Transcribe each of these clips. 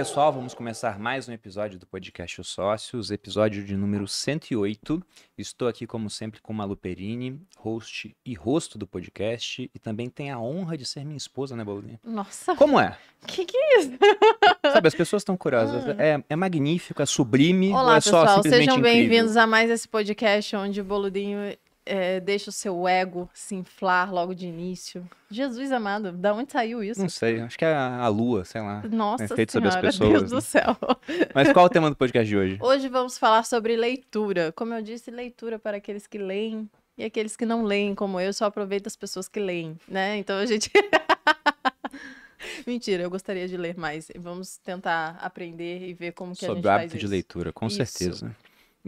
pessoal, vamos começar mais um episódio do podcast Os Sócios, episódio de número 108. Estou aqui, como sempre, com Malu Perini, host e rosto do podcast, e também tenho a honra de ser minha esposa, né, Bolinha? Nossa! Como é? Que que é isso? Sabe, as pessoas estão curiosas. Hum. Ah. É, é magnífico, é sublime, Olá, ou é pessoal, sejam bem-vindos a mais esse podcast onde o Boludinho é, deixa o seu ego se inflar logo de início. Jesus amado, da onde saiu isso? Não sei, acho que é a, a lua, sei lá. Nossa é feito senhora, sobre as pessoas, Deus né? do céu. Mas qual é o tema do podcast de hoje? Hoje vamos falar sobre leitura. Como eu disse, leitura para aqueles que leem e aqueles que não leem, como eu, só aproveito as pessoas que leem, né? Então a gente... Mentira, eu gostaria de ler mais. Vamos tentar aprender e ver como que sobre a gente faz isso. Sobre hábito de leitura, com isso. certeza.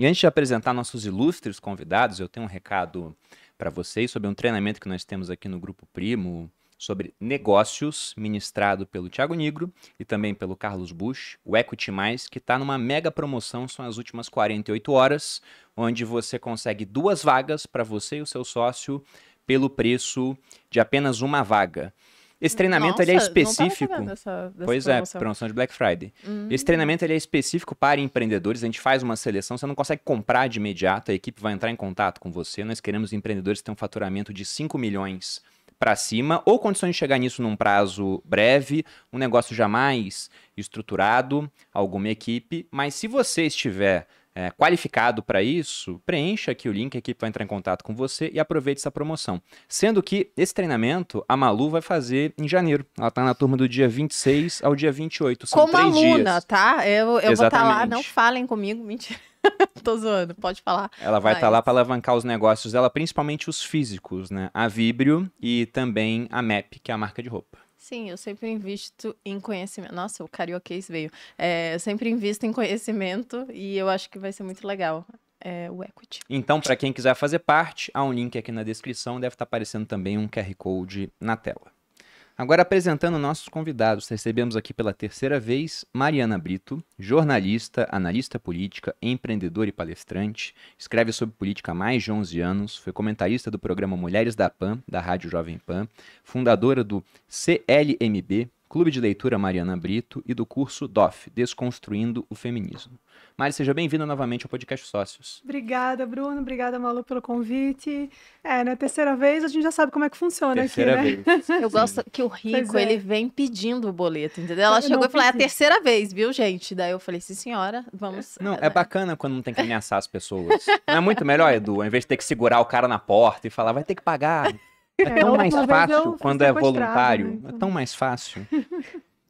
E antes de apresentar nossos ilustres convidados, eu tenho um recado para vocês sobre um treinamento que nós temos aqui no Grupo Primo sobre negócios, ministrado pelo Tiago Nigro e também pelo Carlos Bush, o Equity Mais, que está numa mega promoção, são as últimas 48 horas, onde você consegue duas vagas para você e o seu sócio pelo preço de apenas uma vaga. Esse treinamento Nossa, ele é específico. Dessa, dessa pois é, promoção. é, promoção de Black Friday. Hum. Esse treinamento ele é específico para empreendedores. A gente faz uma seleção, você não consegue comprar de imediato, a equipe vai entrar em contato com você. Nós queremos empreendedores que tenham um faturamento de 5 milhões para cima, ou condições de chegar nisso num prazo breve, um negócio jamais estruturado, alguma equipe. Mas se você estiver é, qualificado para isso, preencha aqui o link, a equipe vai entrar em contato com você e aproveite essa promoção. Sendo que esse treinamento a Malu vai fazer em janeiro. Ela está na turma do dia 26 ao dia 28. São Como três aluna, dias. tá? Eu, eu vou estar tá lá, não falem comigo, mentira. Tô zoando, pode falar. Ela vai estar tá lá para alavancar os negócios dela, principalmente os físicos, né? A Vibrio e também a MAP, que é a marca de roupa. Sim, eu sempre invisto em conhecimento. Nossa, o carioquês veio. É, eu sempre invisto em conhecimento e eu acho que vai ser muito legal. É, o equity. Então, para quem quiser fazer parte, há um link aqui na descrição, deve estar tá aparecendo também um QR Code na tela. Agora apresentando nossos convidados, recebemos aqui pela terceira vez Mariana Brito, jornalista, analista política, empreendedora e palestrante, escreve sobre política há mais de 11 anos, foi comentarista do programa Mulheres da Pan, da Rádio Jovem Pan, fundadora do CLMB, Clube de Leitura Mariana Brito e do curso DOF, Desconstruindo o Feminismo. Mari, seja bem-vinda novamente ao podcast Sócios. Obrigada, Bruno. Obrigada, Malu, pelo convite. É, na né, terceira vez a gente já sabe como é que funciona terceira aqui, né? Vez. Eu Sim. gosto que o rico, é. ele vem pedindo o boleto, entendeu? Ela eu chegou e falou, é a terceira vez, viu, gente? Daí eu falei, sim, senhora, vamos... Não, é, é né? bacana quando não tem que ameaçar as pessoas. Não é muito melhor, Edu, ao invés de ter que segurar o cara na porta e falar, vai ter que pagar. É, é tão mais fácil quando é voluntário. Né, é então. É tão mais fácil.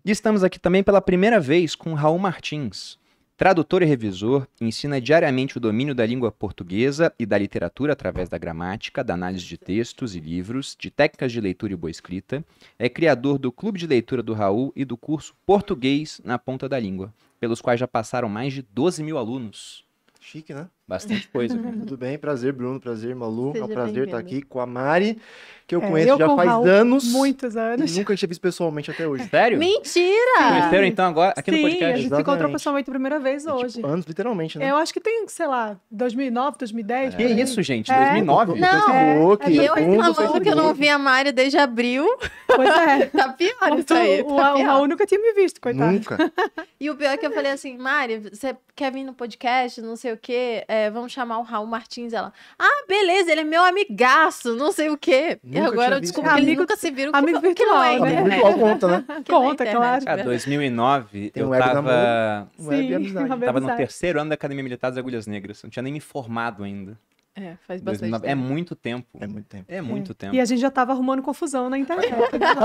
E estamos aqui também pela primeira vez com Raul Martins. Tradutor e revisor, ensina diariamente o domínio da língua portuguesa e da literatura através da gramática, da análise de textos e livros, de técnicas de leitura e boa escrita. É criador do Clube de Leitura do Raul e do curso Português na Ponta da Língua, pelos quais já passaram mais de 12 mil alunos. Chique, né? bastante coisa. Tudo bem? Prazer, Bruno. Prazer, Malu. Seja é um prazer estar aqui com a Mari, que eu é, conheço eu já faz Raul, anos. Muitos anos. nunca tinha visto pessoalmente até hoje. Sério? Mentira! Conheceram então agora aqui Sim, no podcast? a gente Exatamente. encontrou pessoalmente a primeira vez é, tipo, hoje. Tipo, anos, literalmente, né? Eu acho que tem, sei lá, 2009, 2010. É. Que isso, gente? 2009? É. Não, é. Facebook, e é, eu reclamando que eu não vi a Mari desde abril. Pois é. tá pior isso aí. O, tá o Raul nunca tinha me visto, coitado. Nunca. e o pior é que eu falei assim, Mari, você quer vir no podcast, não sei o quê? É, é, vamos chamar o Raul Martins. Ela, ah, beleza, ele é meu amigaço, não sei o quê. Nunca e agora eu descobri que nunca se viram. Amigo que, virtual, que não é, né? Virtual conta, né? que conta, é claro. Cara, 2009, Tem eu web tava... Sim, web tava no terceiro ano da Academia Militar das Agulhas Negras. Não tinha nem me formado ainda. É, faz bastante 2009. É tempo. É muito tempo. É muito tempo. É muito é. tempo. E a gente já tava arrumando confusão na internet.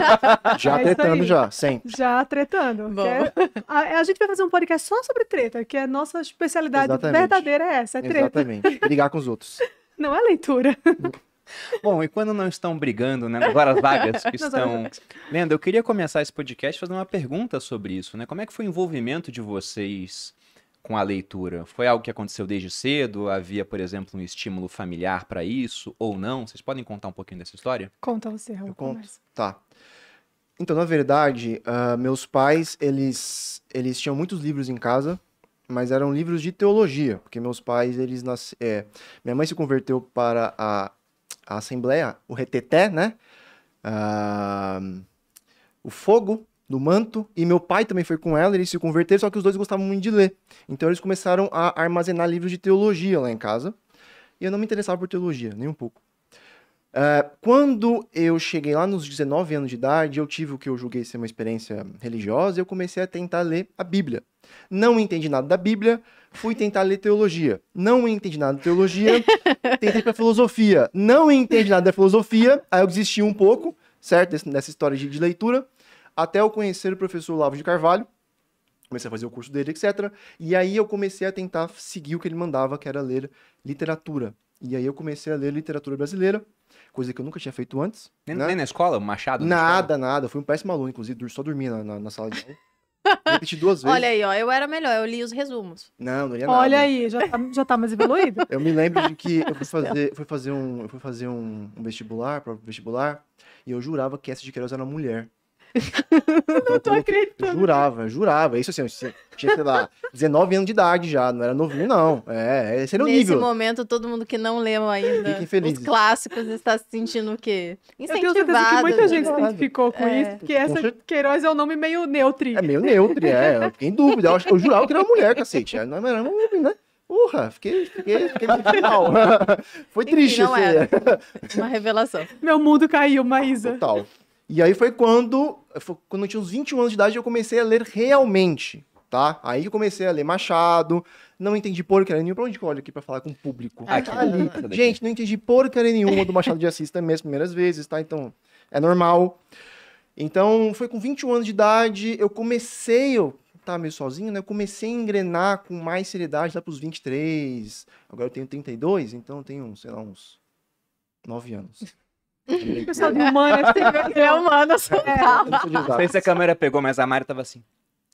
já é tretando, já, sempre. Já tretando. Bom. É, a, a, gente vai fazer um podcast só sobre treta, que é a nossa especialidade Exatamente. verdadeira é essa, é treta. Exatamente. Brigar com os outros. Não é leitura. Bom, e quando não estão brigando, né? agora as vagas que estão. Lenda, eu queria começar esse podcast fazendo uma pergunta sobre isso, né? Como é que foi o envolvimento de vocês com a leitura? Foi algo que aconteceu desde cedo? Havia, por exemplo, um estímulo familiar para isso ou não? Vocês podem contar um pouquinho dessa história? Conta você, Raul. Eu conto. Tá. Então, na verdade, uh, meus pais, eles, eles tinham muitos livros em casa, mas eram livros de teologia, porque meus pais, eles nas, é, minha mãe se converteu para a, a Assembleia, o reteté, né? Uh, o fogo no manto, e meu pai também foi com ela, eles se converteram, só que os dois gostavam muito de ler. Então eles começaram a armazenar livros de teologia lá em casa, e eu não me interessava por teologia, nem um pouco. Uh, quando eu cheguei lá nos 19 anos de idade, eu tive o que eu julguei ser uma experiência religiosa, eu comecei a tentar ler a Bíblia. Não entendi nada da Bíblia, fui tentar ler teologia. Não entendi nada da teologia, tentei para filosofia. Não entendi nada da filosofia, aí eu desisti um pouco, certo, nessa história de, de leitura até eu conhecer o professor Olavo de Carvalho, comecei a fazer o curso dele, etc. E aí eu comecei a tentar seguir o que ele mandava, que era ler literatura. E aí eu comecei a ler literatura brasileira, coisa que eu nunca tinha feito antes. Nem, né? nem na escola? Machado? Nada, escola. nada. Fui um péssimo aluno, inclusive, só dormia na, na, na sala de aula. Repeti duas vezes. Olha aí, ó, eu era melhor, eu li os resumos. Não, não ia nada. Olha aí, já tá, já tá mais evoluído. eu me lembro de que eu fui fazer, fui fazer um, eu fui fazer um, um vestibular, próprio vestibular, e eu jurava que essa de Queiroz era mulher. Eu não então, tô acreditando. Eu jurava, eu jurava. Isso assim, eu tinha, sei lá, 19 anos de idade já, não era novinho, não. É, esse era o Nesse nível. Nesse momento, todo mundo que não leu ainda os clássicos está se sentindo o quê? Incentivado. Eu tenho certeza que muita gente se né? identificou com é. isso, porque essa Queiroz é um nome meio neutro. É meio neutro, é. Eu fiquei em dúvida. Eu, acho, eu jurava que era mulher, cacete. Não era um homem, né? Porra, fiquei, fiquei, fiquei final. Foi Enfim, triste. Não assim. era. Uma revelação. Meu mundo caiu, Maísa. Total. E aí foi quando, foi quando eu tinha uns 21 anos de idade, eu comecei a ler realmente, tá? Aí eu comecei a ler Machado, não entendi porcaria nenhuma. Pra onde que eu olho aqui pra falar com o público? Ah, tá ali. Tá Gente, não entendi porcaria nenhuma do Machado de Assis também as primeiras vezes, tá? Então, é normal. Então, foi com 21 anos de idade, eu comecei, eu tá meio sozinho, né? Eu comecei a engrenar com mais seriedade lá tá? pros 23. Agora eu tenho 32, então eu tenho, sei lá, uns 9 anos. Pessoal de humanas, é humanas. É. se a câmera pegou, mas a Mari tava assim.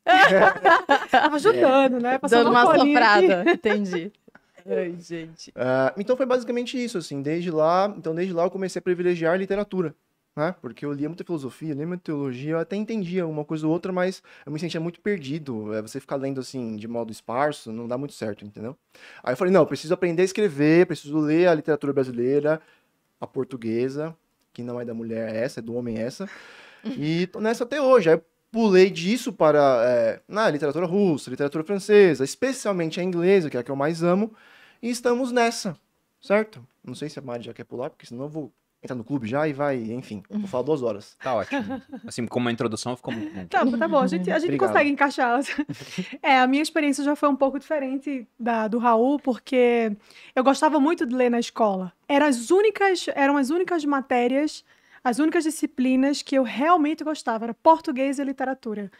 tava ajudando, é. né? Passando Dando uma, uma soprada, entendi. Ai, gente. Uh, então foi basicamente isso, assim, desde lá, então desde lá eu comecei a privilegiar a literatura, né? Porque eu lia muita filosofia, lia muita teologia, eu até entendia uma coisa ou outra, mas eu me sentia muito perdido. É, você ficar lendo assim de modo esparso não dá muito certo, entendeu? Aí eu falei, não, eu preciso aprender a escrever, preciso ler a literatura brasileira, a portuguesa, que não é da mulher essa, é do homem essa. E tô nessa até hoje. Aí pulei disso para é, na literatura russa, literatura francesa, especialmente a inglesa, que é a que eu mais amo, e estamos nessa, certo? Não sei se a Mari já quer pular, porque senão eu vou entrar no clube já e vai, enfim, vou falar duas horas. Tá ótimo. Assim, como uma introdução, ficou muito bom. Tá, tá bom, a gente, a gente consegue encaixar. É, a minha experiência já foi um pouco diferente da do Raul, porque eu gostava muito de ler na escola. Eram as únicas, eram as únicas matérias, as únicas disciplinas que eu realmente gostava, era português e literatura.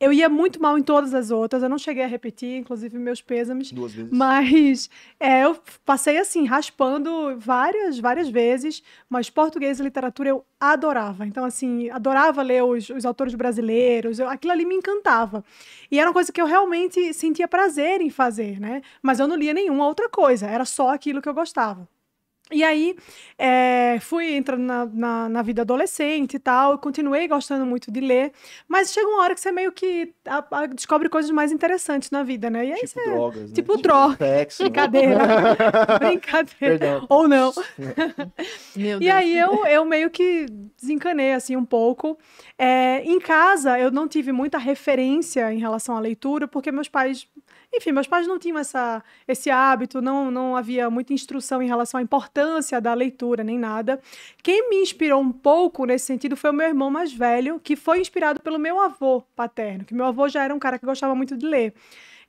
Eu ia muito mal em todas as outras, eu não cheguei a repetir, inclusive meus pêsames. Duas vezes. Mas é, eu passei assim, raspando várias, várias vezes, mas português e literatura eu adorava. Então, assim, adorava ler os, os autores brasileiros, eu, aquilo ali me encantava. E era uma coisa que eu realmente sentia prazer em fazer, né? Mas eu não lia nenhuma outra coisa, era só aquilo que eu gostava. E aí, é, fui entrando na, na, na, vida adolescente e tal, continuei gostando muito de ler, mas chega uma hora que você meio que a, a, descobre coisas mais interessantes na vida, né? E aí tipo você, é drogas, né? Tipo, tipo Sexo, brincadeira. brincadeira. Perdão. Ou não. Meu Deus. E aí eu, eu meio que desencanei, assim, um pouco. É, em casa, eu não tive muita referência em relação à leitura, porque meus pais enfim, meus pais não tinham essa, esse hábito, não, não havia muita instrução em relação à importância da leitura nem nada. Quem me inspirou um pouco nesse sentido foi o meu irmão mais velho, que foi inspirado pelo meu avô paterno, que meu avô já era um cara que gostava muito de ler.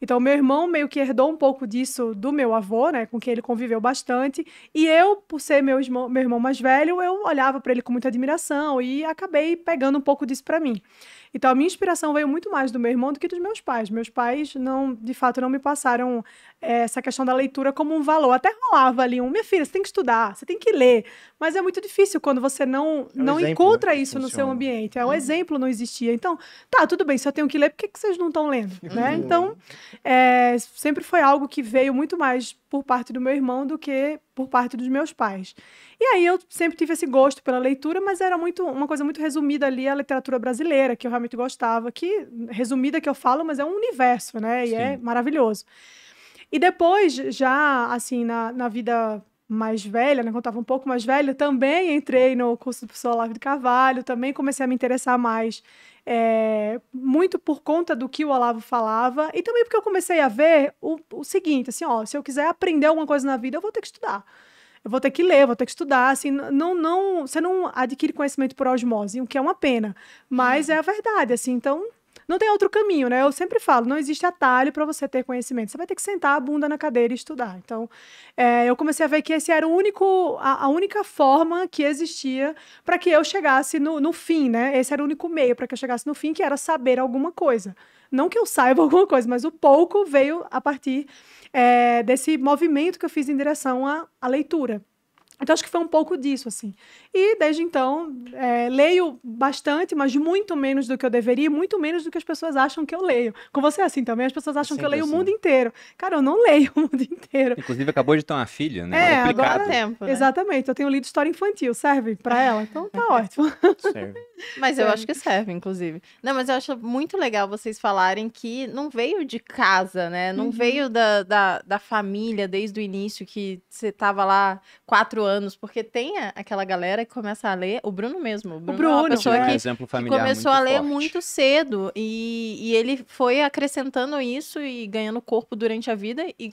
Então, meu irmão meio que herdou um pouco disso do meu avô, né, com quem ele conviveu bastante. E eu, por ser meu irmão, meu irmão mais velho, eu olhava para ele com muita admiração e acabei pegando um pouco disso para mim. Então a minha inspiração veio muito mais do meu irmão do que dos meus pais. Meus pais não, de fato, não me passaram é, essa questão da leitura como um valor. Até rolava ali um, minha filha, você tem que estudar, você tem que ler. Mas é muito difícil quando você não é um não encontra né, isso funciona. no seu ambiente. É um uhum. exemplo, não existia. Então, tá, tudo bem, se eu tenho que ler, por que, que vocês não estão lendo? Né? Uhum. Então, eh, sempre foi algo que veio muito mais por parte do meu irmão do que por parte dos meus pais. E aí eu sempre tive esse gosto pela leitura, mas era muito uma coisa muito resumida ali a literatura brasileira, que eu realmente gostava, que resumida que eu falo, mas é um universo, né? E é Sim. é maravilhoso. E depois, já assim, na, na vida mais velha, né, quando eu estava um pouco mais velha, também entrei no curso do professor Olavo de Carvalho, também comecei a me interessar mais é, muito por conta do que o Olavo falava, e também porque eu comecei a ver o, o seguinte, assim, ó, se eu quiser aprender alguma coisa na vida, eu vou ter que estudar. Eu vou ter que ler, vou ter que estudar, assim, não, não, você não adquire conhecimento por osmose, o que é uma pena, mas é, é a verdade, assim, então não tem outro caminho, né? Eu sempre falo, não existe atalho para você ter conhecimento. Você vai ter que sentar a bunda na cadeira e estudar. Então, é, eu comecei a ver que esse era o único, a, a única forma que existia para que eu chegasse no, no fim, né? Esse era o único meio para que eu chegasse no fim, que era saber alguma coisa. Não que eu saiba alguma coisa, mas o pouco veio a partir é, desse movimento que eu fiz em direção à, à leitura. Então, acho que foi um pouco disso, assim. E, desde então, é, leio bastante, mas muito menos do que eu deveria, muito menos do que as pessoas acham que eu leio. Com você, é assim, também, as pessoas acham Sempre é que eu leio assim. o mundo inteiro. Cara, eu não leio o mundo inteiro. Inclusive, acabou de ter uma filha, né? É, agora, é tempo, né? Exatamente. Eu tenho lido história infantil. Serve para ela? Então, tá ótimo. Serve. Mas serve. eu acho que serve, inclusive. Não, mas eu acho muito legal vocês falarem que não veio de casa, né? Não uhum. veio da, da, da família desde o início, que você tava lá quatro anos anos, porque tem aquela galera que começa a ler, o Bruno mesmo, o Bruno, o Bruno é uma pessoa é. que, exemplo familiar que começou a ler forte. muito cedo e, e ele foi acrescentando isso e ganhando corpo durante a vida e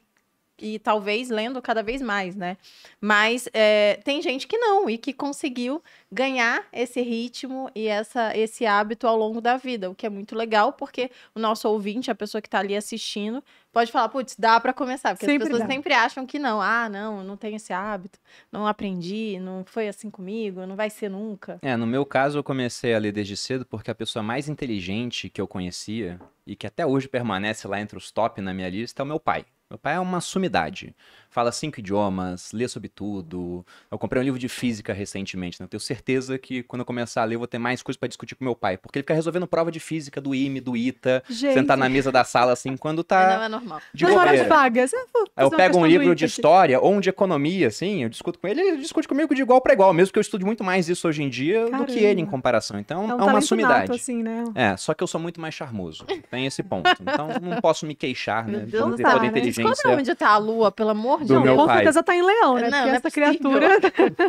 e talvez lendo cada vez mais, né? Mas é, tem gente que não e que conseguiu ganhar esse ritmo e essa, esse hábito ao longo da vida, o que é muito legal, porque o nosso ouvinte, a pessoa que está ali assistindo, pode falar, putz, dá para começar, porque sempre as pessoas dá. sempre acham que não, ah, não, não tenho esse hábito, não aprendi, não foi assim comigo, não vai ser nunca. É, no meu caso eu comecei a ler desde cedo porque a pessoa mais inteligente que eu conhecia e que até hoje permanece lá entre os top na minha lista é o meu pai. Meu pai é uma sumidade fala cinco idiomas, lê sobre tudo. Eu comprei um livro de física recentemente, né? tenho certeza que quando eu começar a ler, eu vou ter mais coisa para discutir com meu pai. Porque ele fica resolvendo prova de física do IME, do ITA, Gente. sentar na mesa da sala assim, quando tá. Não é normal. De Nas vagas. É eu, eu pego um livro de história ou um de economia, assim, eu discuto com ele, ele discute comigo de igual para igual, mesmo que eu estude muito mais isso hoje em dia Caramba. do que ele em comparação. Então, é, um é uma sumidade. Nato, assim, né? É, só que eu sou muito mais charmoso. Tem esse ponto. Então, não posso me queixar, né? Meu Deus, de poder inteligência. Descobre onde tá a lua, pelo amor do não, meu com pai. Com certeza tá em leão, né? É, não, não é essa é criatura.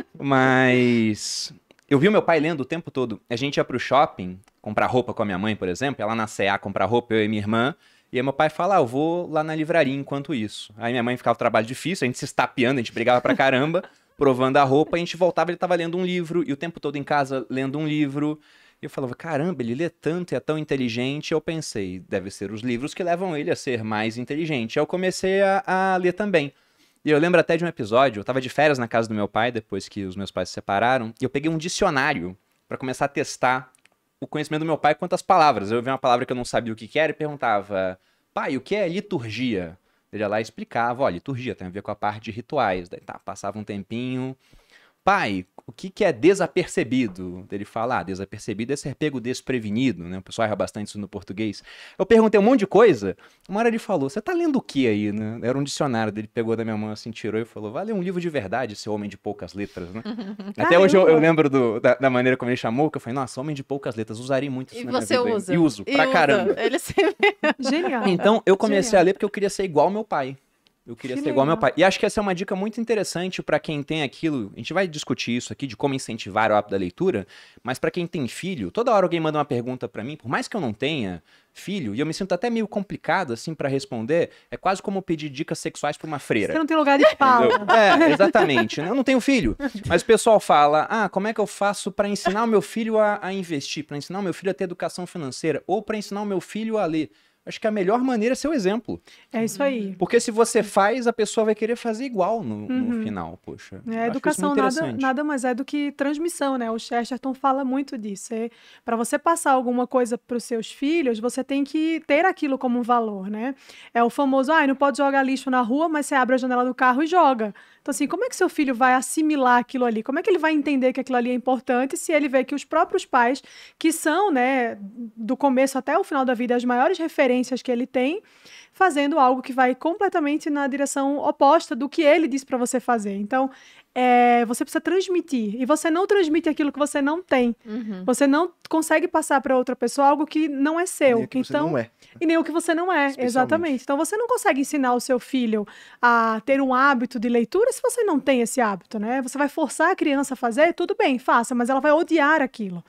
Mas eu vi o meu pai lendo o tempo todo. A gente ia pro shopping comprar roupa com a minha mãe, por exemplo, ela na CA comprar roupa, eu e minha irmã. E aí meu pai fala, ah, eu vou lá na livraria enquanto isso. Aí minha mãe ficava o trabalho difícil, a gente se estapeando, a gente brigava pra caramba, provando a roupa, a gente voltava, ele tava lendo um livro, e o tempo todo em casa lendo um livro. E eu falava, caramba, ele lê tanto e é tão inteligente. Eu pensei, deve ser os livros que levam ele a ser mais inteligente. Eu comecei a, a ler também. E eu lembro até de um episódio, eu tava de férias na casa do meu pai, depois que os meus pais se separaram, e eu peguei um dicionário para começar a testar o conhecimento do meu pai quanto às palavras. Eu vi uma palavra que eu não sabia o que, que era e perguntava, pai, o que é liturgia? Ele ia lá e explicava, ó, liturgia tem a ver com a parte de rituais. Daí tá, passava um tempinho, pai, o que, que é desapercebido? Ele fala, ah, desapercebido é ser pego desprevenido, né? O pessoal erra bastante isso no português. Eu perguntei um monte de coisa, uma hora ele falou, você tá lendo o que aí, né? Era um dicionário, ele pegou da minha mão, assim, tirou e falou, "Vale, um livro de verdade, seu homem de poucas letras, né? Até hoje eu, eu lembro do, da, da, maneira como ele chamou, que eu falei, nossa, homem de poucas letras, usaria muito isso e você usa. E uso, e pra usa. caramba. Ele é sempre... Assim Genial. Então, eu comecei Genial. a ler porque eu queria ser igual ao meu pai. Eu queria que ser legal. igual meu pai. E acho que essa é uma dica muito interessante para quem tem aquilo. A gente vai discutir isso aqui de como incentivar o hábito da leitura, mas para quem tem filho, toda hora alguém manda uma pergunta para mim, por mais que eu não tenha filho, e eu me sinto até meio complicado assim para responder, é quase como pedir dicas sexuais para uma freira. Você não tem lugar de fala. é, exatamente. Eu não tenho filho, mas o pessoal fala: "Ah, como é que eu faço para ensinar o meu filho a, a investir, para ensinar o meu filho a ter educação financeira ou para ensinar o meu filho a ler?" acho que a melhor maneira é ser o exemplo. É isso aí. Porque se você faz, a pessoa vai querer fazer igual no, uhum. no final, poxa. É, educação nada, nada mais é do que transmissão, né? O Chesterton fala muito disso. É, para você passar alguma coisa para os seus filhos, você tem que ter aquilo como um valor, né? É o famoso, ah, não pode jogar lixo na rua, mas você abre a janela do carro e joga. Então, assim, como é que seu filho vai assimilar aquilo ali? Como é que ele vai entender que aquilo ali é importante se ele vê que os próprios pais, que são, né, do começo até o final da vida, as maiores referências que ele tem, fazendo algo que vai completamente na direção oposta do que ele disse para você fazer. Então, é, você precisa transmitir. E você não transmite aquilo que você não tem. Uhum. Você não consegue passar para outra pessoa algo que não é seu. que então, você não então é. E nem o que você não é, exatamente. Então você não consegue ensinar o seu filho a ter um hábito de leitura se você não tem esse hábito, né? Você vai forçar a criança a fazer, tudo bem, faça, mas ela vai odiar aquilo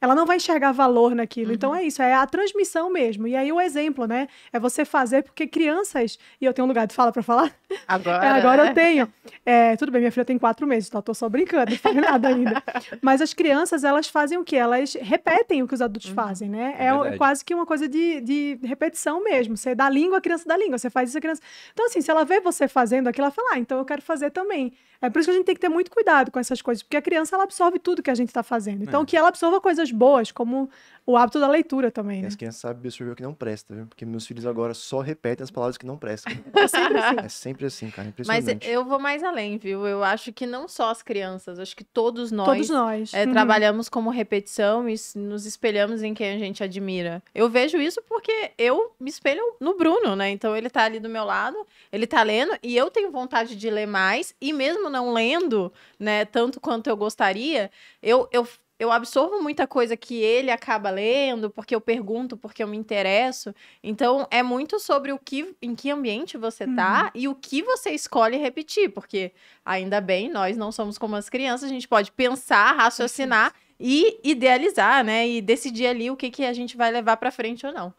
ela não vai enxergar valor naquilo. Então, uhum. Então é isso, é a transmissão mesmo. E aí o exemplo, né? É você fazer, porque crianças. E eu tenho um lugar de fala para falar? Agora. É, agora né? eu é. tenho. É, tudo bem, minha filha tem quatro meses, tá? Tô só brincando, não faz nada ainda. Mas as crianças, elas fazem o que? Elas repetem o que os adultos uhum. fazem, né? É, é, é quase que uma coisa de, de repetição mesmo. Você dá língua, a criança dá língua. Você faz isso, a criança. Então, assim, se ela vê você fazendo aquilo, ela fala, ah, então eu quero fazer também. É por isso que a gente tem que ter muito cuidado com essas coisas, porque a criança, ela absorve tudo que a gente tá fazendo. Então, é. que ela absorva coisas coisas boas, como o hábito da leitura também. Né? As crianças sabem absorver o que não presta, viu? Porque meus filhos agora só repetem as palavras que não prestam. É sempre assim. É sempre assim, cara. Impressionante. Mas eu vou mais além, viu? Eu acho que não só as crianças, acho que todos nós, todos nós. É, uhum. trabalhamos como repetição e nos espelhamos em quem a gente admira. Eu vejo isso porque eu me espelho no Bruno, né? Então ele tá ali do meu lado, ele tá lendo e eu tenho vontade de ler mais e mesmo não lendo, né, tanto quanto eu gostaria, eu, eu eu absorvo muita coisa que ele acaba lendo, porque eu pergunto, porque eu me interesso. Então, é muito sobre o que, em que ambiente você tá uhum. e o que você escolhe repetir, porque ainda bem, nós não somos como as crianças, a gente pode pensar, raciocinar e idealizar, né? E decidir ali o que, que a gente vai levar para frente ou não.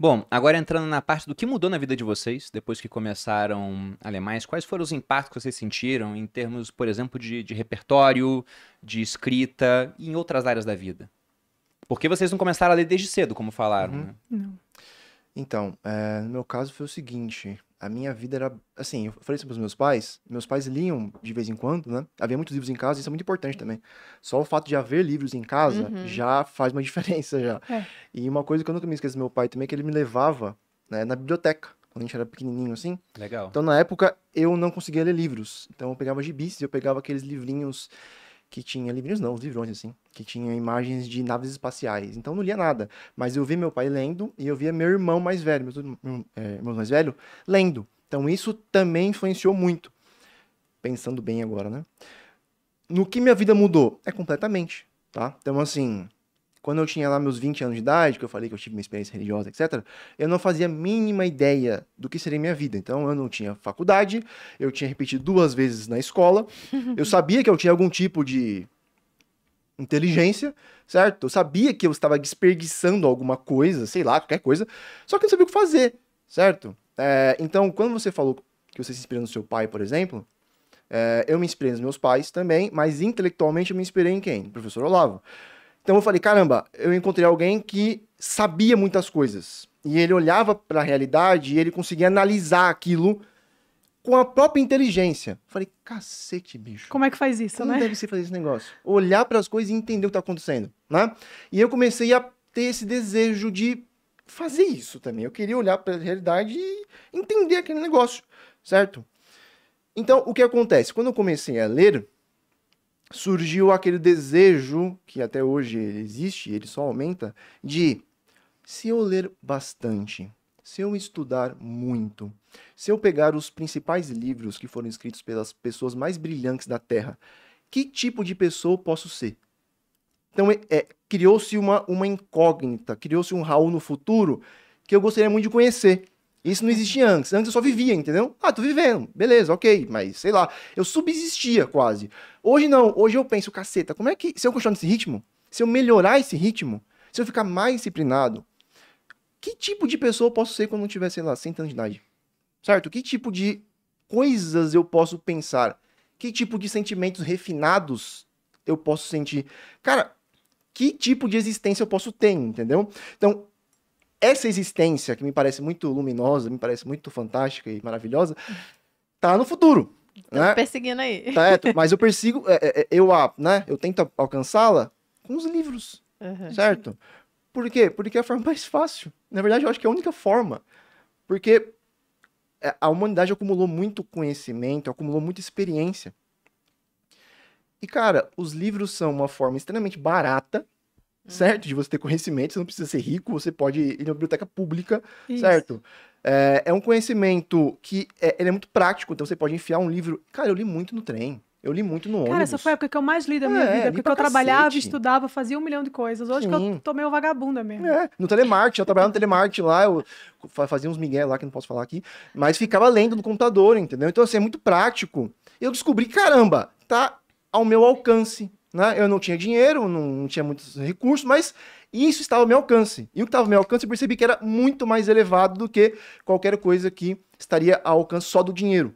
Bom, agora entrando na parte do que mudou na vida de vocês, depois que começaram Alemães, quais foram os impactos que vocês sentiram em termos, por exemplo, de, de repertório, de escrita e em outras áreas da vida? Porque vocês não começaram a ler desde cedo, como falaram, uhum. né? Não. Então, é, no meu caso foi o seguinte, a minha vida era assim, eu falei isso para os meus pais, meus pais liam de vez em quando, né? Havia muitos livros em casa, isso é muito importante também. Só o fato de haver livros em casa uhum. já faz uma diferença já. É. E uma coisa que eu nunca me esqueço do meu pai também é que ele me levava, né, na biblioteca, quando a gente era pequenininho assim. Legal. Então na época eu não conseguia ler livros. Então eu pegava gibis, eu pegava aqueles livrinhos que tinha livrinhos não, livrões assim, que tinha imagens de naves espaciais. Então não lia nada, mas eu vi meu pai lendo e eu via meu irmão mais velho, meu, é, irmão mais velho lendo. Então isso também influenciou muito. Pensando bem agora, né? No que minha vida mudou? É completamente, tá? Então assim, quando eu tinha lá meus 20 anos de idade, que eu falei que eu tive uma experiência religiosa, etc., eu não fazia a mínima ideia do que seria minha vida. Então, eu não tinha faculdade, eu tinha repetido duas vezes na escola, eu sabia que eu tinha algum tipo de inteligência, certo? Eu sabia que eu estava desperdiçando alguma coisa, sei lá, qualquer coisa, só que eu não sabia o que fazer, certo? É, então, quando você falou que você se inspirou no seu pai, por exemplo, é, eu me inspirei nos meus pais também, mas intelectualmente eu me inspirei em quem? No professor Olavo. Então eu falei, caramba, eu encontrei alguém que sabia muitas coisas. E ele olhava para a realidade e ele conseguia analisar aquilo com a própria inteligência. falei, cacete, bicho. Como é que faz isso, Como né? Como deve ser fazer esse negócio? Olhar para as coisas e entender o que está acontecendo, né? E eu comecei a ter esse desejo de fazer isso também. Eu queria olhar para a realidade e entender aquele negócio, certo? Então, o que acontece? Quando eu comecei a ler, surgiu aquele desejo, que até hoje existe, ele só aumenta, de se eu ler bastante, se eu estudar muito, se eu pegar os principais livros que foram escritos pelas pessoas mais brilhantes da Terra, que tipo de pessoa eu posso ser? Então, é, é, criou-se uma, uma incógnita, criou-se um Raul no futuro que eu gostaria muito de conhecer. Isso não existia antes. Antes eu só vivia, entendeu? Ah, tô vivendo. Beleza, ok. Mas sei lá. Eu subsistia quase. Hoje não. Hoje eu penso, caceta, como é que. Se eu continuar nesse ritmo, se eu melhorar esse ritmo, se eu ficar mais disciplinado, que tipo de pessoa eu posso ser quando eu tiver, sei lá, 100 anos de idade? Certo? Que tipo de coisas eu posso pensar? Que tipo de sentimentos refinados eu posso sentir? Cara, que tipo de existência eu posso ter, entendeu? Então, essa existência, que me parece muito luminosa, me parece muito fantástica e maravilhosa, tá no futuro. Tô né? perseguindo aí. Tá, é, mas eu persigo, é, é, é eu, a, ah, né, eu tento alcançá-la com os livros, uhum. certo? Por quê? Porque é a forma mais fácil. Na verdade, eu acho que é a única forma. Porque é, a humanidade acumulou muito conhecimento, acumulou muita experiência. E, cara, os livros são uma forma extremamente barata certo? De você ter conhecimento, você não precisa ser rico, você pode ir na biblioteca pública, Isso. certo? É, é, um conhecimento que é, ele é muito prático, então você pode enfiar um livro. Cara, eu li muito no trem. Eu li muito no Cara, ônibus. essa foi a época que eu mais li da é, minha é, vida, porque eu cacete. trabalhava, estudava, fazia um milhão de coisas. Hoje Sim. que eu tomei um vagabunda mesmo. É, no telemarketing, eu trabalhava no telemarketing lá, eu fazia uns migué lá que não posso falar aqui, mas ficava lendo no computador, entendeu? Então, assim, é muito prático. Eu descobri, caramba, tá ao meu alcance. Né? Eu não tinha dinheiro, não, tinha muitos recursos, mas isso estava ao meu alcance. E o que estava ao meu alcance, eu percebi que era muito mais elevado do que qualquer coisa que estaria ao alcance só do dinheiro.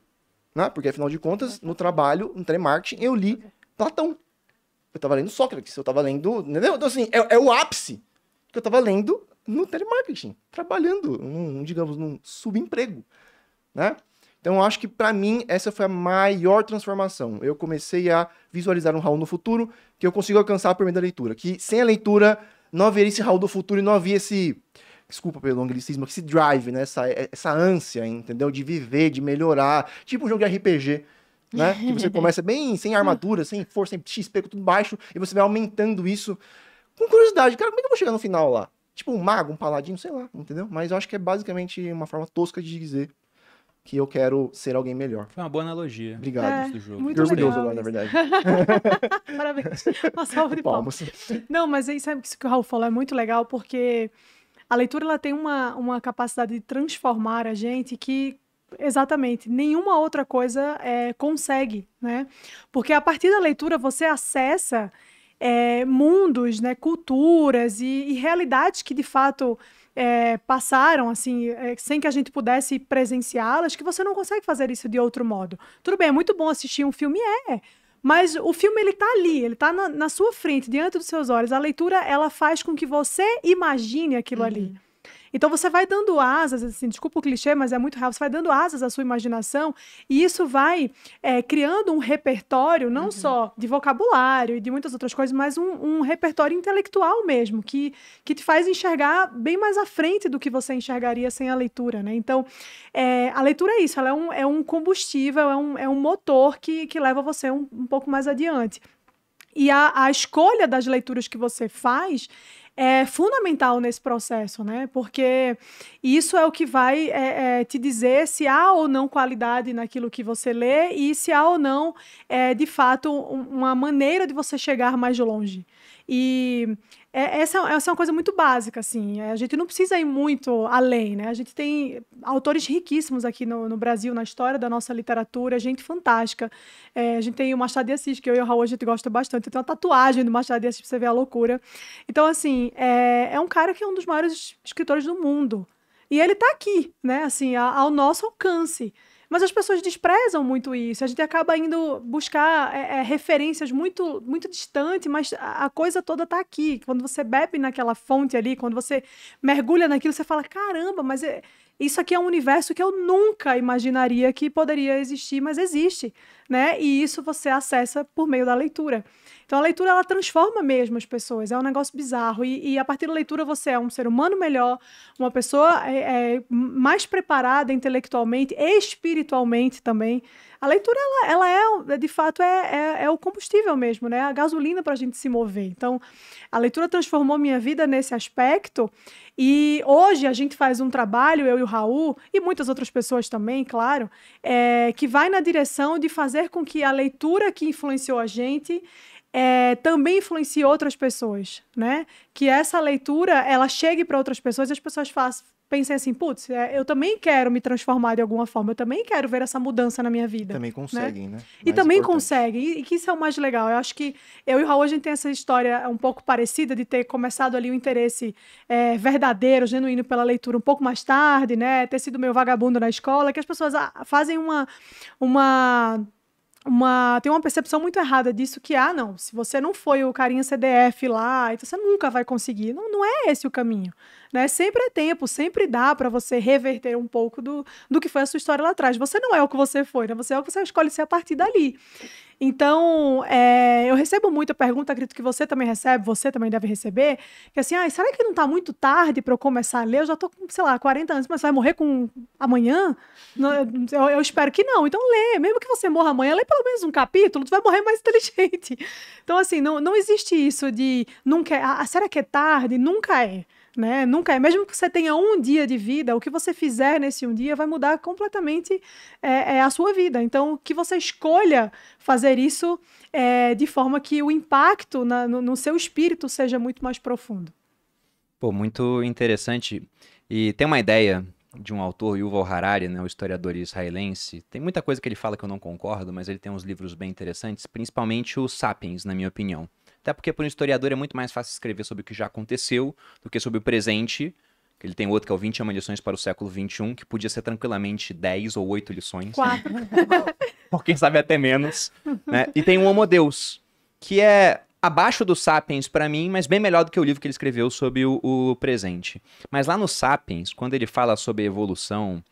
Né? Porque, afinal de contas, no trabalho, no telemarketing, eu li Platão. Eu estava lendo Sócrates, eu estava lendo. Entendeu? Então, assim, é, é o ápice que eu estava lendo no telemarketing, trabalhando, num, digamos, num subemprego. Né? Então, acho que para mim essa foi a maior transformação. Eu comecei a visualizar um Raul no futuro que eu consigo alcançar por meio da leitura. Que sem a leitura não haveria esse Raul do futuro e não havia esse. Desculpa pelo anglicismo, esse drive, né? Essa, é, essa ânsia, entendeu? De viver, de melhorar. Tipo um jogo de RPG. Né? que você começa bem sem armadura, sem força, sem XP, com tudo baixo, e você vai aumentando isso. Com curiosidade, cara, como é que eu vou chegar no final lá? Tipo um mago, um paladino, sei lá, entendeu? Mas eu acho que é basicamente uma forma tosca de dizer que eu quero ser alguém melhor. Foi uma boa analogia. Obrigado. É, do jogo. Muito orgulhoso agora, na verdade. Parabéns. Uma salva de palmas. palmas. Não, mas aí sabe que isso que o Raul falou é muito legal, porque a leitura ela tem uma, uma capacidade de transformar a gente que Exatamente. Nenhuma outra coisa é, consegue, né? Porque a partir da leitura você acessa é, mundos, né, culturas e, e realidades que de fato é, passaram, assim, é, sem que a gente pudesse presenciá-las, que você não consegue fazer isso de outro modo. Tudo bem, é muito bom assistir um filme, é. Mas o filme, ele tá ali, ele tá na, na sua frente, diante dos seus olhos. A leitura, ela faz com que você imagine aquilo uhum. ali. Então você vai dando asas, assim, desculpa o clichê, mas é muito real, você vai dando asas à sua imaginação e isso vai é, criando um repertório, não uhum. só de vocabulário e de muitas outras coisas, mas um, um repertório intelectual mesmo, que, que te faz enxergar bem mais à frente do que você enxergaria sem a leitura, né? Então, é, a leitura é isso, ela é um, é um combustível, é um, é um motor que, que leva você um, um pouco mais adiante. E a, a, escolha das leituras que você faz é fundamental nesse processo, né? Porque isso é o que vai é, é, te dizer se há ou não qualidade naquilo que você lê e se há ou não, é, de fato, uma maneira de você chegar mais longe. E é, essa, essa, é uma coisa muito básica, assim. É, a gente não precisa ir muito além, né? A gente tem autores riquíssimos aqui no, no Brasil, na história da nossa literatura, gente fantástica. É, a gente tem o Machado de Assis, que eu e o Raul a gente gosta bastante. Tem uma tatuagem do Machado de Assis pra você ver a loucura. Então, assim, é, é um cara que é um dos maiores escritores do mundo. E ele está aqui, né? Assim, ao nosso alcance. Mas as pessoas desprezam muito isso. A gente acaba indo buscar é, é, referências muito, muito distante, mas a, a coisa toda está aqui. Quando você bebe naquela fonte ali, quando você mergulha naquilo, você fala: caramba, mas. É, isso aqui é um universo que eu nunca imaginaria que poderia existir, mas existe, né? E isso você acessa por meio da leitura. Então a leitura ela transforma mesmo as pessoas, é um negócio bizarro. E, e a partir da leitura você é um ser humano melhor, uma pessoa é, é, mais preparada intelectualmente, espiritualmente também. A leitura ela, ela é, de fato, é, é, é, o combustível mesmo, né? A gasolina para a gente se mover. Então a leitura transformou minha vida nesse aspecto e hoje a gente faz um trabalho, eu e o Raul, e muitas outras pessoas também, claro, é, que vai na direção de fazer com que a leitura que influenciou a gente é, também influencie outras pessoas, né? Que essa leitura ela chegue para outras pessoas e as pessoas façam, pensei assim, putz, é, eu também quero me transformar de alguma forma, eu também quero ver essa mudança na minha vida. Também né? conseguem, né? né? E também importante. conseguem, e, que isso é o mais legal. Eu acho que eu e o Raul, a gente tem essa história um pouco parecida de ter começado ali o um interesse é, verdadeiro, genuíno pela leitura um pouco mais tarde, né? Ter sido meio vagabundo na escola, que as pessoas ah, fazem uma... uma uma, tem uma percepção muito errada disso que, ah, não, se você não foi o carinha CDF lá, então você nunca vai conseguir. Não, não é esse o caminho, né? Sempre é tempo, sempre dá para você reverter um pouco do, do que foi a sua história lá atrás. Você não é o que você foi, né? Você é o que você escolhe ser a partir dali. Então, é, eu recebo muita pergunta, acredito que você também recebe, você também deve receber, que assim, ah, será que não está muito tarde para eu começar a ler? Eu já estou com, sei lá, 40 anos, mas vai morrer com amanhã? Eu, eu, espero que não. Então, lê. Mesmo que você morra amanhã, lê pelo menos um capítulo, tu vai morrer mais inteligente. Então, assim, não, não existe isso de nunca. É, ah, será que é tarde? Nunca é né? Nunca é. Mesmo que você tenha um dia de vida, o que você fizer nesse um dia vai mudar completamente é, é, a sua vida. Então, que você escolha fazer isso é, de forma que o impacto na, no, no seu espírito seja muito mais profundo. Pô, muito interessante. E tem uma ideia de um autor, Yuval Harari, né, o historiador israelense. Tem muita coisa que ele fala que eu não concordo, mas ele tem uns livros bem interessantes, principalmente o Sapiens, na minha opinião. Até porque para um historiador é muito mais fácil escrever sobre o que já aconteceu do que sobre o presente. Ele tem outro que é o 21 lições para o século 21, que podia ser tranquilamente 10 ou 8 lições. Quatro. Ou quem sabe até menos. Né? E tem o Homo Deus, que é abaixo do Sapiens para mim, mas bem melhor do que o livro que ele escreveu sobre o, o, presente. Mas lá no Sapiens, quando ele fala sobre evolução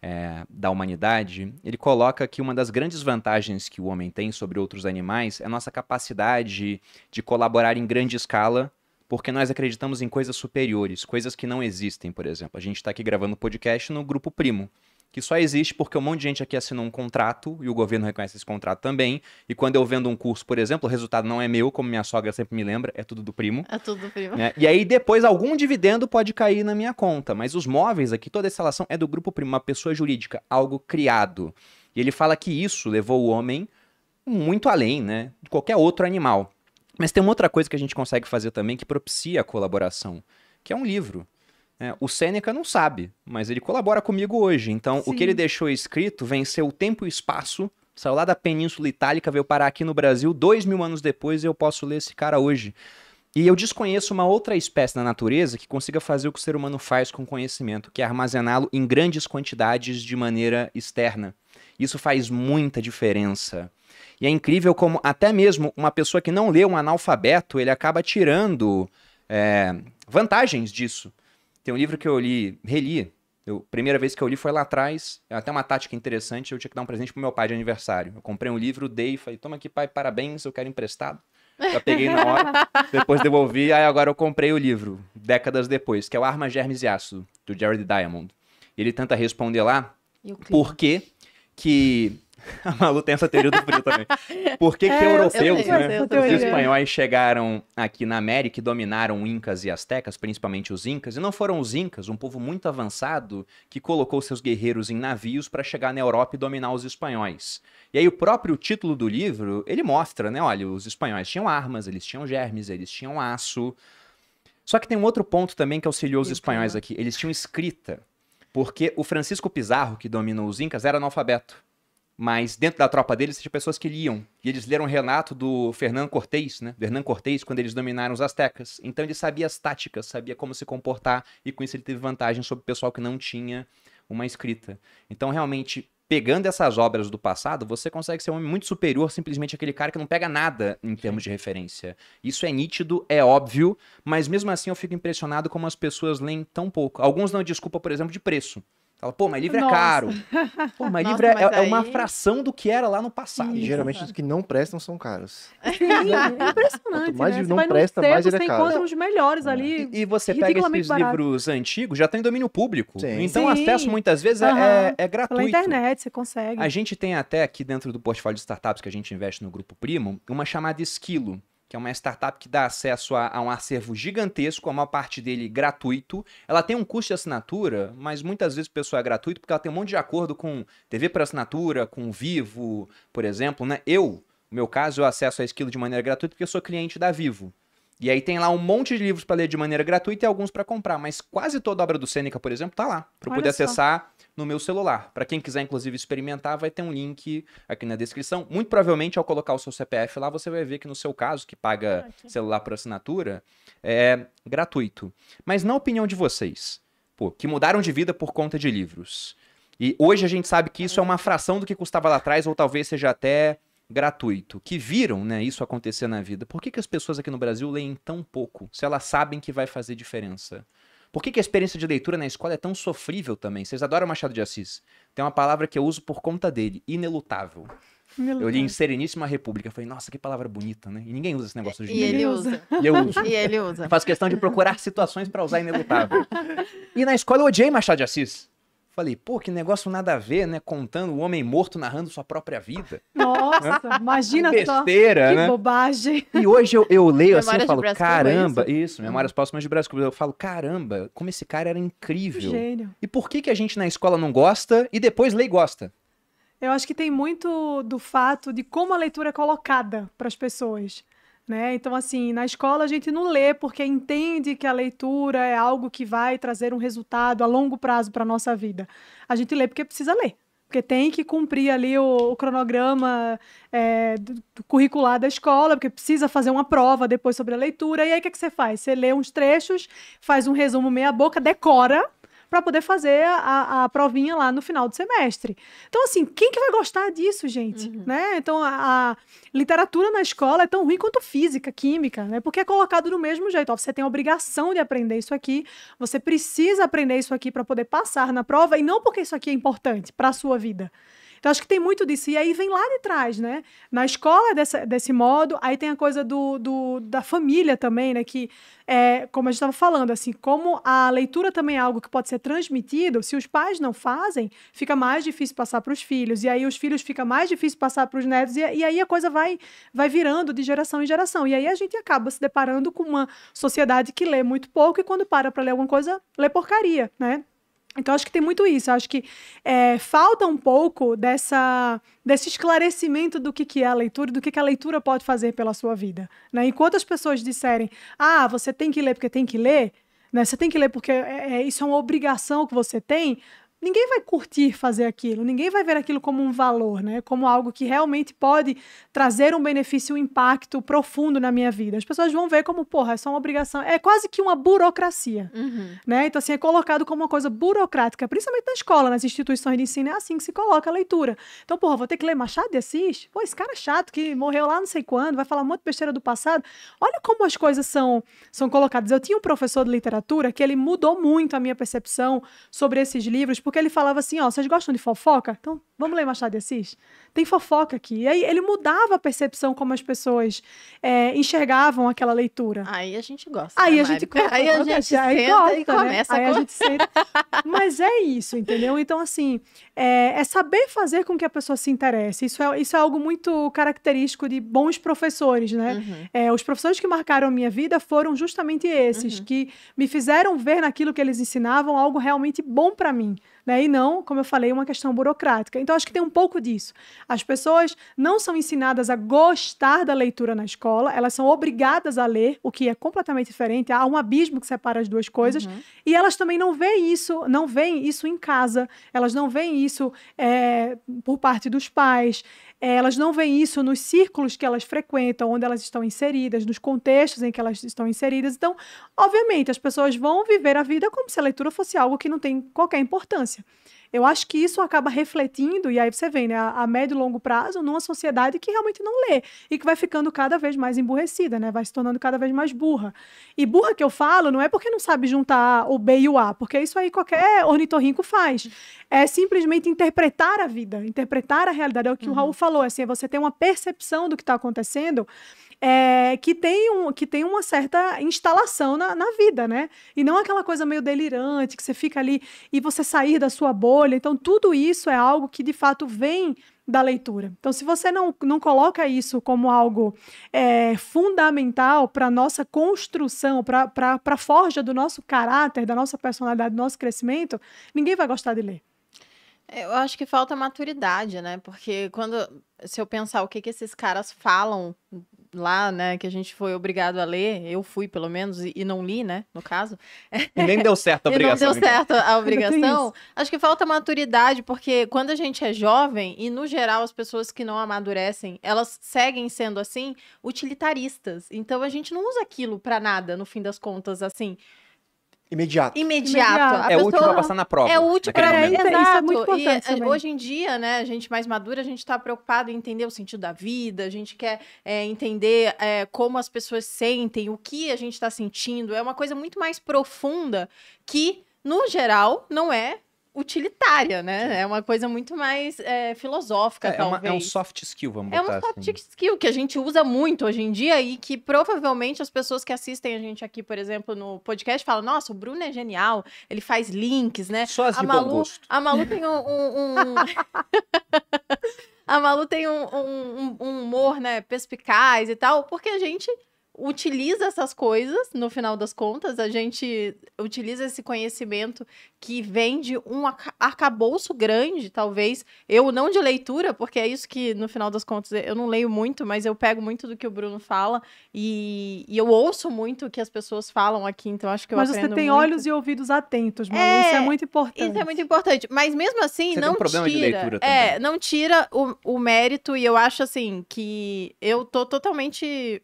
é, da humanidade, ele coloca que uma das grandes vantagens que o homem tem sobre outros animais é a nossa capacidade de colaborar em grande escala, porque nós acreditamos em coisas superiores, coisas que não existem, por exemplo. A gente está aqui gravando podcast no grupo primo que só existe porque um monte de gente aqui assinou um contrato e o governo reconhece esse contrato também. E quando eu vendo um curso, por exemplo, o resultado não é meu, como minha sogra sempre me lembra, é tudo do primo. É tudo do primo. Né? E aí depois algum dividendo pode cair na minha conta, mas os móveis aqui, toda essa relação é do grupo primo, uma pessoa jurídica, algo criado. E ele fala que isso levou o homem muito além, né, de qualquer outro animal. Mas tem uma outra coisa que a gente consegue fazer também que propicia a colaboração, que é um livro. É, o Sêneca não sabe, mas ele colabora comigo hoje. Então, Sim. o que ele deixou escrito venceu o tempo e espaço, saiu lá da Península Itálica, veio parar aqui no Brasil dois mil anos depois e eu posso ler esse cara hoje. E eu desconheço uma outra espécie na natureza que consiga fazer o que o ser humano faz com conhecimento, que é armazená-lo em grandes quantidades de maneira externa. Isso faz muita diferença. E é incrível como até mesmo uma pessoa que não lê um analfabeto, ele acaba tirando é, vantagens disso. Tem um livro que eu li, reli. Eu, primeira vez que eu li foi lá atrás. É até uma tática interessante. Eu tinha que dar um presente pro meu pai de aniversário. Eu comprei um livro, dei, falei, toma aqui, pai, parabéns, eu quero emprestado. Já peguei na hora, depois devolvi, aí agora eu comprei o livro, décadas depois, que é o Arma, Germes e Ácido, do Jared Diamond. Ele tenta responder lá por que A Malu tem essa teoria do frio também. Por que, que é, europeus, eu né? Os espanhóis chegaram aqui na América e dominaram incas e astecas, principalmente os incas, e não foram os incas, um povo muito avançado que colocou seus guerreiros em navios para chegar na Europa e dominar os espanhóis. E aí o próprio título do livro, ele mostra, né? Olha, os espanhóis tinham armas, eles tinham germes, eles tinham aço. Só que tem um outro ponto também que auxiliou os espanhóis aqui. Eles tinham escrita. Porque o Francisco Pizarro, que dominou os incas, era analfabeto. Mas dentro da tropa deles tinha pessoas que liam. E eles leram o relato do Fernando Cortez, né? Do Hernán Cortés, quando eles dominaram os Aztecas. Então ele sabia as táticas, sabia como se comportar, e com isso ele teve vantagem sobre o pessoal que não tinha uma escrita. Então, realmente, pegando essas obras do passado, você consegue ser um homem muito superior simplesmente aquele cara que não pega nada em termos de referência. Isso é nítido, é óbvio, mas mesmo assim eu fico impressionado como as pessoas leem tão pouco. Alguns não desculpa, por exemplo, de preço. Fala, pô, mas livro é caro. Pô, mas Nossa, livro é, mas é uma fração do que era lá no passado. E geralmente os que não prestam são caros. É impressionante. Quanto mais né? não presta, tempo, mais ele é caro. Você encontra uns melhores é. ali. E, e você pega esses barato. livros antigos, já tem tá domínio público. Sim. Então o acesso muitas vezes uhum. é, é gratuito. Na internet você consegue. A gente tem até aqui dentro do portfólio de startups que a gente investe no Grupo Primo, uma chamada Esquilo que é uma startup que dá acesso a, a, um acervo gigantesco, a maior parte dele gratuito. Ela tem um custo de assinatura, mas muitas vezes o pessoal é gratuito porque ela tem um monte de acordo com TV por assinatura, com Vivo, por exemplo. Né? Eu, no meu caso, eu acesso a Esquilo de maneira gratuita porque eu sou cliente da Vivo. E aí tem lá um monte de livros para ler de maneira gratuita e alguns para comprar, mas quase toda a obra do Sêneca, por exemplo, tá lá, para poder só. acessar no meu celular. Para quem quiser inclusive experimentar, vai ter um link aqui na descrição. Muito provavelmente ao colocar o seu CPF lá, você vai ver que no seu caso, que paga celular por assinatura, é gratuito. Mas na opinião de vocês, pô, que mudaram de vida por conta de livros. E hoje a gente sabe que isso é uma fração do que custava lá atrás, ou talvez seja até gratuito, que viram né, isso acontecer na vida, por que, que as pessoas aqui no Brasil leem tão pouco, se elas sabem que vai fazer diferença? Por que, que a experiência de leitura na escola é tão sofrível também? Vocês adoram Machado de Assis. Tem uma palavra que eu uso por conta dele, inelutável. Eu li em Sereníssima República. Falei, nossa, que palavra bonita, né? E ninguém usa esse negócio de. E ele usa. E eu uso. E ele usa. faço questão de procurar situações para usar inelutável. E na escola eu odiei Machado de Assis. Falei, pô, que negócio nada a ver, né? Contando o homem morto narrando sua própria vida. Nossa, né? imagina que besteira, só. Né? Que bobagem. E hoje eu, eu leio assim, e falo, é caramba, é isso, isso Memórias hum. de Brasil. Eu falo, caramba, como esse cara era incrível. Gênio. E por que, que a gente na escola não gosta e depois lê e gosta? Eu acho que tem muito do fato de como a leitura é colocada para as pessoas. Né? Então, assim, na escola a gente não lê porque entende que a leitura é algo que vai trazer um resultado a longo prazo para a nossa vida. A gente lê porque precisa ler, porque tem que cumprir ali o, o cronograma é, do, do curricular da escola, porque precisa fazer uma prova depois sobre a leitura. E aí o que, é que você faz? Você lê uns trechos, faz um resumo meia boca, decora para poder fazer a, a, provinha lá no final do semestre. Então, assim, quem que vai gostar disso, gente? Uhum. Né? Então, a, a, literatura na escola é tão ruim quanto física, química, né? Porque é colocado do mesmo jeito. Ó, você tem a obrigação de aprender isso aqui, você precisa aprender isso aqui para poder passar na prova, e não porque isso aqui é importante para a sua vida. Então, acho que tem muito disso. E aí vem lá de trás, né? Na escola é dessa, desse modo, aí tem a coisa do, do da família também, né? Que, é, como a gente estava falando, assim, como a leitura também é algo que pode ser transmitido, se os pais não fazem, fica mais difícil passar para os filhos. E aí os filhos fica mais difícil passar para os netos. E, e aí a coisa vai, vai virando de geração em geração. E aí a gente acaba se deparando com uma sociedade que lê muito pouco e quando para para ler alguma coisa, lê porcaria, né? Então, acho que tem muito isso. Acho que é, falta um pouco dessa, desse esclarecimento do que, que é a leitura e do que, que a leitura pode fazer pela sua vida. Né? Enquanto as pessoas disserem, ah, você tem que ler porque tem que ler, né? você tem que ler porque é, é, isso é uma obrigação que você tem, ninguém vai curtir fazer aquilo, ninguém vai ver aquilo como um valor, né? Como algo que realmente pode trazer um benefício, um impacto profundo na minha vida. As pessoas vão ver como, porra, é só uma obrigação, é quase que uma burocracia, uhum. né? Então assim, é colocado como uma coisa burocrática, principalmente na escola, nas instituições de ensino, é assim que se coloca a leitura. Então, porra, vou ter que ler Machado de Assis? Pô, esse cara é chato que morreu lá não sei quando, vai falar um monte de besteira do passado. Olha como as coisas são são colocadas. Eu tinha um professor de literatura que ele mudou muito a minha percepção sobre esses livros porque ele falava assim: ó, vocês gostam de fofoca? Então Vamos ler Machado de Assis? Tem fofoca aqui. E aí ele mudava a percepção como as pessoas é, enxergavam aquela leitura. Aí a gente gosta. Né, aí né, a gente gosta. Aí a gente aí gosta, e né? começa né? a... Aí a gente senta. Mas é isso, entendeu? Então, assim, é, é, saber fazer com que a pessoa se interesse. Isso é, isso é algo muito característico de bons professores, né? Uhum. É, os professores que marcaram a minha vida foram justamente esses, uhum. que me fizeram ver naquilo que eles ensinavam algo realmente bom para mim. Né? E não, como eu falei, uma questão burocrática. Então, acho que tem um pouco disso. As pessoas não são ensinadas a gostar da leitura na escola, elas são obrigadas a ler, o que é completamente diferente. Há um abismo que separa as duas coisas. Uhum. E elas também não veem isso, não veem isso em casa, elas não veem isso é, por parte dos pais. É, elas não veem isso nos círculos que elas frequentam, onde elas estão inseridas, nos contextos em que elas estão inseridas. Então, obviamente, as pessoas vão viver a vida como se a leitura fosse algo que não tem qualquer importância. Eu acho que isso acaba refletindo, e aí você vê, né, a, a médio e longo prazo, numa sociedade que realmente não lê e que vai ficando cada vez mais emburrecida, né? Vai se tornando cada vez mais burra. E burra que eu falo não é porque não sabe juntar o B e o A, porque isso aí qualquer ornitorrinco faz. É simplesmente interpretar a vida, interpretar a realidade. É o que uhum. o Raul falou, assim, é você tem uma percepção do que está acontecendo é, que, tem um, que tem uma certa instalação na, na vida, né? E não aquela coisa meio delirante que você fica ali e você sair da sua bolha. Então, tudo isso é algo que de fato vem da leitura. Então, se você não, não coloca isso como algo é, fundamental para a nossa construção, para a forja do nosso caráter, da nossa personalidade, do nosso crescimento, ninguém vai gostar de ler. Eu acho que falta maturidade, né? Porque quando. Se eu pensar o que, que esses caras falam lá, né, que a gente foi obrigado a ler, eu fui pelo menos, e, e não li, né, no caso. E nem deu certo a obrigação. não deu certo a né? obrigação. Acho que falta maturidade, porque quando a gente é jovem, e no geral as pessoas que não amadurecem, elas seguem sendo assim, utilitaristas. Então a gente não usa aquilo para nada, no fim das contas, assim. Imediato. Imediato. É pessoa... útil para passar na prova. É útil para Exato. Isso é muito eh, importante e, hoje em dia, né, a gente mais madura, a gente está preocupado em entender o sentido da vida, a gente quer é, entender é, como as pessoas sentem, o que a gente está sentindo. É uma coisa muito mais profunda que, no geral, não é utilitária, né? É uma coisa muito mais é, filosófica, é, talvez. É, uma, é, um soft skill, vamos botar É um soft assim. skill que a gente usa muito hoje em dia e que provavelmente as pessoas que assistem a gente aqui, por exemplo, no podcast, falam, nossa, o Bruno é genial, ele faz links, né? Só as a de Malu, bom gosto. A Malu tem um... um, um... a Malu tem um, um humor, né, perspicaz e tal, porque a gente utiliza essas coisas, no final das contas, a gente utiliza esse conhecimento que vem de um arcabouço grande, talvez, eu não de leitura, porque é isso que, no final das contas, eu não leio muito, mas eu pego muito do que o Bruno fala e, e eu ouço muito o que as pessoas falam aqui, então acho que eu mas aprendo Mas você tem muito. olhos e ouvidos atentos, Manu, é, isso é muito importante. Isso é muito importante, mas mesmo assim, você não tem um problema tira, de leitura é, também. É, não tira o, o mérito e eu acho, assim, que eu tô totalmente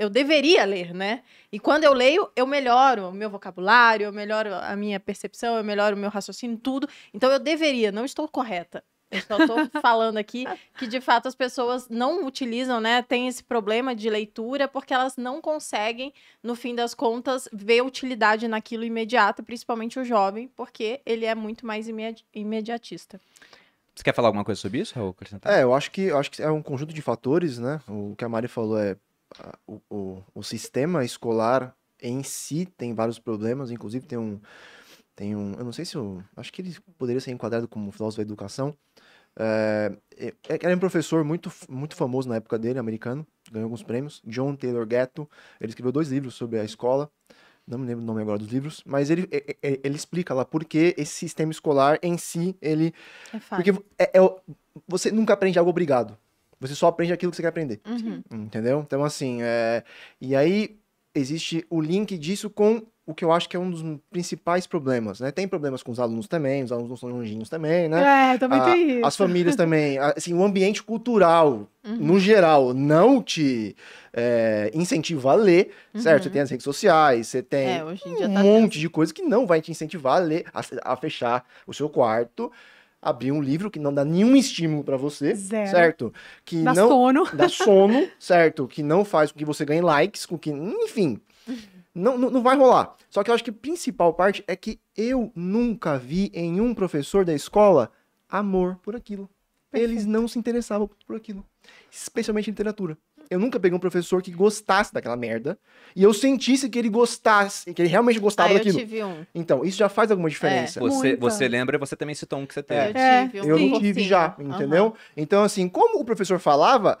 eu deveria ler, né? E quando eu leio, eu melhoro o meu vocabulário, eu melhoro a minha percepção, eu melhoro o meu raciocínio, tudo. Então eu deveria, não estou correta. Eu só estou falando aqui que, de fato, as pessoas não utilizam, né? Tem esse problema de leitura porque elas não conseguem, no fim das contas, ver utilidade naquilo imediato, principalmente o jovem, porque ele é muito mais imedi imediatista. Você quer falar alguma coisa sobre isso, Raul? É, eu acho que, eu acho que é um conjunto de fatores, né? O que a Mari falou é o, o, sistema escolar em si tem vários problemas, inclusive tem um, tem um, eu não sei se eu, acho que ele poderia ser enquadrado como filósofo da educação. É, é, era um professor muito, muito famoso na época dele, americano, ganhou alguns prêmios, John Taylor Gatto. Ele escreveu dois livros sobre a escola, não me lembro o nome agora dos livros, mas ele, ele, é, é, ele explica lá por que esse sistema escolar em si, ele... É fácil. porque é, é, você nunca aprende algo obrigado. Você só aprende aquilo que você quer aprender. Uhum. Entendeu? Então, assim, é... e aí existe o link disso com o que eu acho que é um dos principais problemas, né? Tem problemas com os alunos também, os alunos não são longinhos também, né? É, também tem isso. As famílias também, assim, o ambiente cultural, uhum. no geral, não te é, incentiva a ler, uhum. certo? Você tem as redes sociais, você tem é, um tá monte mesmo. de coisa que não vai te incentivar a ler, a, a fechar o seu quarto, abrir um livro que não dá nenhum estímulo para você, Zero. certo? Que dá não sono. dá sono, certo? Que não faz com que você ganhe likes, com que, enfim, não, não, não vai rolar. Só que eu acho que a principal parte é que eu nunca vi em um professor da escola amor por aquilo. Perfeito. Eles não se interessavam por aquilo, especialmente em literatura eu nunca peguei um professor que gostasse daquela merda e eu sentisse que ele gostasse, que ele realmente gostava ah, eu daquilo. Tive um. Então, isso já faz alguma diferença. É, você, você lembra, você também citou um que você teve. É, eu tive, um eu tive já, entendeu? Uhum. Então, assim, como o professor falava,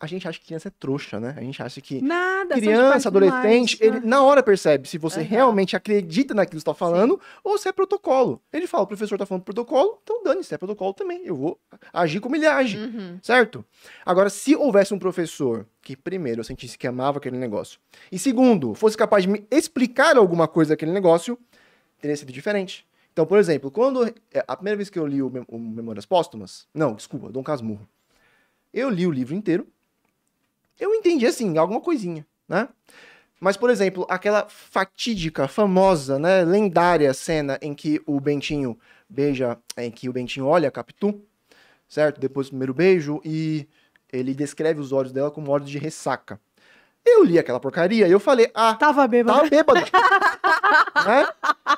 a gente acha que criança é trouxa, né? A gente acha que Nada, criança, adolescente, ele né? na hora percebe se você uhum. realmente acredita naquilo que está falando Sim. ou se é protocolo. Ele fala, o professor está falando protocolo, então dane-se, é protocolo também. Eu vou agir como ele age, uhum. certo? Agora, se houvesse um professor que, primeiro, eu sentisse que amava aquele negócio e, segundo, fosse capaz de me explicar alguma coisa daquele negócio, teria sido diferente. Então, por exemplo, quando é, a primeira vez que eu li o, Mem o Memórias Póstumas, não, desculpa, Dom Casmurro, eu li o livro inteiro, eu entendi assim, alguma coisinha, né? Mas, por exemplo, aquela fatídica, famosa, né, lendária cena em que o Bentinho beija, é, em que o Bentinho olha a Capitu, certo? Depois do primeiro beijo, e ele descreve os olhos dela como olhos de ressaca. Eu li aquela porcaria e eu falei, ah. Tava bêbado. Tava bêbado. né?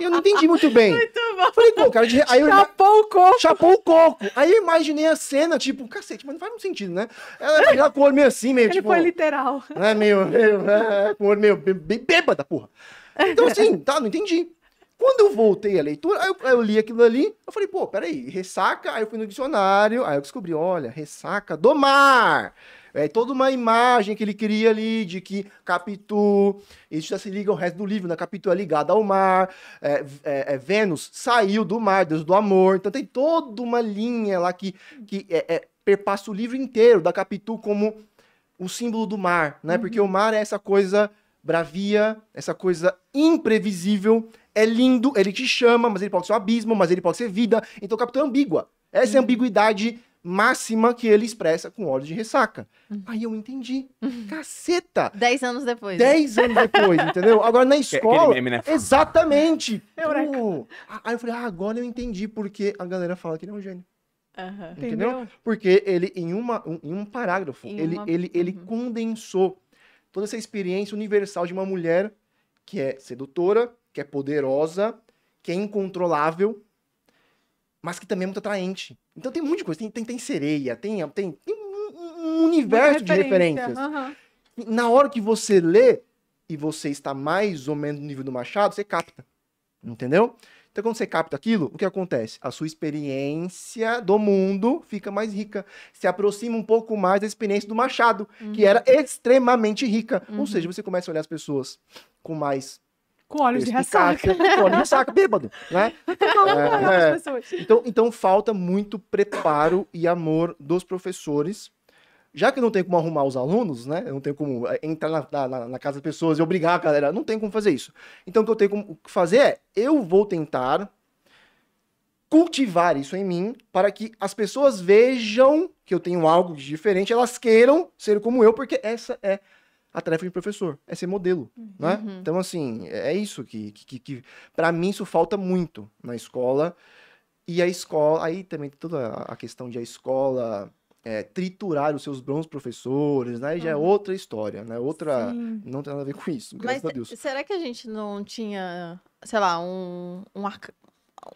Eu não entendi muito bem. Muito tava. Falei, pô, cara, de... aí eu Chapou o coco. Chapou o coco. Aí eu imaginei a cena, tipo, cacete, mas não faz um sentido, né? Ela, ela tá com o olho meio assim, meio Ele tipo. foi literal. Né, meio. meio é, com o olho meio bê, bêbada, porra. Então, assim, tá, não entendi. Quando eu voltei à leitura, aí eu, aí eu, li aquilo ali, eu falei, pô, peraí, ressaca. Aí eu fui no dicionário, aí eu descobri, olha, ressaca do mar. É, toda uma imagem que ele cria ali de que Capitu, isso já se liga ao resto do livro, né? Capitu é ligado ao mar, é, é, é Vênus saiu do mar, Deus do amor. Então tem toda uma linha lá que, que é, é, perpassa o livro inteiro da Capitu como o símbolo do mar, né? Uhum. Porque o mar é essa coisa bravia, essa coisa imprevisível, é lindo, ele te chama, mas ele pode ser um abismo, mas ele pode ser vida. Então Capitu é ambígua. Essa uhum. ambiguidade máxima que ele expressa com óleo de ressaca. Uhum. Aí eu entendi. Uhum. Caceta! Dez anos depois. Dez né? anos depois, entendeu? Agora na escola. Meme, né? Exatamente! É aí eu falei, ah, agora eu entendi porque a galera fala que ele é um gênio. Uhum. Entendeu? entendeu? Porque ele, em, uma, um, em um parágrafo, em ele, uma... ele, ele uhum. condensou toda essa experiência universal de uma mulher que é sedutora, que é poderosa, que é incontrolável, mas que também é muito atraente. Então tem um monte de coisa. Tem, tem, tem sereia, tem, tem, tem um, universo de referências. Na hora que você lê e você está mais ou menos no nível do Machado, você capta. Entendeu? Então, quando você capta aquilo, o que acontece? A sua experiência do mundo fica mais rica. Se aproxima um pouco mais da experiência do Machado, uhum. que era extremamente rica. Uhum. Ou seja, você começa a olhar as pessoas com mais com olhos de ressaca. Com olhos de ressaca, bêbado, né? É, é. Então, então falta muito preparo e amor dos professores. Já que não tem como arrumar os alunos, né? não tem como é, entrar na, na, na casa das pessoas e obrigar a galera. Não tem como fazer isso. Então, o que eu tenho como fazer é, eu vou tentar cultivar isso em mim para que as pessoas vejam que eu tenho algo diferente, elas queiram ser como eu, porque essa é a tarefa de professor, é ser modelo, uhum. né? Uhum. Então, assim, é isso que, que, que para mim, isso falta muito na escola. E a escola, aí também toda a questão de a escola é, triturar os seus bons professores, né? já é uhum. outra história, né? Outra. Sim. Não tem nada a ver com isso, graças Mas a Deus. Será que a gente não tinha, sei lá, um, um, arca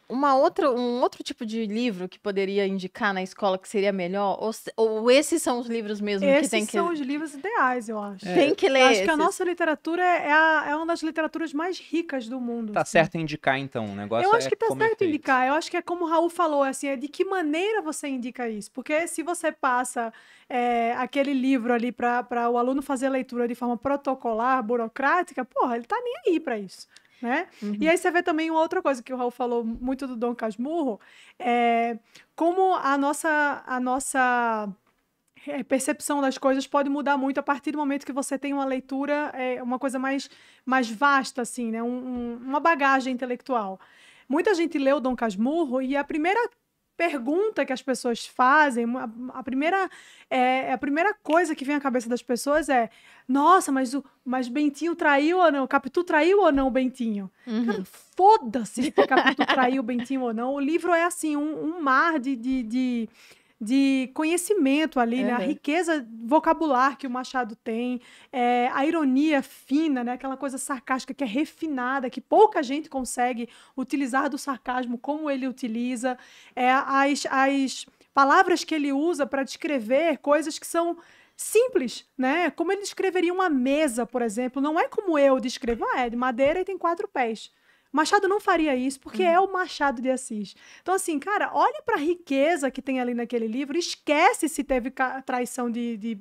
uma outra, um outro tipo de livro que poderia indicar na escola que seria melhor? Ou, ou esses são os livros mesmo esses que tem que... Esses são os livros ideais, eu acho. É. Tem que ler Acho esses. que a nossa literatura é, a, é uma das literaturas mais ricas do mundo. Tá assim. certo indicar, então, o negócio Eu acho é que tá é certo é indicar. Eu acho que é como o Raul falou, assim, é de que maneira você indica isso. Porque se você passa é, aquele livro ali para o aluno fazer a leitura de forma protocolar, burocrática, porra, ele tá nem aí para isso né? Uhum. E aí você vê também uma outra coisa que o Raul falou muito do Dom Casmurro, é como a nossa a nossa é, percepção das coisas pode mudar muito a partir do momento que você tem uma leitura, é, uma coisa mais, mais vasta, assim, né? Um, um, uma bagagem intelectual. Muita gente leu Dom Casmurro e a primeira pergunta que as pessoas fazem, a, a primeira, é, é, a primeira coisa que vem à cabeça das pessoas é: nossa, mas o mas Bentinho traiu ou não? Capitu traiu ou não Bentinho? Uhum. Cara, foda-se que Capitu traiu Bentinho ou não. O livro é assim, um, um mar de, de, de de conhecimento ali, é, né? A riqueza vocabular que o Machado tem, é, a ironia fina, né? Aquela coisa sarcástica que é refinada, que pouca gente consegue utilizar do sarcasmo como ele utiliza, é, as, as palavras que ele usa para descrever coisas que são simples, né? Como ele descreveria uma mesa, por exemplo, não é como eu descrevo, ah, é de madeira e tem quatro pés. Machado não faria isso porque uhum. é o Machado de Assis. Então, assim, cara, olha para a riqueza que tem ali naquele livro, esquece se teve traição de, de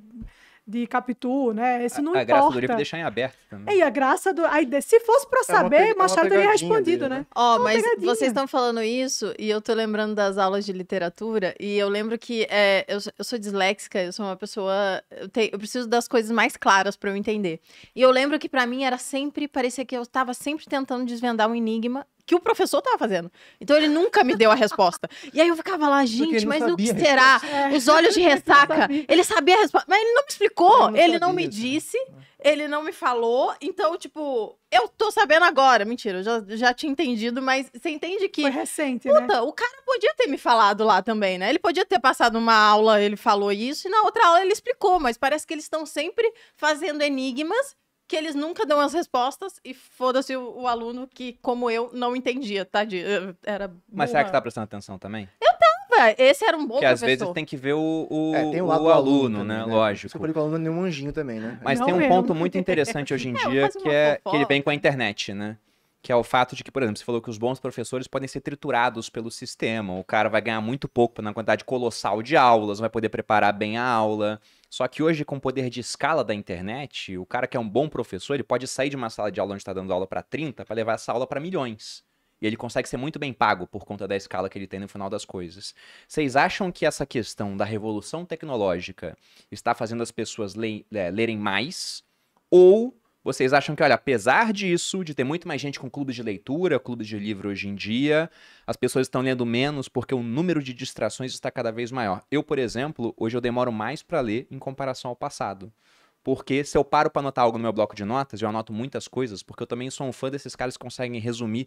de Capitu, né? Isso não a, a importa. A graça do livro deixar em aberto também. E a graça do... Aí, se fosse para é saber, é Machado teria respondido, dele, né? né? Ó, oh, mas pegadinha. vocês estão falando isso e eu tô lembrando das aulas de literatura e eu lembro que é, eu, eu sou disléxica, eu sou uma pessoa... Eu, te, eu preciso das coisas mais claras para eu entender. E eu lembro que para mim era sempre... Parecia que eu estava sempre tentando desvendar um enigma que o professor tava fazendo. Então ele nunca me deu a resposta. E aí eu ficava lá, gente, mas o que será? É. Os olhos de ressaca. Ele sabia a resposta, mas ele não me explicou, não ele não me né? disse, é. ele não me falou. Então, tipo, eu tô sabendo agora. Mentira, eu já, já tinha entendido, mas você entende que. Foi recente, né? Puta, né? o cara podia ter me falado lá também, né? Ele podia ter passado uma aula, ele falou isso, e na outra aula ele explicou, mas parece que eles estão sempre fazendo enigmas que eles nunca dão as respostas e foda-se o, o, aluno que, como eu, não entendia, tá? De, eh, era burra. Mas será que tá prestando atenção também? Eu tava! Esse era um bom Porque professor. às vezes tem que ver o, o, é, o aluno, aluno né? né? Lógico. Você pode o aluno é um anjinho também, né? Mas não tem um mesmo. É ponto muito interessante hoje em dia que é que ele vem com a internet, né? que é o fato de que, por exemplo, você falou que os bons professores podem ser triturados pelo sistema. O cara vai ganhar muito pouco na quantidade colossal de aulas, vai poder preparar bem a aula, só que hoje, com o poder de escala da internet, o cara que é um bom professor, ele pode sair de uma sala de aula onde está dando aula para 30 para levar essa aula para milhões. E ele consegue ser muito bem pago por conta da escala que ele tem no final das coisas. Vocês acham que essa questão da revolução tecnológica está fazendo as pessoas le é, lerem mais? Ou vocês acham que, olha, apesar disso, de ter muito mais gente com clubes de leitura, clubes de livro hoje em dia, as pessoas estão lendo menos porque o número de distrações está cada vez maior. Eu, por exemplo, hoje eu demoro mais para ler em comparação ao passado. Porque se eu paro para anotar algo no meu bloco de notas, eu anoto muitas coisas, porque eu também sou um fã desses caras que conseguem resumir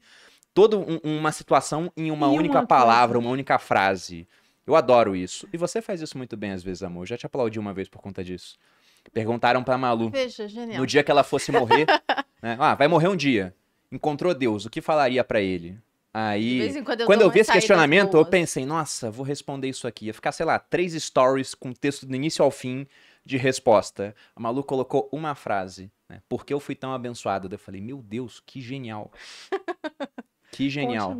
toda um, uma situação em uma e única uma palavra, coisa. uma única frase. Eu adoro isso. E você faz isso muito bem às vezes, amor. Eu já te aplaudi uma vez por conta disso. Perguntaram pra Malu. Veja, genial. No dia que ela fosse morrer. né? Ah, vai morrer um dia. Encontrou Deus, o que falaria para ele? Aí, quando eu, quando eu vi esse questionamento, eu pensei, nossa, vou responder isso aqui. Ia ficar, sei lá, três stories com texto do início ao fim de resposta. A Malu colocou uma frase, né? Por que eu fui tão abençoada? Eu falei, meu Deus, que genial. Que genial.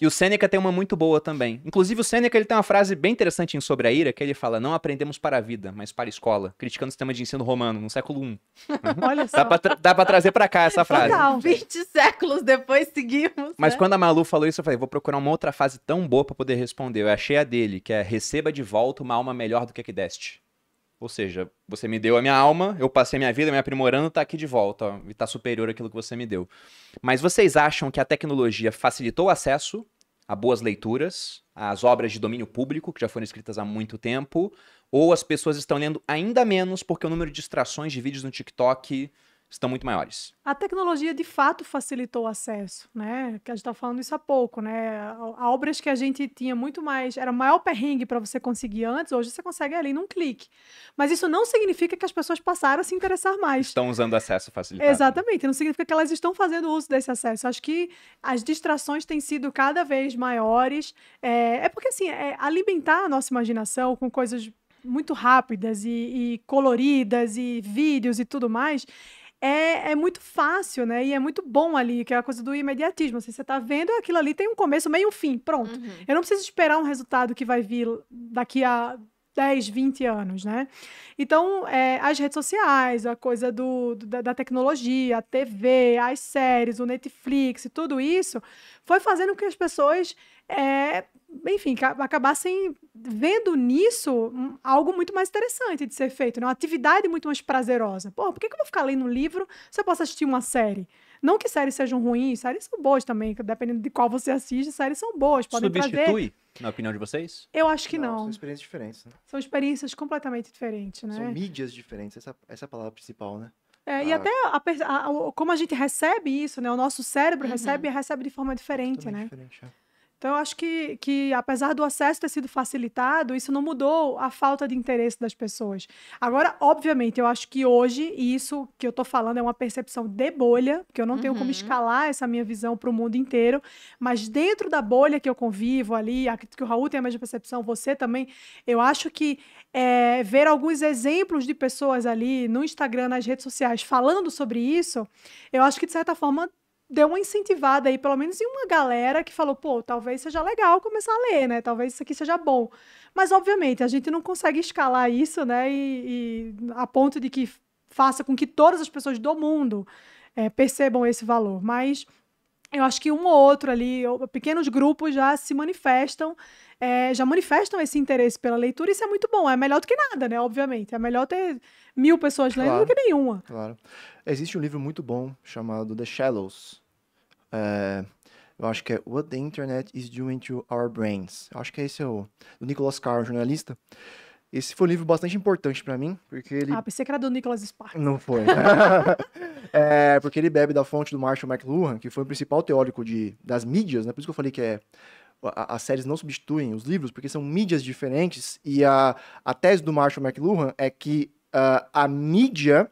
e o Sêneca tem uma muito boa também. Inclusive, o Sêneca ele tem uma frase bem interessante Sobre a Ira, que ele fala: Não aprendemos para a vida, mas para a escola. Criticando o sistema de ensino romano no século I. Olha só. Dá pra, tra dá pra trazer para cá essa frase. Total, 20 séculos depois seguimos. Mas né? quando a Malu falou isso, eu falei: Vou procurar uma outra frase tão boa para poder responder. Eu achei a dele, que é: Receba de volta uma alma melhor do que a que deste. Ou seja, você me deu a minha alma, eu passei a minha vida me aprimorando, tá aqui de volta, ó, e tá superior àquilo que você me deu. Mas vocês acham que a tecnologia facilitou o acesso a boas leituras, às obras de domínio público, que já foram escritas há muito tempo, ou as pessoas estão lendo ainda menos porque o número de distrações de vídeos no TikTok estão muito maiores. A tecnologia de fato facilitou o acesso, né? Que a gente está falando isso há pouco, né? obras que a gente tinha muito mais, era maior perrengue para você conseguir antes, hoje você consegue ali num clique. Mas isso não significa que as pessoas passaram a se interessar mais. Estão usando acesso facilitado. Exatamente, não significa que elas estão fazendo uso desse acesso. Acho que as distrações têm sido cada vez maiores. É, é porque assim, é alimentar a nossa imaginação com coisas muito rápidas e, e, coloridas e vídeos e tudo mais, é, é muito fácil, né? E é muito bom ali, que é a coisa do imediatismo. Assim, você tá vendo aquilo ali, tem um começo, meio um fim, pronto. Uhum. Eu não preciso esperar um resultado que vai vir daqui a 10, 20 anos, né? Então, é, as redes sociais, a coisa do, do, da, tecnologia, a TV, as séries, o Netflix, tudo isso, foi fazendo com que as pessoas é, enfim, acabassem vendo nisso hum, algo muito mais interessante de ser feito, né? uma atividade muito mais prazerosa. Pô, por que, eu vou ficar lendo um livro se eu posso assistir uma série? Não que séries sejam ruins, séries são boas também, dependendo de qual você assiste, séries são boas, podem Substitui, trazer... na opinião de vocês? Eu acho que não. não. São experiências diferentes, né? São experiências completamente diferentes, né? São mídias diferentes, essa, essa é a palavra principal, né? É, ah. E até a, a, a, como a gente recebe isso, né? O nosso cérebro uhum. recebe recebe de forma diferente, Totalmente né? Diferente, é. Então, eu acho que, que, apesar do acesso ter sido facilitado, isso não mudou a falta de interesse das pessoas. Agora, obviamente, eu acho que hoje, e isso que eu estou falando é uma percepção de bolha, porque eu não uhum. tenho como uhum. escalar essa minha visão para o mundo inteiro, mas dentro da bolha que eu convivo ali, acredito que o Raul tem a mesma percepção, você também, eu acho que é, ver alguns exemplos de pessoas ali no Instagram, nas redes sociais, falando sobre isso, eu acho que, de certa forma, deu uma incentivada aí, pelo menos em uma galera que falou, pô, talvez seja legal começar a ler, né? Talvez isso aqui seja bom. Mas, obviamente, a gente não consegue escalar isso, né? E, e a ponto de que faça com que todas as pessoas do mundo é, percebam esse valor. Mas eu acho que um ou outro ali, ou pequenos grupos já se manifestam, é, já manifestam esse interesse pela leitura, isso é muito bom. É melhor do que nada, né? Obviamente. É melhor ter mil pessoas lendo claro, do que nenhuma. Claro. Existe um livro muito bom chamado The Shallows. É, eu acho que é What the Internet is Doing to Our Brains. Eu acho que esse é o do Nicholas Carr, jornalista. Esse foi um livro bastante importante para mim, porque ele... Ah, pensei que era do Nicholas Sparks. Não foi. é, porque ele bebe da fonte do Marshall McLuhan, que foi o principal teórico de, das mídias, né? Por isso que eu falei que é as séries não substituem os livros, porque são mídias diferentes, e a, a tese do Marshall McLuhan é que uh, a mídia,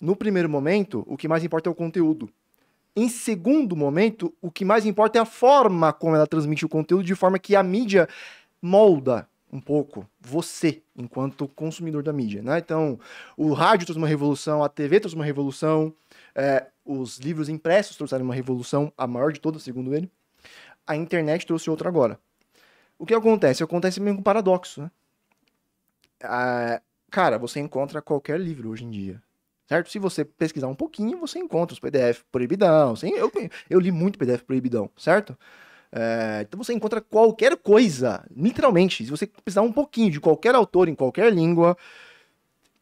no primeiro momento, o que mais importa é o conteúdo. Em segundo momento, o que mais importa é a forma como ela transmite o conteúdo, de forma que a mídia molda um pouco você enquanto consumidor da mídia, né? Então, o rádio trouxe uma revolução, a TV trouxe uma revolução, é, os livros impressos trouxeram uma revolução, a maior de todas, segundo ele. A internet trouxe outra agora. O que acontece? Acontece meio um paradoxo, né? Ah, cara, você encontra qualquer livro hoje em dia, certo? Se você pesquisar um pouquinho, você encontra os PDF proibidão. sim? eu, eu li muito PDF proibidão, certo? É, então você encontra qualquer coisa, literalmente. Se você precisar um pouquinho de qualquer autor em qualquer língua,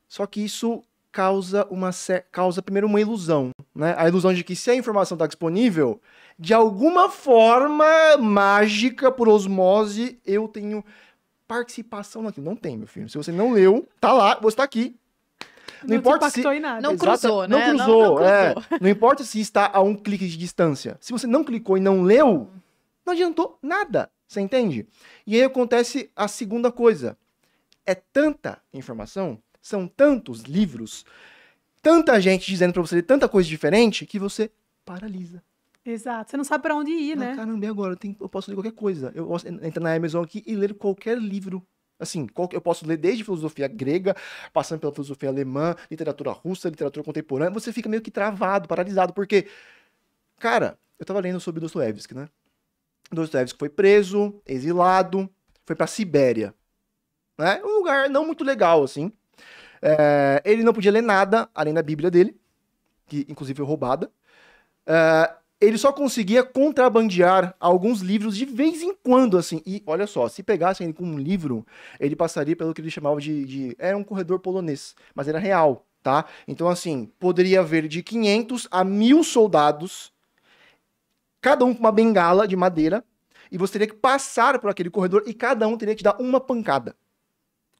só que isso causa uma causa primeiro uma ilusão, né? A ilusão de que se a informação está disponível, de alguma forma mágica por osmose eu tenho participação naquilo. Não tem, meu filho. Se você não leu, tá lá, você está aqui, não, não importa se não cruzou, Exato, né? não cruzou, não, não cruzou, é. não importa se está a um clique de distância. Se você não clicou e não leu, não adiantou nada, você entende? E aí acontece a segunda coisa. É tanta informação, são tantos livros, tanta gente dizendo para você tanta coisa diferente que você paralisa. Exato, você não sabe para onde ir, ah, né? Caramba, e agora? Eu, tenho, eu, posso ler qualquer coisa. Eu posso entrar na Amazon aqui e ler qualquer livro. Assim, qual, eu posso ler desde filosofia grega, passando pela filosofia alemã, literatura russa, literatura contemporânea. Você fica meio que travado, paralisado, porque, cara, eu tava lendo sobre Dostoiévski, né? Dostoevsky foi preso, exilado, foi para Sibéria. Né? Um lugar não muito legal, assim. É, ele não podia ler nada além da Bíblia dele, que inclusive foi é roubada. É, ele só conseguia contrabandear alguns livros de vez em quando, assim. E olha só, se pegassem ele com um livro, ele passaria pelo que ele chamava de, de. Era um corredor polonês, mas era real, tá? Então, assim, poderia haver de 500 a 1000 soldados cada um com uma bengala de madeira, e você teria que passar por aquele corredor e cada um teria que te dar uma pancada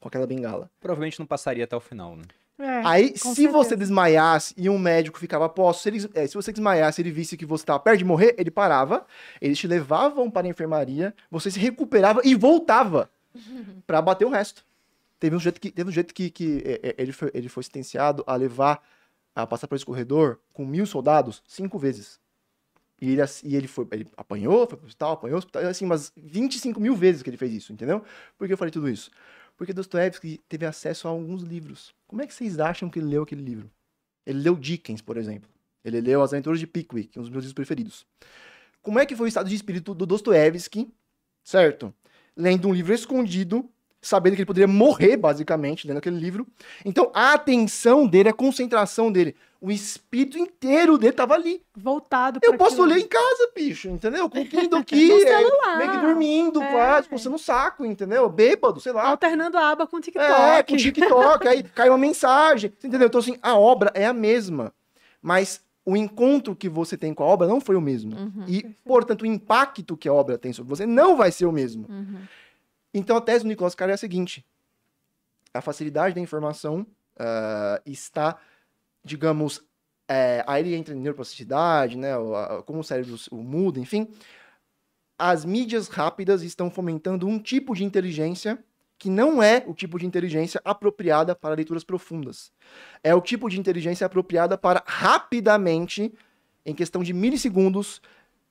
com aquela bengala. Provavelmente não passaria até o final, né? É, Aí, se certeza. você desmaiasse e um médico ficava posto, se, ele, é, se você desmaiasse ele visse que você estava perto de morrer, ele parava, eles te levavam para a enfermaria, você se recuperava e voltava para bater o resto. Teve um jeito que, teve um jeito que, que é, é, ele, foi, ele foi sentenciado a levar, a passar por esse corredor com mil soldados cinco vezes. E ele, e ele foi, ele apanhou, foi pro hospital, apanhou, hospital, assim, umas 25 mil vezes que ele fez isso, entendeu? Por que eu falei tudo isso? Porque Dostoevsky teve acesso a alguns livros. Como é que vocês acham que ele leu aquele livro? Ele leu Dickens, por exemplo. Ele leu As Aventuras de Pickwick, um dos meus livros preferidos. Como é que foi o estado de espírito do Dostoevsky, certo? Lendo um livro escondido sabendo que ele poderia morrer, basicamente, dentro daquele livro. Então, a atenção dele, a concentração dele, o espírito inteiro dele tava ali. Voltado Eu posso aquilo. ler em casa, bicho, entendeu? Com o Kindle aqui, é, meio que dormindo é. quase, coçando o saco, entendeu? Bêbado, sei lá. Alternando a aba com o TikTok. É, com o TikTok, aí cai uma mensagem, entendeu? Então, assim, a obra é a mesma, mas o encontro que você tem com a obra não foi o mesmo. Uhum, e, perfeito. portanto, o impacto que a obra tem sobre você não vai ser o mesmo. Uhum. Então a tese do Nicolas Carr é a seguinte: a facilidade da informação uh, está, digamos, é, aí ele entra em neuroplasticidade, né, como o cérebro muda, enfim. As mídias rápidas estão fomentando um tipo de inteligência que não é o tipo de inteligência apropriada para leituras profundas. É o tipo de inteligência apropriada para rapidamente, em questão de milissegundos,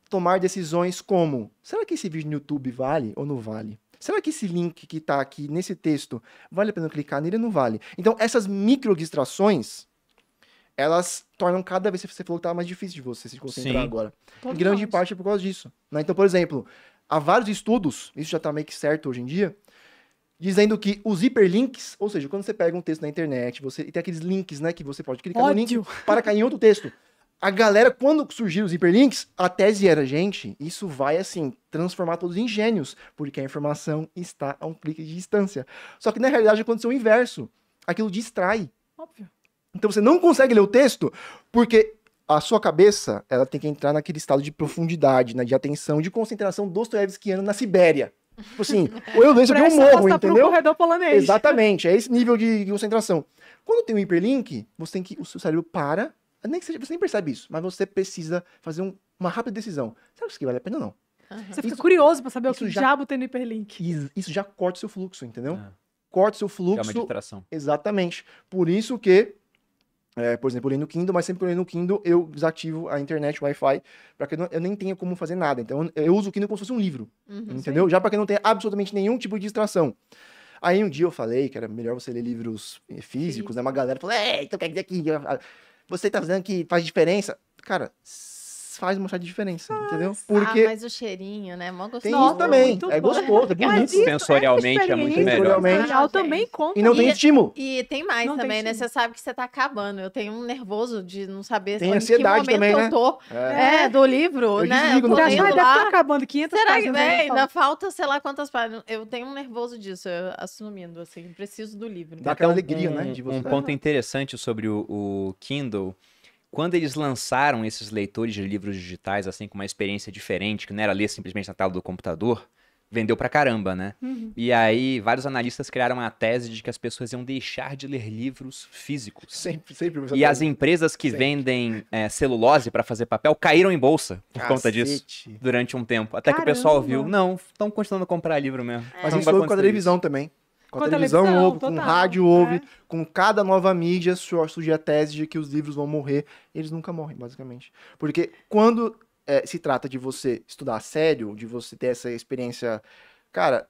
tomar decisões como: será que esse vídeo no YouTube vale ou não vale? Será que esse link que está aqui nesse texto vale a pena clicar nele? ou Não vale. Então, essas micro distrações, elas tornam cada vez que você falou que tá mais difícil de você se concentrar Sim. agora. Em grande mais. parte é por causa disso. Né? Então, por exemplo, há vários estudos, isso já está meio que certo hoje em dia, dizendo que os hiperlinks, ou seja, quando você pega um texto na internet, você e tem aqueles links, né, que você pode clicar Ódio. no link para cair em outro texto a galera, quando surgiram os hiperlinks, a tese era, gente, isso vai, assim, transformar todos em gênios, porque a informação está a um clique de distância. Só que, na realidade, aconteceu o inverso. Aquilo distrai. Óbvio. Então, você não consegue ler o texto, porque a sua cabeça, ela tem que entrar naquele estado de profundidade, né, de atenção, de concentração Dostoevskiana na Sibéria. Tipo assim, ou eu deixo que eu morro, entendeu? Pro polonês. Exatamente, é esse nível de concentração. Quando tem um hiperlink, você tem que. O seu cérebro para nem seja, você nem percebe isso, mas você precisa fazer um, uma rápida decisão. Será que isso aqui vale a pena ou não? Uhum. Você fica isso, curioso para saber o que já, diabo tem no hiperlink. Isso, isso já corta o seu fluxo, entendeu? É. Corta o seu fluxo. É uma distração. Exatamente. Por isso que, é, por exemplo, eu leio no Kindle, mas sempre que eu leio no Kindle, eu desativo a internet, o Wi-Fi, para que eu, não, eu, nem tenha como fazer nada. Então, eu, eu uso o Kindle como se fosse um livro, uhum, entendeu? Sim. Já para que não tenha absolutamente nenhum tipo de distração. Aí um dia eu falei que era melhor você ler livros eh, físicos, Sim. né? Uma galera falou, é, então quer dizer que você tá dizendo que faz diferença. Cara, faz uma chá diferença, Nossa. entendeu? Ah, Porque... Ah, mas o cheirinho, né? Mó gostoso. Tem isso também. É, é gostoso, é bonito. É Sensorialmente é muito melhor. Sensorialmente. também conta. E não tem e, estímulo. E tem mais não também, tem né? Você sabe que você tá acabando. Eu tenho um nervoso de não saber tem ansiedade que momento também, né? eu tô. É, é do livro, eu né? Digo, eu já deve tá acabando 500 tá Será que, Ainda falta sei lá quantas páginas. Eu tenho um nervoso disso, assumindo, assim. Preciso do livro. Dá aquela alegria, né? Um ponto é. interessante sobre o Kindle quando eles lançaram esses leitores de livros digitais, assim, com uma experiência diferente, que não era ler simplesmente na tela do computador, vendeu pra caramba, né? Uhum. E aí, vários analistas criaram a tese de que as pessoas iam deixar de ler livros físicos. Sempre, sempre. E tá as empresas que sempre. vendem é, celulose para fazer papel caíram em bolsa por Cacete. conta disso durante um tempo. Até caramba. que o pessoal viu, não, estão continuando a comprar livro mesmo. É. Mas isso foi com a televisão também. Com, com televisão, televisão ouve, total, com rádio ouve, né? com cada nova mídia surge a tese de que os livros vão morrer. Eles nunca morrem, basicamente. Porque quando é, se trata de você estudar a sério, de você ter essa experiência. Cara,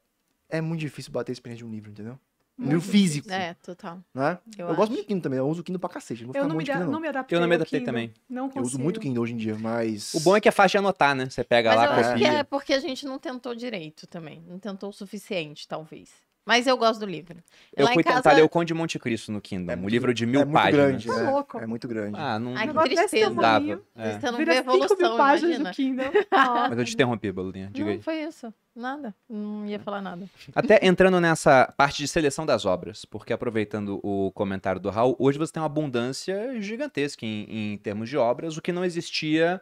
é muito difícil bater a experiência de um livro, entendeu? Meu físico. É, total. Né? Eu, eu gosto muito de Kindle também. Eu uso Kindle pra cacete. eu não me, Kindle, não. não me adaptei. Eu não me adaptei também. Não consigo. Eu uso muito Kindle hoje em dia, mas. O bom é que é fácil de anotar, né? Você pega mas lá, eu copia. Acho que é porque a gente não tentou direito também. Não tentou o suficiente, talvez. Mas eu gosto do livro. Eu Lá fui casa... tentar ler O Conde de Monte Cristo no Kindle, é um livro de é mil é páginas. Grande, é, é, muito grande. Ah, não, Ai, que tristeza. Não dava. É. Você não Vira cinco evolução, mil páginas imagina. do Kindle. Ah. Mas eu te interrompi, boludinha. Diga não, aí. foi isso. Nada. Não ia falar nada. Até entrando nessa parte de seleção das obras, porque aproveitando o comentário do Raul, hoje você tem uma abundância gigantesca em, em termos de obras, o que não existia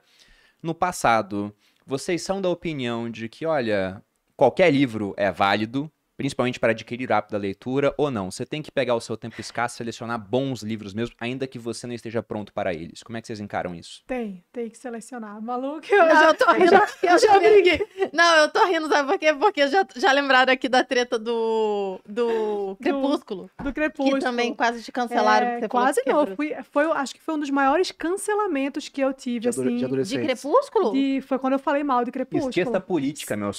no passado. Vocês são da opinião de que, olha, qualquer livro é válido, principalmente para adquirir o hábito da leitura ou não. Você tem que pegar o seu tempo escasso, selecionar bons livros mesmo, ainda que você não esteja pronto para eles. Como é que vocês encaram isso? Tem, tem que selecionar. Maluco, eu, não, já, eu tô rindo. Já, eu já briguei. Não, eu tô rindo, sabe por quê? Porque já, já lembraram aqui da treta do, do Crepúsculo. Do, do Crepúsculo. Que também quase te cancelaram. É, quase não. Fui, foi, acho que foi um dos maiores cancelamentos que eu tive, de assim. De, de Crepúsculo? De, foi quando eu falei mal de Crepúsculo. Esqueça política, meu.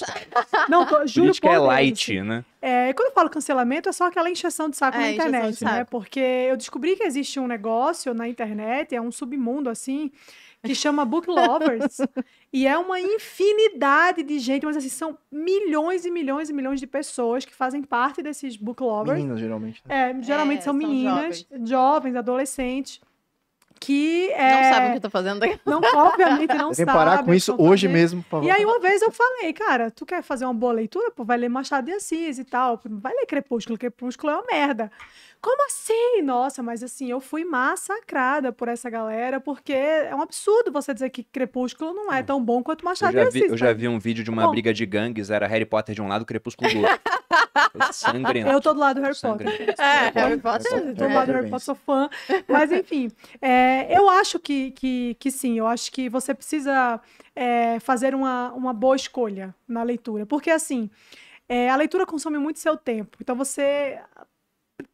não, tô, juro política é light, assim. né? É, e quando eu falo cancelamento, é só aquela injeção de saco é, na internet, né? Porque eu descobri que existe um negócio na internet, é um submundo assim, que chama Book Lovers. e é uma infinidade de gente, mas assim, são milhões e milhões e milhões de pessoas que fazem parte desses Book Lovers. Meninas, geralmente. Né? É, geralmente é, são, são, meninas, jovens. jovens, adolescentes que é... não sabem o que eu tá tô fazendo. Não, obviamente não sabem. parar com isso hoje fazendo. mesmo. Favor. E aí uma vez eu falei, cara, tu quer fazer uma boa leitura? Pô, vai ler Machado de Assis e tal. Vai ler Crepúsculo. Crepúsculo é uma merda. Como assim? Nossa, mas assim, eu fui massacrada por essa galera, porque é um absurdo você dizer que Crepúsculo não é tão bom quanto Machado de Assis. Eu já né? vi um vídeo de tá uma bom. briga de gangues, era Harry Potter de um lado, Crepúsculo do outro. Sangrento. Eu tô do lado do Harry Potter. É, Harry é, Potter. É, do lado do Harry Potter, sou fã. Mas, enfim, é, eu acho que, que, que sim, eu acho que você precisa é, fazer uma, uma boa escolha na leitura. Porque, assim, é, a leitura consome muito seu tempo. Então, você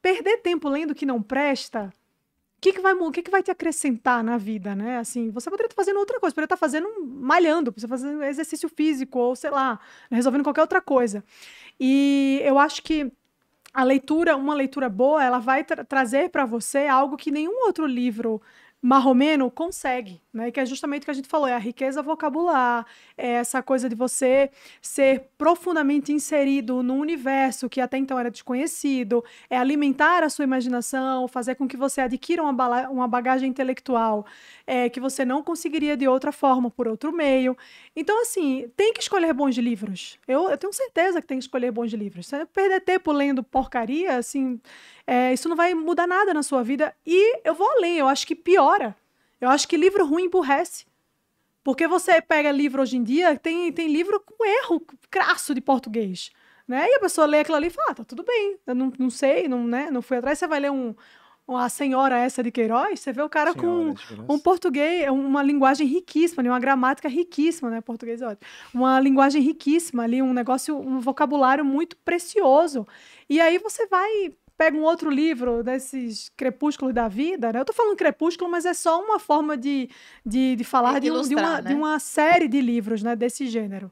perder tempo lendo que não presta, o que, que, vai, que, que vai te acrescentar na vida, né? Assim, você poderia estar fazendo outra coisa, poderia estar fazendo malhando, poderia estar fazendo exercício físico, ou sei lá, resolvendo qualquer outra coisa. E eu acho que a leitura, uma leitura boa, ela vai tra trazer para você algo que nenhum outro livro marromeno consegue. Né, que é justamente o que a gente falou, é a riqueza vocabular, é essa coisa de você ser profundamente inserido num universo que até então era desconhecido, é alimentar a sua imaginação, fazer com que você adquira uma, uma bagagem intelectual é, que você não conseguiria de outra forma, por outro meio. Então, assim, tem que escolher bons livros. Eu, eu tenho certeza que tem que escolher bons livros. Se perder tempo lendo porcaria, assim, é, isso não vai mudar nada na sua vida. E eu vou além, eu acho que piora eu acho que livro ruim emburrece. Porque você pega livro hoje em dia, tem, tem livro com erro crasso de português. Né? E a pessoa lê aquilo ali e fala: ah, tá tudo bem, eu não, não sei, não, né? não fui atrás. Você vai ler um, a senhora essa de Queiroz, você vê o cara senhora com um português, é uma linguagem riquíssima, né, uma gramática riquíssima, né? Português é ótimo. Uma linguagem riquíssima ali, um negócio, um vocabulário muito precioso. E aí você vai pega um outro livro desses crepúsculos da vida, né? Eu tô falando crepúsculo, mas é só uma forma de, de, de falar é de, de, uma, né? de uma série de livros, né? Desse gênero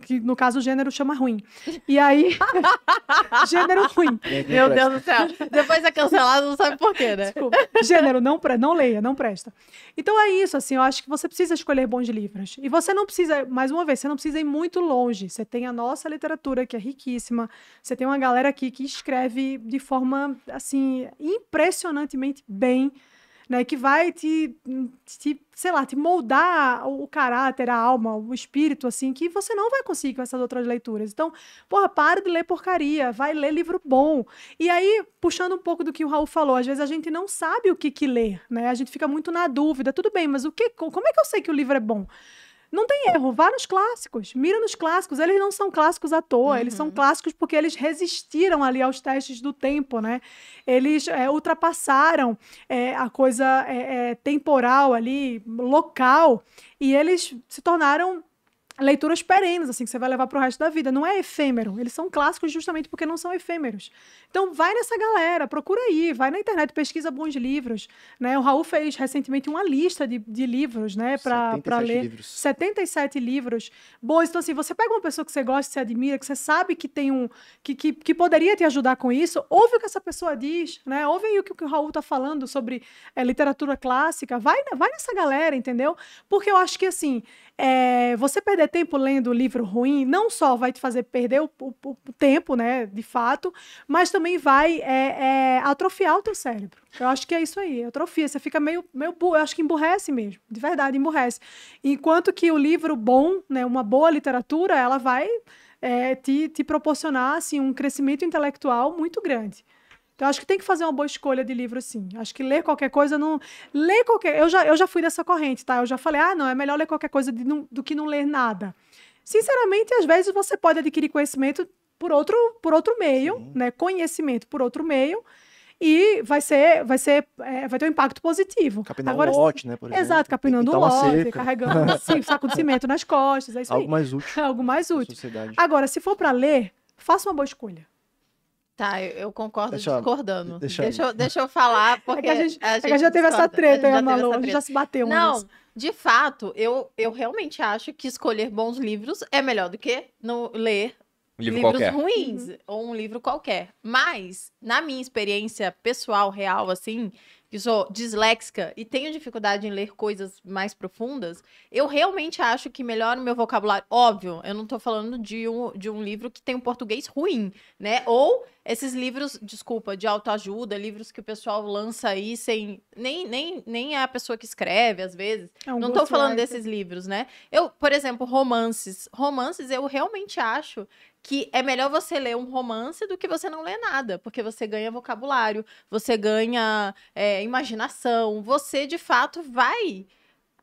que no caso o gênero chama ruim. E aí. gênero ruim. Meu Deus do céu. Depois é cancelado, não sabe por quê, né? Desculpa. Gênero, não, pre... não leia, não presta. Então é isso, assim, eu acho que você precisa escolher bons livros. E você não precisa, mais uma vez, você não precisa ir muito longe. Você tem a nossa literatura, que é riquíssima. Você tem uma galera aqui que escreve de forma, assim, impressionantemente bem né? Que vai te, te, sei lá, te moldar o caráter, a alma, o espírito, assim, que você não vai conseguir com essas outras leituras. Então, porra, para de ler porcaria, vai ler livro bom. E aí, puxando um pouco do que o Raul falou, às vezes a gente não sabe o que, que ler, né? A gente fica muito na dúvida, tudo bem, mas o que, como é que eu sei que o livro é bom? Não tem erro, vá nos clássicos, mira nos clássicos. Eles não são clássicos à toa, uhum. eles são uhum. clássicos porque eles resistiram ali aos testes do tempo, né? Eles é, ultrapassaram é, a coisa é, temporal ali, local, e eles se tornaram leituras perenes, assim, que você vai levar pro resto da vida. Não é efêmero. Eles são clássicos justamente porque não são efêmeros. Então, vai nessa galera, procura aí, vai na internet, pesquisa bons livros. Né? O Raul fez recentemente uma lista de, de livros, né, para ler. Livros. 77 livros. Bom, então, assim, você pega uma pessoa que você gosta, que você admira, que você sabe que tem um. que, que, que poderia te ajudar com isso, ouve o que essa pessoa diz, né? Ouve aí o que, o, que o Raul tá falando sobre é, literatura clássica. Vai, vai nessa galera, entendeu? Porque eu acho que, assim, é, você perder tempo lendo livro ruim não só vai te fazer perder o, o, o tempo, né, de fato, mas também vai é, é, atrofiar o teu cérebro. Eu acho que é isso aí, atrofia. Você fica meio, meio eu acho que emburrece mesmo, de verdade, emburrece. Enquanto que o livro bom, né, uma boa literatura, ela vai é, te, te proporcionar assim, um crescimento intelectual muito grande. Então, acho que tem que fazer uma boa escolha de livro, sim. Acho que ler qualquer coisa não. Ler qualquer. Eu já, eu já fui dessa corrente, tá? Eu já falei, ah, não, é melhor ler qualquer coisa de, não, do que não ler nada. Sinceramente, às vezes você pode adquirir conhecimento por outro, por outro meio, sim. né? Conhecimento por outro meio e vai ser, vai ser, é, vai ter um impacto positivo. Capinando Agora, lote, né? exato, capinando o lote, carregando sim, saco de cimento nas costas, é isso Algo aí. mais útil. Algo mais útil. Agora, se for para ler, faça uma boa escolha. Tá, eu, concordo deixa, discordando. Deixa, deixa, eu, deixa eu falar, é porque é a, gente, a, gente, a gente já teve essa treta, né já a gente já se bateu. Né? Não, de fato, eu, eu realmente acho que escolher bons livros é melhor do que no, ler livro livros qualquer. ruins, uhum. ou um livro qualquer. Mas, na minha experiência pessoal, real, assim, que sou disléxica e tenho dificuldade em ler coisas mais profundas, eu realmente acho que melhora o meu vocabulário. Óbvio, eu não estou falando de um, de um livro que tem um português ruim, né? Ou esses livros, desculpa, de autoajuda, livros que o pessoal lança aí sem. Nem, nem, nem é a pessoa que escreve, às vezes. É não estou falando desses livros, né? Eu, por exemplo, romances. Romances eu realmente acho que é melhor você ler um romance do que você não ler nada, porque você ganha vocabulário, você ganha é, imaginação, você de fato vai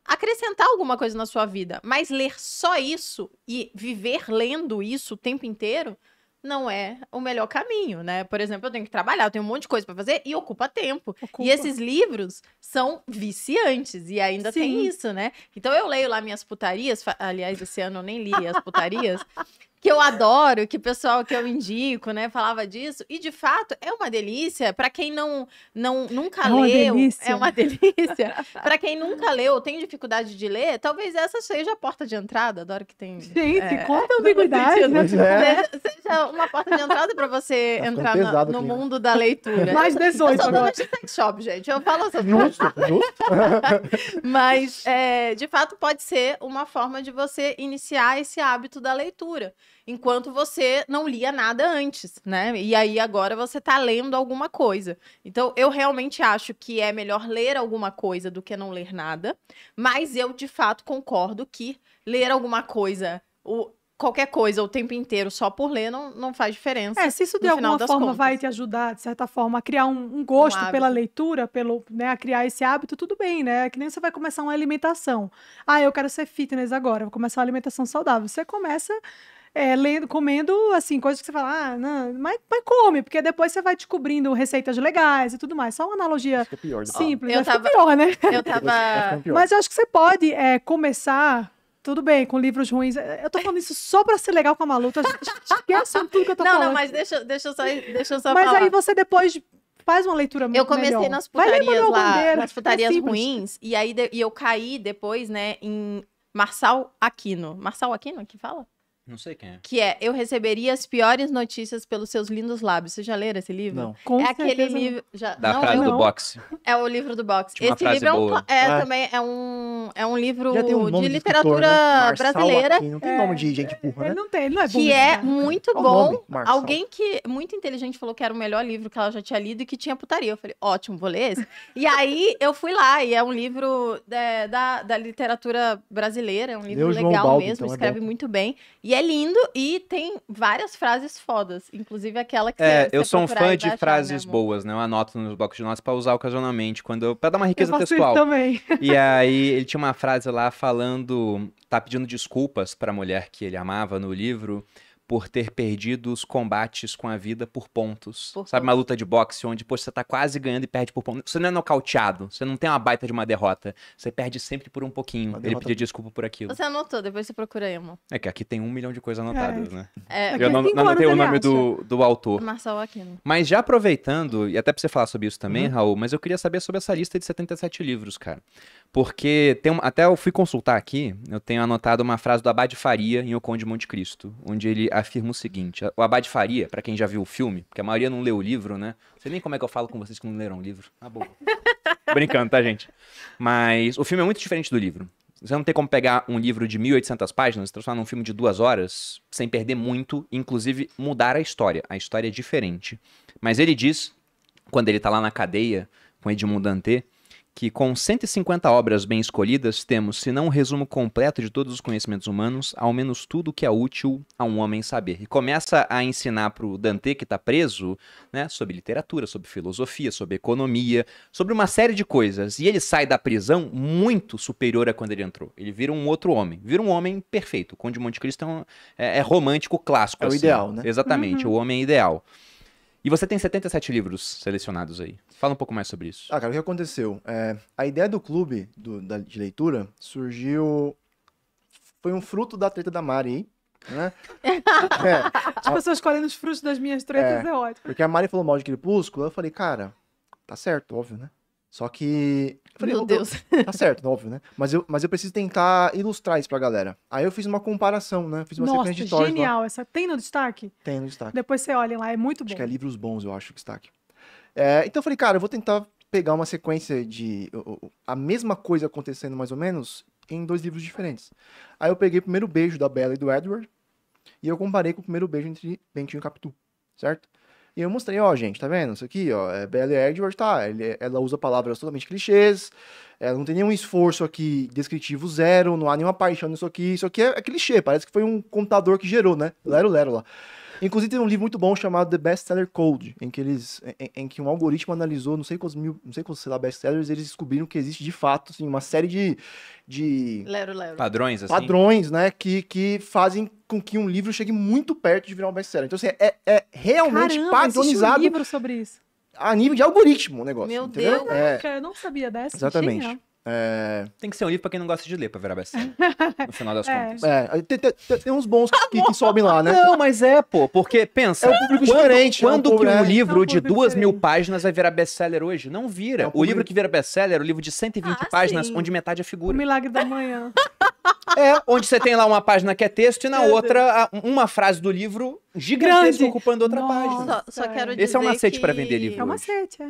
acrescentar alguma coisa na sua vida. Mas ler só isso e viver lendo isso o tempo inteiro não é o melhor caminho, né? Por exemplo, eu tenho que trabalhar, eu tenho um monte de coisa para fazer e ocupa tempo. Ocupa. E esses livros são viciantes e ainda Sim. tem isso, né? Então eu leio lá minhas putarias, aliás, esse ano eu nem li as putarias, que eu adoro, que o pessoal que eu indico, né, falava disso. E de fato é uma delícia para quem não não nunca é leu. É delícia. É uma delícia. para quem nunca leu, tem dificuldade de ler, talvez essa seja a porta de entrada. Adoro que tem. Gente, é, conta a ambiguidade. né? é. Seja uma porta de entrada para você tá entrar pesado, no, né? mundo da leitura. Mais 18 eu sou agora. de sex shop, gente. Eu falo sobre justo, justo. Mas é, de fato pode ser uma forma de você iniciar esse hábito da leitura enquanto você não lia nada antes, né? E aí agora você tá lendo alguma coisa. Então, eu realmente acho que é melhor ler alguma coisa do que não ler nada, mas eu de fato concordo que ler alguma coisa, o, qualquer coisa o tempo inteiro só por ler não, não faz diferença. É, se isso de alguma forma contas. vai te ajudar, de certa forma, a criar um, um gosto um pela leitura, pelo, né, a criar esse hábito, tudo bem, né? É que nem você vai começar uma alimentação. Ah, eu quero ser fitness agora, vou começar uma alimentação saudável. Você começa é, lendo, comendo, assim, coisas que você fala, ah, não, mas, mas come, porque depois você vai descobrindo receitas legais e tudo mais. Só uma analogia é pior, né? simples. Eu é tava, pior, né? Eu tava... É mas eu acho que você pode é, começar tudo bem, com livros ruins. Eu tô falando isso só pra ser legal com a maluca Esqueçam tudo que eu tô não, falando. Não, não, mas deixa, deixa eu só, deixa eu só mas falar. aí você depois faz uma leitura muito Eu comecei melhor. nas putarias lá, bandeira, nas putarias é ruins. E aí de, e eu caí depois, né, em Marçal Aquino. Marçal Aquino que fala? Não sei quem é. Que é Eu Receberia as Piores Notícias pelos Seus Lindos Lábios. Você já leram esse livro? Não. Com é aquele livro. Já... Da não, frase não. do boxe. É o livro do boxe. esse livro é, um... É, é, também é um, é um livro um de literatura escritor, né? brasileira. Aqui. Não tem nome de gente é, burra, é, né? Não tem, não é burro. Que é muito bom. Alguém que, muito inteligente, falou que era o melhor livro que ela já tinha lido e que tinha putaria. Eu falei, ótimo, vou ler esse. e aí eu fui lá, e é um livro da, da, da literatura brasileira, é um livro legal Baldo, mesmo, então escreve muito bem. E é lindo e tem várias frases fodas, inclusive aquela que É, você eu sou um fã de frases né, boas, né? Eu anoto nos blocos de notas para usar ocasionalmente quando para dar uma riqueza eu textual. Isso também. E aí ele tinha uma frase lá falando, tá pedindo desculpas para a mulher que ele amava no livro por ter perdido os combates com a vida por pontos. Por Sabe, uma luta de boxe onde, poxa, você tá quase ganhando e perde por pontos. Você não é nocauteado, você não tem uma baita de uma derrota. Você perde sempre por um pouquinho. Ele pediu desculpa por aquilo. Você anotou, depois você procura aí, amor. É que aqui tem um milhão de coisas anotadas, é. né? É, é Eu não, não anotei o nome do, do autor. Marcelo Aquino. Mas já aproveitando, e até pra você falar sobre isso também, uhum. Raul, mas eu queria saber sobre essa lista de 77 livros, cara. Porque tem, até eu fui consultar aqui, eu tenho anotado uma frase do Abade Faria em O Conde Monte Cristo, onde ele afirma o seguinte: o Abade Faria, para quem já viu o filme, porque a maioria não leu o livro, né? Não sei nem como é que eu falo com vocês que não leram o livro. Na boa. Brincando, tá, gente? Mas o filme é muito diferente do livro. Você não tem como pegar um livro de 1.800 páginas e transformar num filme de duas horas sem perder muito, inclusive mudar a história. A história é diferente. Mas ele diz, quando ele tá lá na cadeia com Edmond Dantê, que com 150 obras bem escolhidas, temos, se não um resumo completo de todos os conhecimentos humanos, ao menos tudo que é útil a um homem saber. E começa a ensinar para o Dante, que está preso, né, sobre literatura, sobre filosofia, sobre economia, sobre uma série de coisas. E ele sai da prisão muito superior a quando ele entrou. Ele vira um outro homem, vira um homem perfeito. O Conde Monte Cristo é, um, é, é romântico clássico. É o assim. ideal, né? Exatamente, uhum. o homem é ideal. E você tem 77 livros selecionados aí. Fala um pouco mais sobre isso. Ah, cara, o que aconteceu? É, a ideia do clube do, da, de leitura surgiu. Foi um fruto da treta da Mari, né? é, As pessoas colhendo os frutos das minhas tretas é, é ótimo. Porque a Mari falou mal de Crepúsculo, eu falei, cara, tá certo, óbvio, né? Só que. Falei, Meu tá Deus. Tá certo, tá óbvio, né? Mas eu, mas eu preciso tentar ilustrar isso pra galera. Aí eu fiz uma comparação, né? Fiz uma Nossa, sequência de genial. Essa tem no destaque? Tem no destaque. Depois você olha lá, é muito bom. Acho que é livros bons, eu acho, o destaque. É, então eu falei, cara, eu vou tentar pegar uma sequência de a mesma coisa acontecendo mais ou menos em dois livros diferentes. Aí eu peguei o primeiro beijo da Bella e do Edward e eu comparei com o primeiro beijo entre Bentinho e Capitu, certo? E eu mostrei, ó, gente, tá vendo? Isso aqui, ó, é Bella e Edward, tá? Ele, ela usa palavras totalmente clichês, ela não tem nenhum esforço aqui descritivo zero, não há nenhuma paixão nisso aqui, isso aqui é, é clichê, parece que foi um computador que gerou, né? Lero, lero lá. Inclusive tem um livro muito bom chamado The Bestseller Code, em que eles, em, em, que um algoritmo analisou não sei quantos mil, não sei quantos sei lá, bestsellers, eles descobriram que existe de fato assim, uma série de, de lero, lero. padrões, assim. padrões, né, que, que fazem com que um livro chegue muito perto de virar um best-seller. Então assim, é, é realmente padronizado. Um livro sobre isso. A nível de algoritmo o negócio. Meu entendeu? Deus, é... eu não sabia dessa. Exatamente. Genial. É... Tem que ser um livro pra quem não gosta de ler, pra virar best-seller. no final das é. contas. É, tem, tem, tem uns bons que, que, sobem lá, né? Não, mas é, pô, porque pensa. É um público quando, diferente. Quando é um que um livro é um de duas diferente. mil páginas vai virar best-seller hoje? Não vira. É um o livro que vira best-seller é o livro de 120 ah, páginas, sim. onde metade é figura. O Milagre da Manhã. É, onde você tem lá uma página que é texto e na Meu outra uma frase do livro gigantesca ocupando outra Nossa. página. Só, só quero dizer Esse é um macete que... para vender livro. É um macete, é.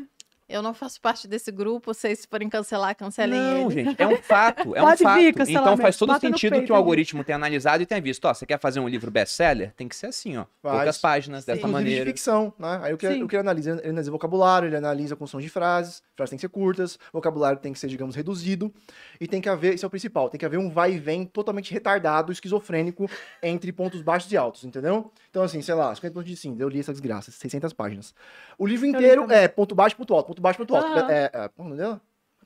Eu não faço parte desse grupo, vocês forem cancelar, cancelem Não, ele. gente, é um fato, é Pode um fato. Vir, então faz todo Bata sentido que o algoritmo tenha analisado e tenha visto, ó, você quer fazer um livro best-seller? Tem que ser assim, ó, faz. poucas páginas, Sim. dessa Inclusive maneira. de ficção, né? Aí o que, o que ele analisa, ele analisa vocabulário, ele analisa construção de frases, frases têm que ser curtas, vocabulário tem que ser, digamos, reduzido, e tem que haver, isso é o principal, tem que haver um vai e vem totalmente retardado, esquizofrênico, entre pontos baixos e altos, entendeu? Então, assim, sei lá, 50 pontos de sim, eu li essa desgraça, 600 páginas. O livro inteiro é ponto baixo, ponto alto, ponto muito baixo, muito alto. Aham. É, é, como é, é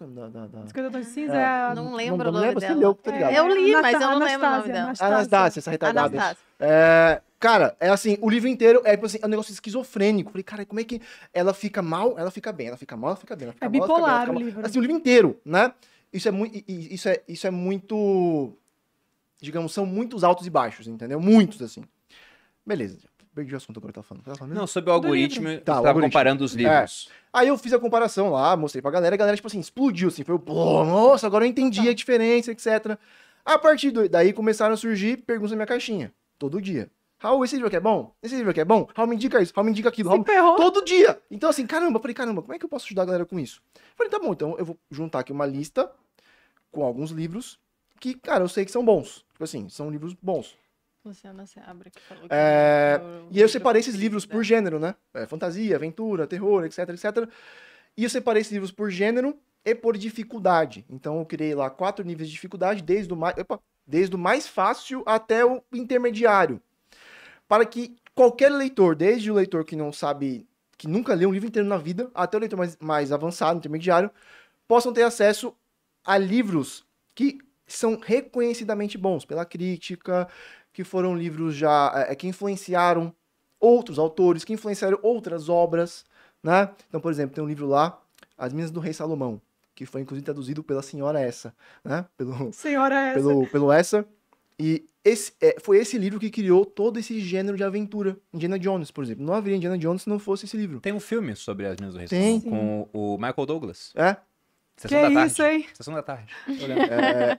Da, da, da. Os de Cinza é, Não lembro o não nome lembro, você dela. leu, tá ligado? É, eu li, mas eu não lembro o nome Anastácia, essa retardada. Anastácia. É, cara, é assim, o livro inteiro é tipo assim, é um negócio esquizofrênico. Falei, cara, como é que ela fica mal, ela fica bem, ela fica mal, ela fica bem, ela fica É mal, ela fica bem, ela bipolar fica o livro. Assim, o livro inteiro, né? Isso é muito, isso é, isso é muito, digamos, são muitos altos e baixos, entendeu? Muitos assim. Beleza. Perdi o assunto agora que eu tava falando. Eu tava falando não, sobre o algoritmo, livro. tá, tava comparando os é. livros. É. Aí eu fiz a comparação lá, mostrei pra galera, a galera, tipo assim, explodiu, assim, foi, pô, nossa, agora eu entendi a diferença, etc. A partir do... daí começaram a surgir perguntas na minha caixinha, todo dia. Raul, esse livro aqui é bom? Esse livro aqui é bom? Raul me indica isso, Raul me indica aquilo. Raul... Todo dia! Então, assim, caramba, falei, caramba, como é que eu posso ajudar a galera com isso? falei, tá bom, então eu vou juntar aqui uma lista com alguns livros que, cara, eu sei que são bons. Tipo assim, são livros bons. Luciana Seabra que falou que é... eu... É e eu separei esses livros por gênero, né? É, fantasia, aventura, terror, etc, etc. E eu separei esses livros por gênero e por dificuldade. Então eu criei lá quatro níveis de dificuldade, desde o mais, Opa! desde o mais fácil até o intermediário. Para que qualquer leitor, desde o leitor que não sabe, que nunca leu um livro inteiro na vida, até o leitor mais, mais avançado, intermediário, possam ter acesso a livros que são reconhecidamente bons pela crítica, que foram livros já é, é, que influenciaram outros autores, que influenciaram outras obras, né? Então, por exemplo, tem um livro lá, As Minas do Rei Salomão, que foi inclusive traduzido pela senhora essa, né? Pelo senhora essa. Pelo, pelo essa. E esse, é, foi esse livro que criou todo esse gênero de aventura. Indiana Jones, por exemplo. Não haveria Indiana Jones se não fosse esse livro. Tem um filme sobre As Minas do Rei Salomão, com o Michael Douglas. É, Sessão que da tarde. isso, hein? Sessão da tarde.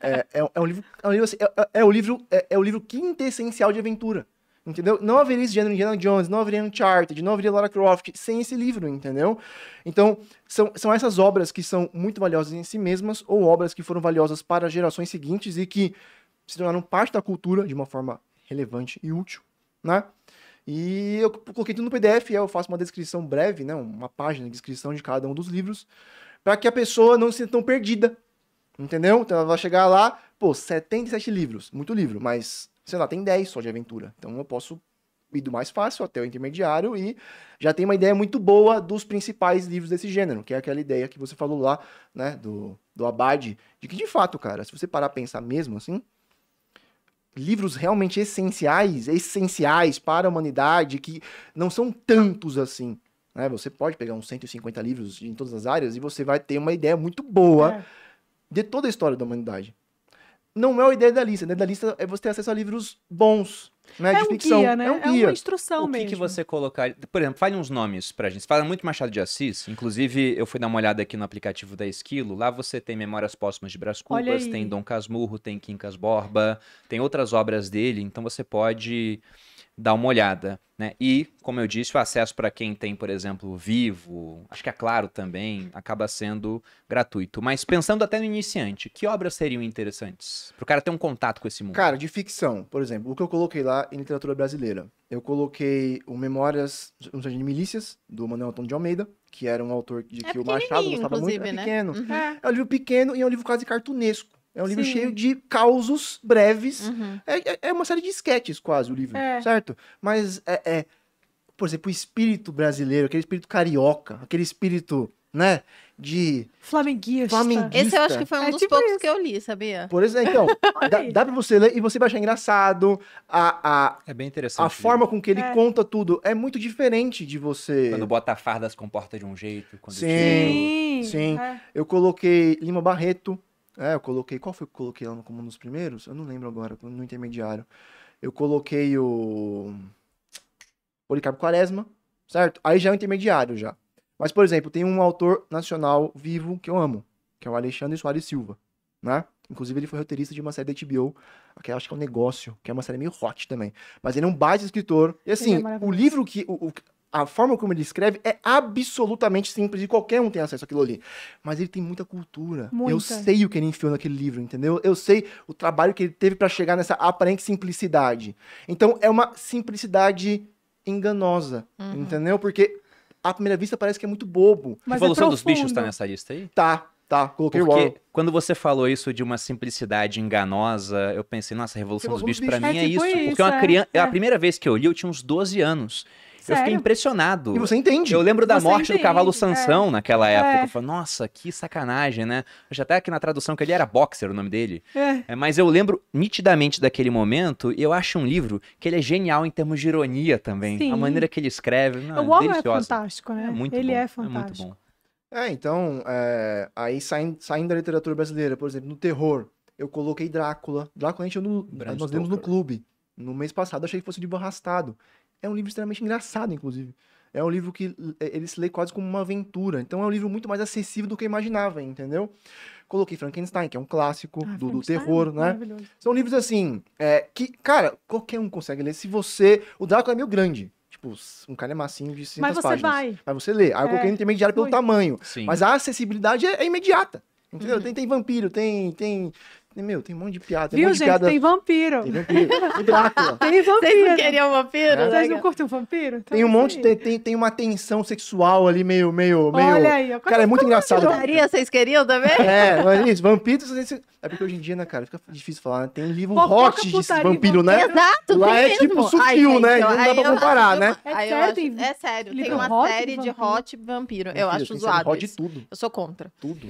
É, é, é, é, um livro. É um livro, assim, é, o livro é, o livro quintessencial de aventura. Entendeu? Não haveria esse gênero Indiana Jones, não haveria Uncharted, não haveria Lara Croft sem esse livro, entendeu? Então, são, são essas obras que são muito valiosas em si mesmas, ou obras que foram valiosas para gerações seguintes e que se tornaram parte da cultura de uma forma relevante e útil, né? E eu coloquei tudo no PDF, eu faço uma descrição breve, né? Uma página de descrição de cada um dos livros para que a pessoa não se sinta tão perdida. Entendeu? Então ela vai chegar lá, pô, 77 livros, muito livro, mas, sei lá, tem 10 só de aventura. Então eu posso ir do mais fácil até o intermediário e já tem uma ideia muito boa dos principais livros desse gênero, que é aquela ideia que você falou lá, né, do, do abade, de que de fato, cara, se você parar a pensar mesmo assim, livros realmente essenciais, essenciais para a humanidade, que não são tantos assim. Né? Você pode pegar uns 150 livros em todas as áreas e você vai ter uma ideia muito boa é. de toda a história da humanidade. Não é a ideia da lista. Né? A ideia da lista é você ter acesso a livros bons, né? É de um ficção. Guia, né? É, um é guia. uma instrução o mesmo. O que, você colocar... Por exemplo, fale uns nomes pra gente. Você fala muito Machado de Assis. Inclusive, eu fui dar uma olhada aqui no aplicativo da Esquilo. Lá você tem Memórias Póstumas de Brás Cubas, tem Dom Casmurro, tem Quincas Borba, tem outras obras dele. Então você pode dar uma olhada. Né? E, como eu disse, o acesso para quem tem, por exemplo, Vivo, acho que é claro também, acaba sendo gratuito. Mas pensando até no iniciante, que obras seriam interessantes para o cara ter um contato com esse mundo? Cara, de ficção, por exemplo, o que eu coloquei lá em literatura brasileira. Eu coloquei o Memórias de Milícias, do Manuel Antônio de Almeida, que era um autor de é que o Machado gostava muito. É né? pequeno. Uhum. É um livro pequeno e é um livro quase cartunesco. É um livro Sim. cheio de causos breves. Uhum. É, é, é uma série de esquetes, quase, o livro, é. certo? Mas é, é, por exemplo, o espírito brasileiro, aquele espírito carioca, aquele espírito, né, de... Flamenguista. Flamenguista. Esse eu acho que foi um é dos tipo poucos isso. que eu li, sabia? Por exemplo, é, então, dá, dá pra você ler e você vai achar engraçado a... a é bem interessante. A forma com que ele é. conta tudo é muito diferente de você... Quando bota fardas comporta de um jeito. Sim, sim. Eu coloquei Lima Barreto é, eu coloquei. Qual foi que eu coloquei lá no, como um dos primeiros? Eu não lembro agora, no intermediário. Eu coloquei o. Policarpo Quaresma, certo? Aí já é o intermediário já. Mas, por exemplo, tem um autor nacional vivo que eu amo, que é o Alexandre Soares Silva, né? Inclusive, ele foi roteirista de uma série da HBO, que acho que é um negócio, que é uma série meio hot também. Mas ele é um baita escritor. E assim, é o livro que. O, o, a forma como ele escreve é absolutamente simples e qualquer um tem acesso àquilo ali. Mas ele tem muita cultura. Muita. Eu sei o que ele enfiou naquele livro, entendeu? Eu sei o trabalho que ele teve para chegar nessa aparente simplicidade. Então é uma simplicidade enganosa, uhum. entendeu? Porque à primeira vista parece que é muito bobo. Mas Evolução é dos bichos tá nessa lista aí? Tá. Tá, coloquei Porque Warhol. quando você falou isso de uma simplicidade enganosa, eu pensei, nossa, a Revolução dos Bichos, para mim é, é tipo isso. Porque é isso, uma criança, é. é. a primeira vez que eu li, eu tinha uns 12 anos. Sério? Eu fiquei impressionado. E você entende. Eu lembro da você morte entende, do cavalo Sansão é. naquela é. época. É. Eu falei, nossa, que sacanagem, né? Acho já até aqui na tradução que ele era boxer, o nome dele. É. é. mas eu lembro nitidamente daquele momento e eu acho um livro que ele é genial em termos de ironia também. Sim. A maneira que ele escreve. Não, o Warren é fantástico, né? É muito ele bom, é fantástico. É muito bom. É, então, aí saindo, saindo da literatura brasileira, por exemplo, no terror, eu coloquei Drácula. Drácula a gente, no, nós lemos no clube. No mês passado achei que fosse um livro arrastado. É um livro extremamente engraçado, inclusive. É um livro que é, ele se lê quase como uma aventura. Então é um livro muito mais acessível do que eu imaginava, entendeu? Coloquei Frankenstein, que é um clássico ah, do, do, é terror, né? São livros assim, é, que, cara, qualquer um consegue ler. Se você. O Drácula é meio grande. Tipo, um cara é massinho de 600 páginas. Mas você páginas. vai. Mas você lê. Aí eu é, intermediário pelo tamanho. Sim. Mas a acessibilidade é, é imediata. Entendeu? Uhum. Tem, tem vampiro, tem, tem meu, tem um monte de piada. Tem Viu, gente? Piada... Tem vampiro. Tem vampiro. Tem Drácula. Tem vampiro. Vocês não queriam vampiro? É. Vocês não né? curtem vampiro? Então tem um é monte, tem, tem, tem uma tensão sexual ali meio, meio, meio... Olha aí. cara, é muito engraçado. Vampiraria, vocês queriam também? É, é isso, vampiros... É porque hoje em dia, né, cara, fica difícil falar, né? Tem livro né? hot de vampiro, né? Exato, Lá é tipo sutil, né? não dá pra comparar, né? É sério, tem, uma série de, de hot vampiro. Eu acho zoado. Hot de tudo. Eu sou contra. Tudo.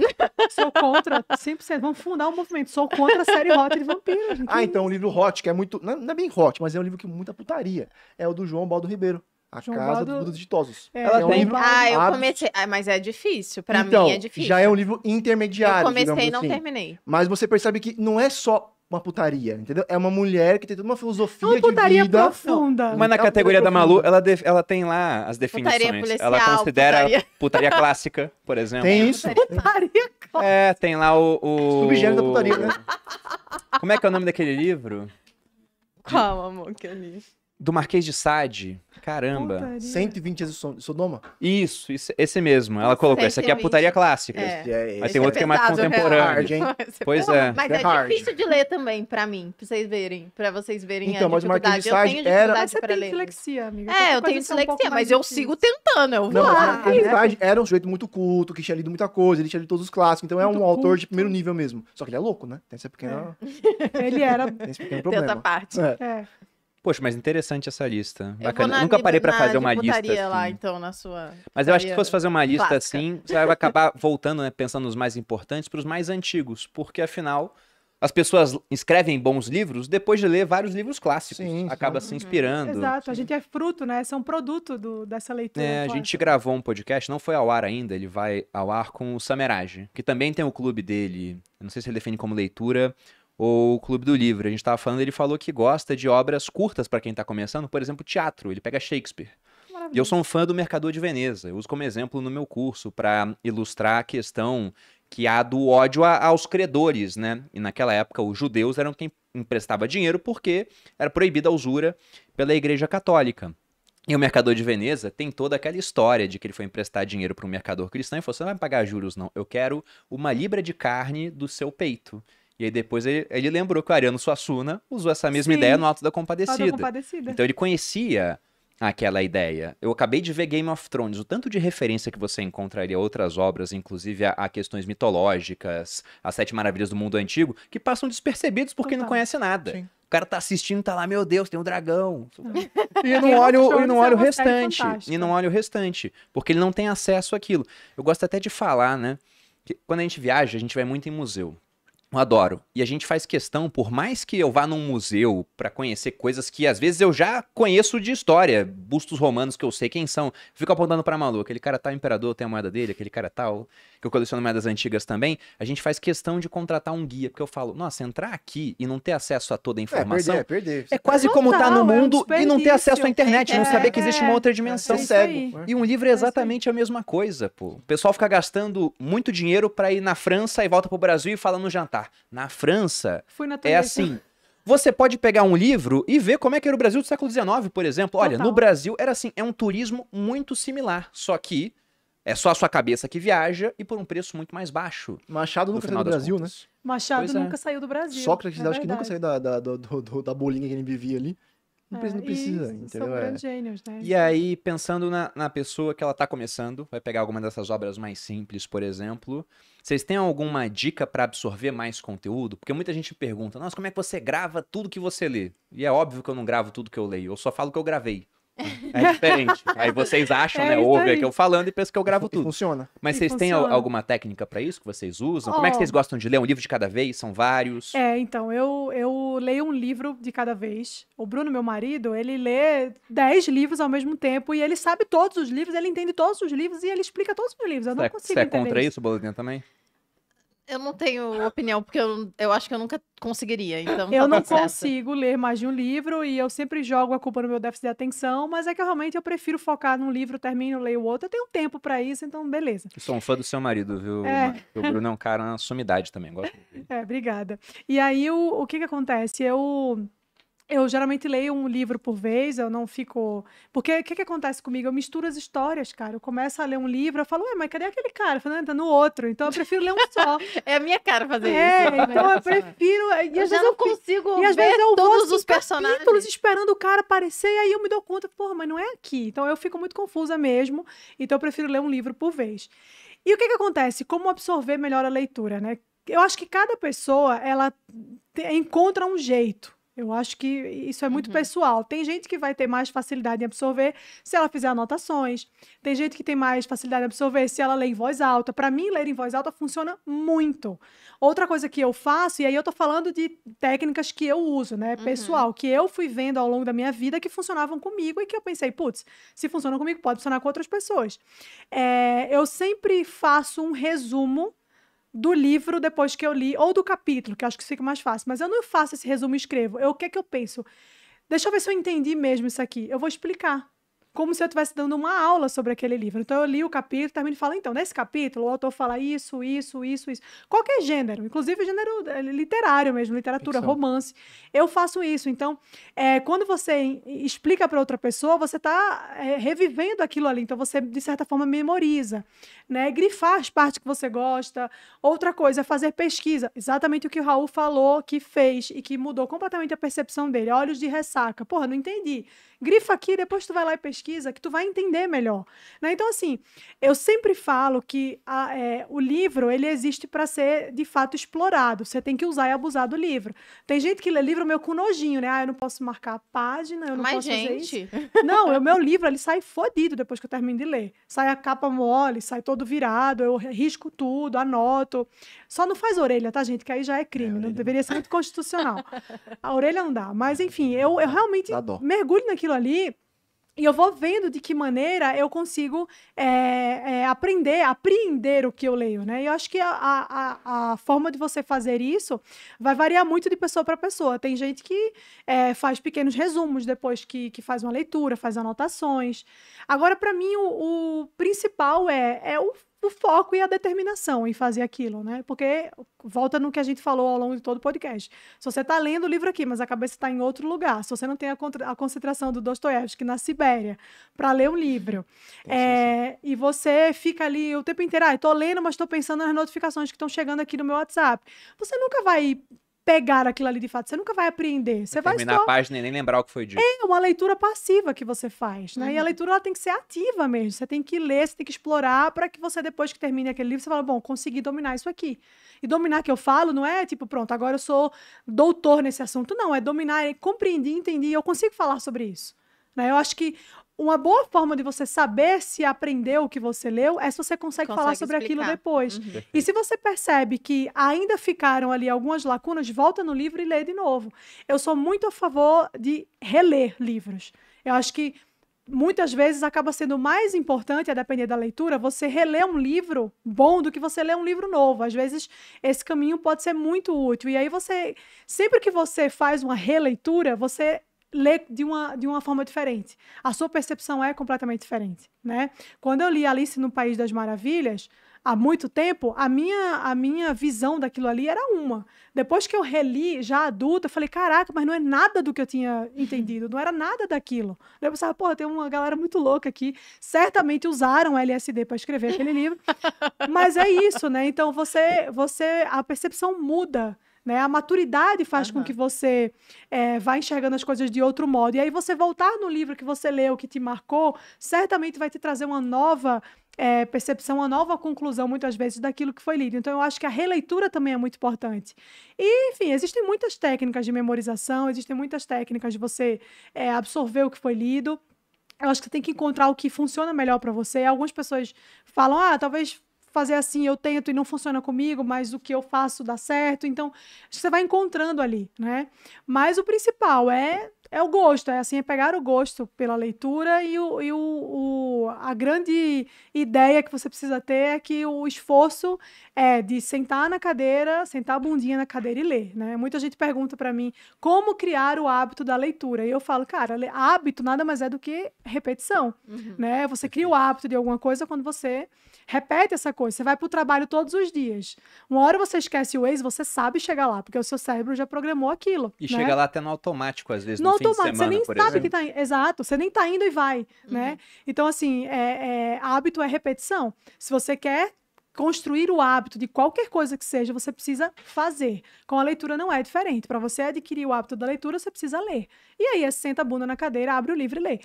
sou contra, 100%. Vamos fundar um movimento, sou contra a série Hot de vampiros. Ah, então, o livro Hot, que é muito. É, não, é bem Hot, mas é um livro que muita putaria. É o do João Baldo Ribeiro. A João Casa Baldo... dos Ditosos. É, Ela é um livro ah, eu comecei. Ah, mas é difícil. Pra então, mim é difícil. Então, já é um livro intermediário. Eu comecei e não assim. terminei. Mas você percebe que não é só uma putaria, entendeu? É uma mulher que tem toda uma filosofia é uma putaria de vida. profunda. Não, mas na é categoria da Malu, ela, ela tem lá as definições. Putaria policial, ela considera putaria, putaria clássica, por exemplo. Tem é isso. Putaria clássica. É, tem lá o... o... Subgênero da putaria, né? Como é que é o nome daquele livro? Calma, amor, que eu é do Marquês de Sade. Caramba. Putaria. 120 dias de Sodoma? Isso, isso, esse mesmo. Ela colocou. Essa aqui é a putaria clássica. É. é mas tem é outro que é mais né? contemporâneo. É hein? Pois é. Mas é, é difícil de ler também, pra mim, pra vocês verem. Pra vocês verem então, a mas dificuldade. Sade eu tenho era... Mas você tem ler. dislexia, amiga. É, eu tenho é dislexia, um mas eu sigo tentando. Eu vou Não, lá. Mas né? era um sujeito muito culto, que tinha lido muita coisa, ele tinha lido todos os clássicos. Então é muito um culto. autor de primeiro nível mesmo. Só que ele é louco, né? Tem essa pequena... Ele era. Tem esse pequeno problema. Tem outra parte. É. Poxa, mas interessante essa lista. Bacana. Nunca parei para fazer uma lista. Assim. lá, então, na sua. Mas eu acho que se fosse fazer uma lista assim, você vai acabar voltando, né, pensando nos mais importantes para os mais antigos, porque afinal as pessoas escrevem bons livros depois de ler vários livros clássicos. Sim, acaba sim. se uhum. inspirando. Exato, a gente é fruto, né? São produto do, dessa leitura. É, a gente gravou um podcast, não foi ao ar ainda, ele vai ao ar com o samerage, que também tem o clube dele. não sei se ele define como leitura ou o Clube do Livro. A gente estava falando, ele falou que gosta de obras curtas para quem está começando, por exemplo, teatro. Ele pega Shakespeare. E eu sou um fã do Mercador de Veneza. Eu uso como exemplo no meu curso para ilustrar a questão que há do ódio a, aos credores, né? E naquela época os judeus eram quem emprestava dinheiro porque era proibida a usura pela Igreja Católica. E o mercador de Veneza tem toda aquela história de que ele foi emprestar dinheiro para um mercador cristão e falou: você assim, não vai pagar juros, não. Eu quero uma libra de carne do seu peito. E aí depois ele, ele lembrou que o Ariano Suassuna usou essa mesma Sim. ideia no Alto da Compadecida. Alto da Compadecida. Então ele conhecia aquela ideia. Eu acabei de ver Game of Thrones, o tanto de referência que você encontraria outras obras, inclusive a, a questões mitológicas, as Sete Maravilhas do Mundo Antigo, que passam despercebidos por quem não conhece nada. Sim. O cara tá assistindo, tá lá, meu Deus, tem um dragão. e não olha, e não olha o é restante. E não olha o restante. Porque ele não tem acesso àquilo. Eu gosto até de falar, né? Que quando a gente viaja, a gente vai muito em museu. Eu adoro. E a gente faz questão, por mais que eu vá num museu para conhecer coisas que às vezes eu já conheço de história, bustos romanos que eu sei quem são, fico apontando para maluco, aquele cara tal tá imperador tem a moeda dele, aquele cara tal. Tá que eu coleciono moedas antigas também, a gente faz questão de contratar um guia, porque eu falo, nossa, entrar aqui e não ter acesso a toda a é, informação. É, perder, é, perder. é quase Total, como estar tá no mundo é um e não ter acesso à internet, não saber que é, existe uma é, outra dimensão. cego. Né? E um livro é exatamente a mesma coisa, pô. O pessoal fica gastando muito dinheiro para ir na França e volta pro Brasil e fala no jantar. Na França, na é assim. Você pode pegar um livro e ver como é que era o Brasil do século XIX, por exemplo. Olha, Total. no Brasil era assim, é um turismo muito similar, só que é só a sua cabeça que viaja e por um preço muito mais baixo. Machado nunca saiu do Brasil, né? contas. né? Machado pois é. nunca é. saiu do Brasil. Sócrates, é acho que nunca saiu da, da, da, da bolinha que ele vivia ali. Não precisa, não é, precisa entendeu? São grandes é. gênios, né? E aí, pensando na, na pessoa que ela está começando, vai pegar alguma dessas obras mais simples, por exemplo. Vocês têm alguma dica para absorver mais conteúdo? Porque muita gente pergunta, nossa, como é que você grava tudo que você lê? E é óbvio que eu não gravo tudo que eu leio, eu só falo que eu gravei. É diferente. aí vocês acham, é né? Ouvem aqui eu falando e pensam que eu gravo tudo. Funciona. Mas e vocês funciona. têm alguma técnica para isso que vocês usam? Oh. Como é que vocês gostam de ler? Um livro de cada vez? São vários? É, então, eu, eu leio um livro de cada vez. O Bruno, meu marido, ele lê dez livros ao mesmo tempo e ele sabe todos os livros, ele entende todos os livros e ele explica todos os livros. Eu não é, consigo Você é contra isso, isso Boladinha, também? Eu não tenho opinião, porque eu, eu acho que eu nunca conseguiria. Então eu tá não consigo ler mais de um livro e eu sempre jogo a culpa no meu déficit de atenção, mas é que eu realmente eu prefiro focar num livro, termino, leio o outro. Eu tenho tempo para isso, então beleza. Eu sou um fã do seu marido, viu? É. O Bruno é um cara na sumidade também. Gosto é, obrigada. E aí o, o que que acontece? Eu eu geralmente leio um livro por vez, eu não fico. Porque o que, que acontece comigo? Eu misturo as histórias, cara. Eu começo a ler um livro, eu falo, ué, mas cadê aquele cara? Eu ah, tá no outro. Então eu prefiro ler um só. é a minha cara fazer é, isso. É, então eu prefiro. E eu às vezes eu consigo. E às vezes eu todos vou, os personagens. esperando o cara aparecer, e aí eu me dou conta, porra, mas não é aqui. Então eu fico muito confusa mesmo. Então eu prefiro ler um livro por vez. E o que, que acontece? Como absorver melhor a leitura, né? Eu acho que cada pessoa, ela te... encontra um jeito eu acho que isso é muito uhum. pessoal. Tem gente que vai ter mais facilidade em absorver se ela fizer anotações. Tem gente que tem mais facilidade em absorver se ela lê em voz alta. Para mim, ler em voz alta funciona muito. Outra coisa que eu faço, e aí eu tô falando de técnicas que eu uso, né, uhum. pessoal, que eu fui vendo ao longo da minha vida que funcionavam comigo e que eu pensei, putz, se funciona comigo, pode funcionar com outras pessoas. É, eu sempre faço um resumo do livro depois que eu li, ou do capítulo, que acho que fica mais fácil. Mas eu não faço esse resumo e escrevo. Eu, o que é que eu penso? Deixa eu ver se eu entendi mesmo isso aqui. Eu vou explicar como se eu estivesse dando uma aula sobre aquele livro. Então eu li o capítulo, termino e falo, então, nesse capítulo o autor fala isso, isso, isso, isso. Qualquer gênero, inclusive gênero eh, literário mesmo, literatura, romance. Eu faço isso. Então, é, quando você explica para outra pessoa, você está é, eh, revivendo aquilo ali. Então você, de certa forma, memoriza. Né? Grifar as partes que você gosta. Outra coisa é fazer pesquisa. Exatamente o que o Raul falou, que fez e que mudou completamente a percepção dele. Olhos de ressaca. Porra, não entendi. Grifa aqui, depois tu vai lá e pesquisa, que tu vai entender melhor. Né? Então, assim, eu sempre falo que a, é, o livro, ele existe para ser, de fato, explorado. Você tem que usar e abusar do livro. Tem gente que lê livro meu com nojinho, né? Ah, eu não posso marcar a página, eu não Mas, posso gente... fazer isso. Não, o meu livro, ele sai fodido depois que eu termino de ler. Sai a capa mole, sai todo virado, eu risco tudo, anoto. Só não faz orelha, tá, gente? Que aí já é crime, é, não deveria ser muito constitucional. A orelha não dá. Mas, enfim, eu, eu realmente mergulho naquilo aquilo ali. E eu vou vendo de que maneira eu consigo é, é, aprender, apreender o que eu leio, né? E eu acho que a, a, a, forma de você fazer isso vai variar muito de pessoa para pessoa. Tem gente que é, faz pequenos resumos depois que, que faz uma leitura, faz anotações. Agora, para mim, o, o, principal é, é o o foco e a determinação em fazer aquilo, né? Porque volta no que a gente falou ao longo de todo o podcast. Se você está lendo o livro aqui, mas a cabeça está em outro lugar, se você não tem a, a concentração do Dostoiévski na Sibéria para ler um livro, é, e você fica ali o tempo inteiro, ah, estou lendo, mas estou pensando nas notificações que estão chegando aqui no meu WhatsApp, você nunca vai pegar aquilo ali de fato. Você nunca vai aprender Você vai terminar só... a página e nem lembrar o que foi dito. É, é uma leitura passiva que você faz, né? Uhum. E a uhum. leitura ela tem que ser ativa mesmo. Você tem que ler, você tem que explorar para que você depois que termine aquele livro, você fala, bom, consegui dominar isso aqui. E dominar que eu falo não é tipo, pronto, agora eu sou doutor nesse assunto, não, é dominar, é compreendi, entendi, eu consigo falar sobre isso. Né? Eu acho que uma boa forma de você saber se aprendeu o que você leu é se você consegue, consegue falar sobre explicar. aquilo depois. Uhum. E se você percebe que ainda ficaram ali algumas lacunas, volta no livro e lê de novo. Eu sou muito a favor de reler livros. Eu acho que muitas vezes acaba sendo mais importante, a depender da leitura, você reler um livro bom do que você ler um livro novo. Às vezes, esse caminho pode ser muito útil. E aí você, sempre que você faz uma releitura, você ler de uma, de uma forma diferente. A sua percepção é completamente diferente, né? Quando eu li Alice no País das Maravilhas, há muito tempo, a minha, a minha visão daquilo ali era uma. Depois que eu reli, já adulta, eu falei, caraca, mas não é nada do que eu tinha entendido, não era nada daquilo. Eu pensava, pô, tem uma galera muito louca aqui, certamente usaram LSD para escrever aquele livro, mas é isso, né? Então, você, você, a percepção muda, né? A maturidade faz uhum. com que você é, vá enxergando as coisas de outro modo. E aí você voltar no livro que você leu, que te marcou, certamente vai te trazer uma nova é, percepção, uma nova conclusão, muitas vezes, daquilo que foi lido. Então, eu acho que a releitura também é muito importante. E, enfim, existem muitas técnicas de memorização, existem muitas técnicas de você é, absorver o que foi lido. Eu acho que tem que encontrar o que funciona melhor para você. Algumas pessoas falam, ah, talvez fazer assim, eu tento e não funciona comigo, mas o que eu faço dá certo. Então, você vai encontrando ali, né? Mas o principal é é o gosto, é assim, é pegar o gosto pela leitura e, o, e o, o, a grande ideia que você precisa ter é que o esforço é de sentar na cadeira, sentar a bundinha na cadeira e ler, né? Muita gente pergunta para mim como criar o hábito da leitura e eu falo, cara, hábito nada mais é do que repetição, uhum. né? Você cria o hábito de alguma coisa quando você repete essa coisa, você vai para o trabalho todos os dias. Uma hora você esquece o ex, você sabe chegar lá, porque o seu cérebro já programou aquilo. E né? chega lá até no automático, às vezes, no automático, semana, você nem sabe exemplo. que tá indo. Exato, você nem tá indo e vai, né? uhum. né? Então, assim, é, é, hábito é repetição. Se você quer construir o hábito de qualquer coisa que seja, você precisa fazer. Com a leitura não é diferente. Para você adquirir o hábito da leitura, você precisa ler. E aí, você senta a bunda na cadeira, abre o livro e lê.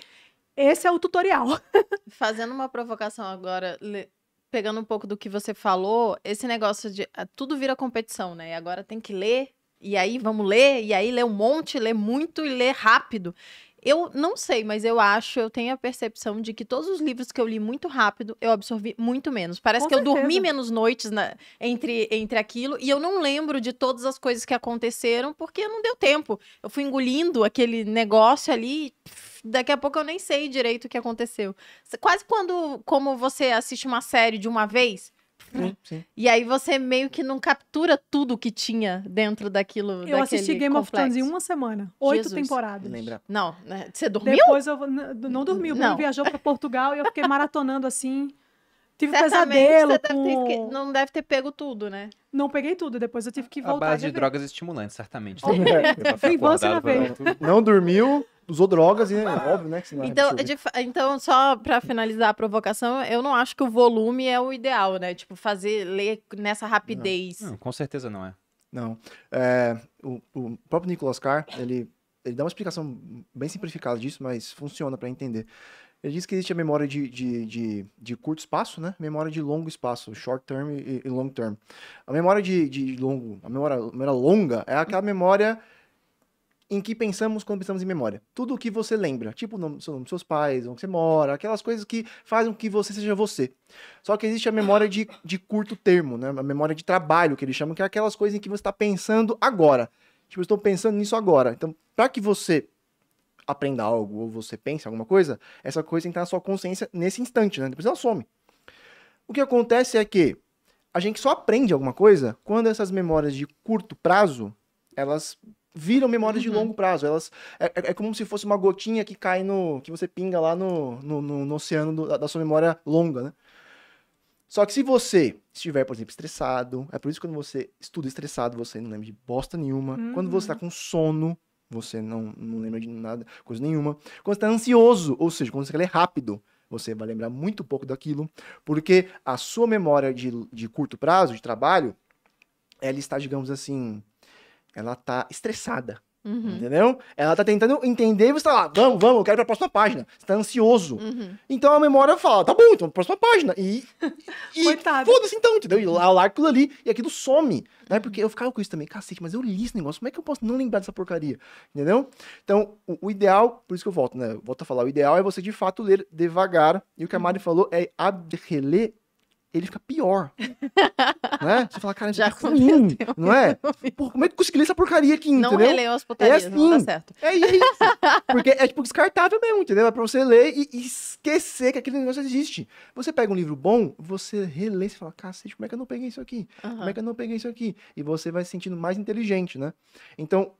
Esse é o tutorial. Fazendo uma provocação agora, le pegando um pouco do que você falou, esse negócio de é, tudo vira competição, né? E agora tem que ler e aí vamos ler, e aí ler um monte, ler muito e ler rápido. Eu não sei, mas eu acho, eu tenho a percepção de que todos os livros que eu li muito rápido, eu absorvi muito menos. Parece Com que certeza. eu dormi menos noites na, entre, entre aquilo e eu não lembro de todas as coisas que aconteceram porque não deu tempo. Eu fui engolindo aquele negócio ali. Pff, daqui a pouco eu nem sei direito o que aconteceu. Quase quando, como você assiste uma série de uma vez né? E aí você meio que não captura tudo que tinha dentro daquilo. Eu assisti Game complexo. of Thrones em uma semana. Oito Jesus. temporadas. Lembra? Não, né? você dormiu? Depois eu não dormi. O Bruno viajou para Portugal e eu fiquei maratonando assim. Tive Certamente, pesadelo. Você deve ter, não deve ter pego tudo, né? Não peguei tudo, depois eu tive que voltar. A base de, drogas estimulantes, certamente. Tem é. na veia. Não dormiu, usou drogas e é óbvio, né? É então, é de, então, só para finalizar a provocação, eu não acho que o volume é o ideal, né? Tipo, fazer ler nessa rapidez. Não, não com certeza não é. Não. É, o, o, próprio Nicolas Carr, ele, ele dá uma explicação bem simplificada disso, mas funciona para entender. Ele diz que existe a memória de, de, de, de, curto espaço, né? Memória de longo espaço, short term e, e long term. A memória de, de longo, a memória, a memória longa é aquela memória em que pensamos quando pensamos em memória. Tudo o que você lembra, tipo o nome, seu nome dos seus pais, onde você mora, aquelas coisas que fazem com que você seja você. Só que existe a memória de, de curto termo, né? A memória de trabalho, que eles chamam, que é aquelas coisas em que você está pensando agora. Tipo, eu estou pensando nisso agora. Então, para que você aprenda algo ou você pense alguma coisa, essa coisa entra na sua consciência nesse instante, né? Depois ela some. O que acontece é que a gente só aprende alguma coisa quando essas memórias de curto prazo elas viram memórias uhum. de longo prazo. Elas é, é, é, como se fosse uma gotinha que cai no. que você pinga lá no, no, no, no oceano do, da sua memória longa, né? Só que se você estiver, por exemplo, estressado, é por isso que quando você estuda estressado, você não lembra de bosta nenhuma. Uhum. Quando você está uhum. com sono, você não, não lembra de nada, coisa nenhuma. Quando você está ansioso, ou seja, quando você quer ler rápido, você vai lembrar muito pouco daquilo, porque a sua memória de, de curto prazo, de trabalho, ela está, digamos assim, ela tá estressada. Uhum. Entendeu? Ela tá tentando entender e você tá lá, vamos, vamos, eu quero ir pra próxima página. Você tá ansioso. Uhum. Então a memória fala, tá bom, então pra próxima página. E. e foda-se então, entendeu? E lá o largo aquilo ali e aquilo some. Né? Porque eu ficava com isso também, cacete, mas eu li esse negócio, como é que eu posso não lembrar dessa porcaria? Entendeu? Então, o, o ideal, por isso que eu volto, né? volto a falar, o ideal é você de fato ler devagar. E o que a Mari uhum. falou é abreler ele fica pior. né? Você fala, cara, Já é ruim, não é? Pô, como é que consegui ler essa porcaria aqui, não entendeu? Não releu as putarias, é assim, não dá certo. É isso. Porque é tipo descartável mesmo, entendeu? É pra você ler e, esquecer que aquele negócio existe. Você pega um livro bom, você relê e fala, cacete, como é que eu não peguei isso aqui? Uhum. Como é que eu não peguei isso aqui? E você vai se sentindo mais inteligente, né? Então,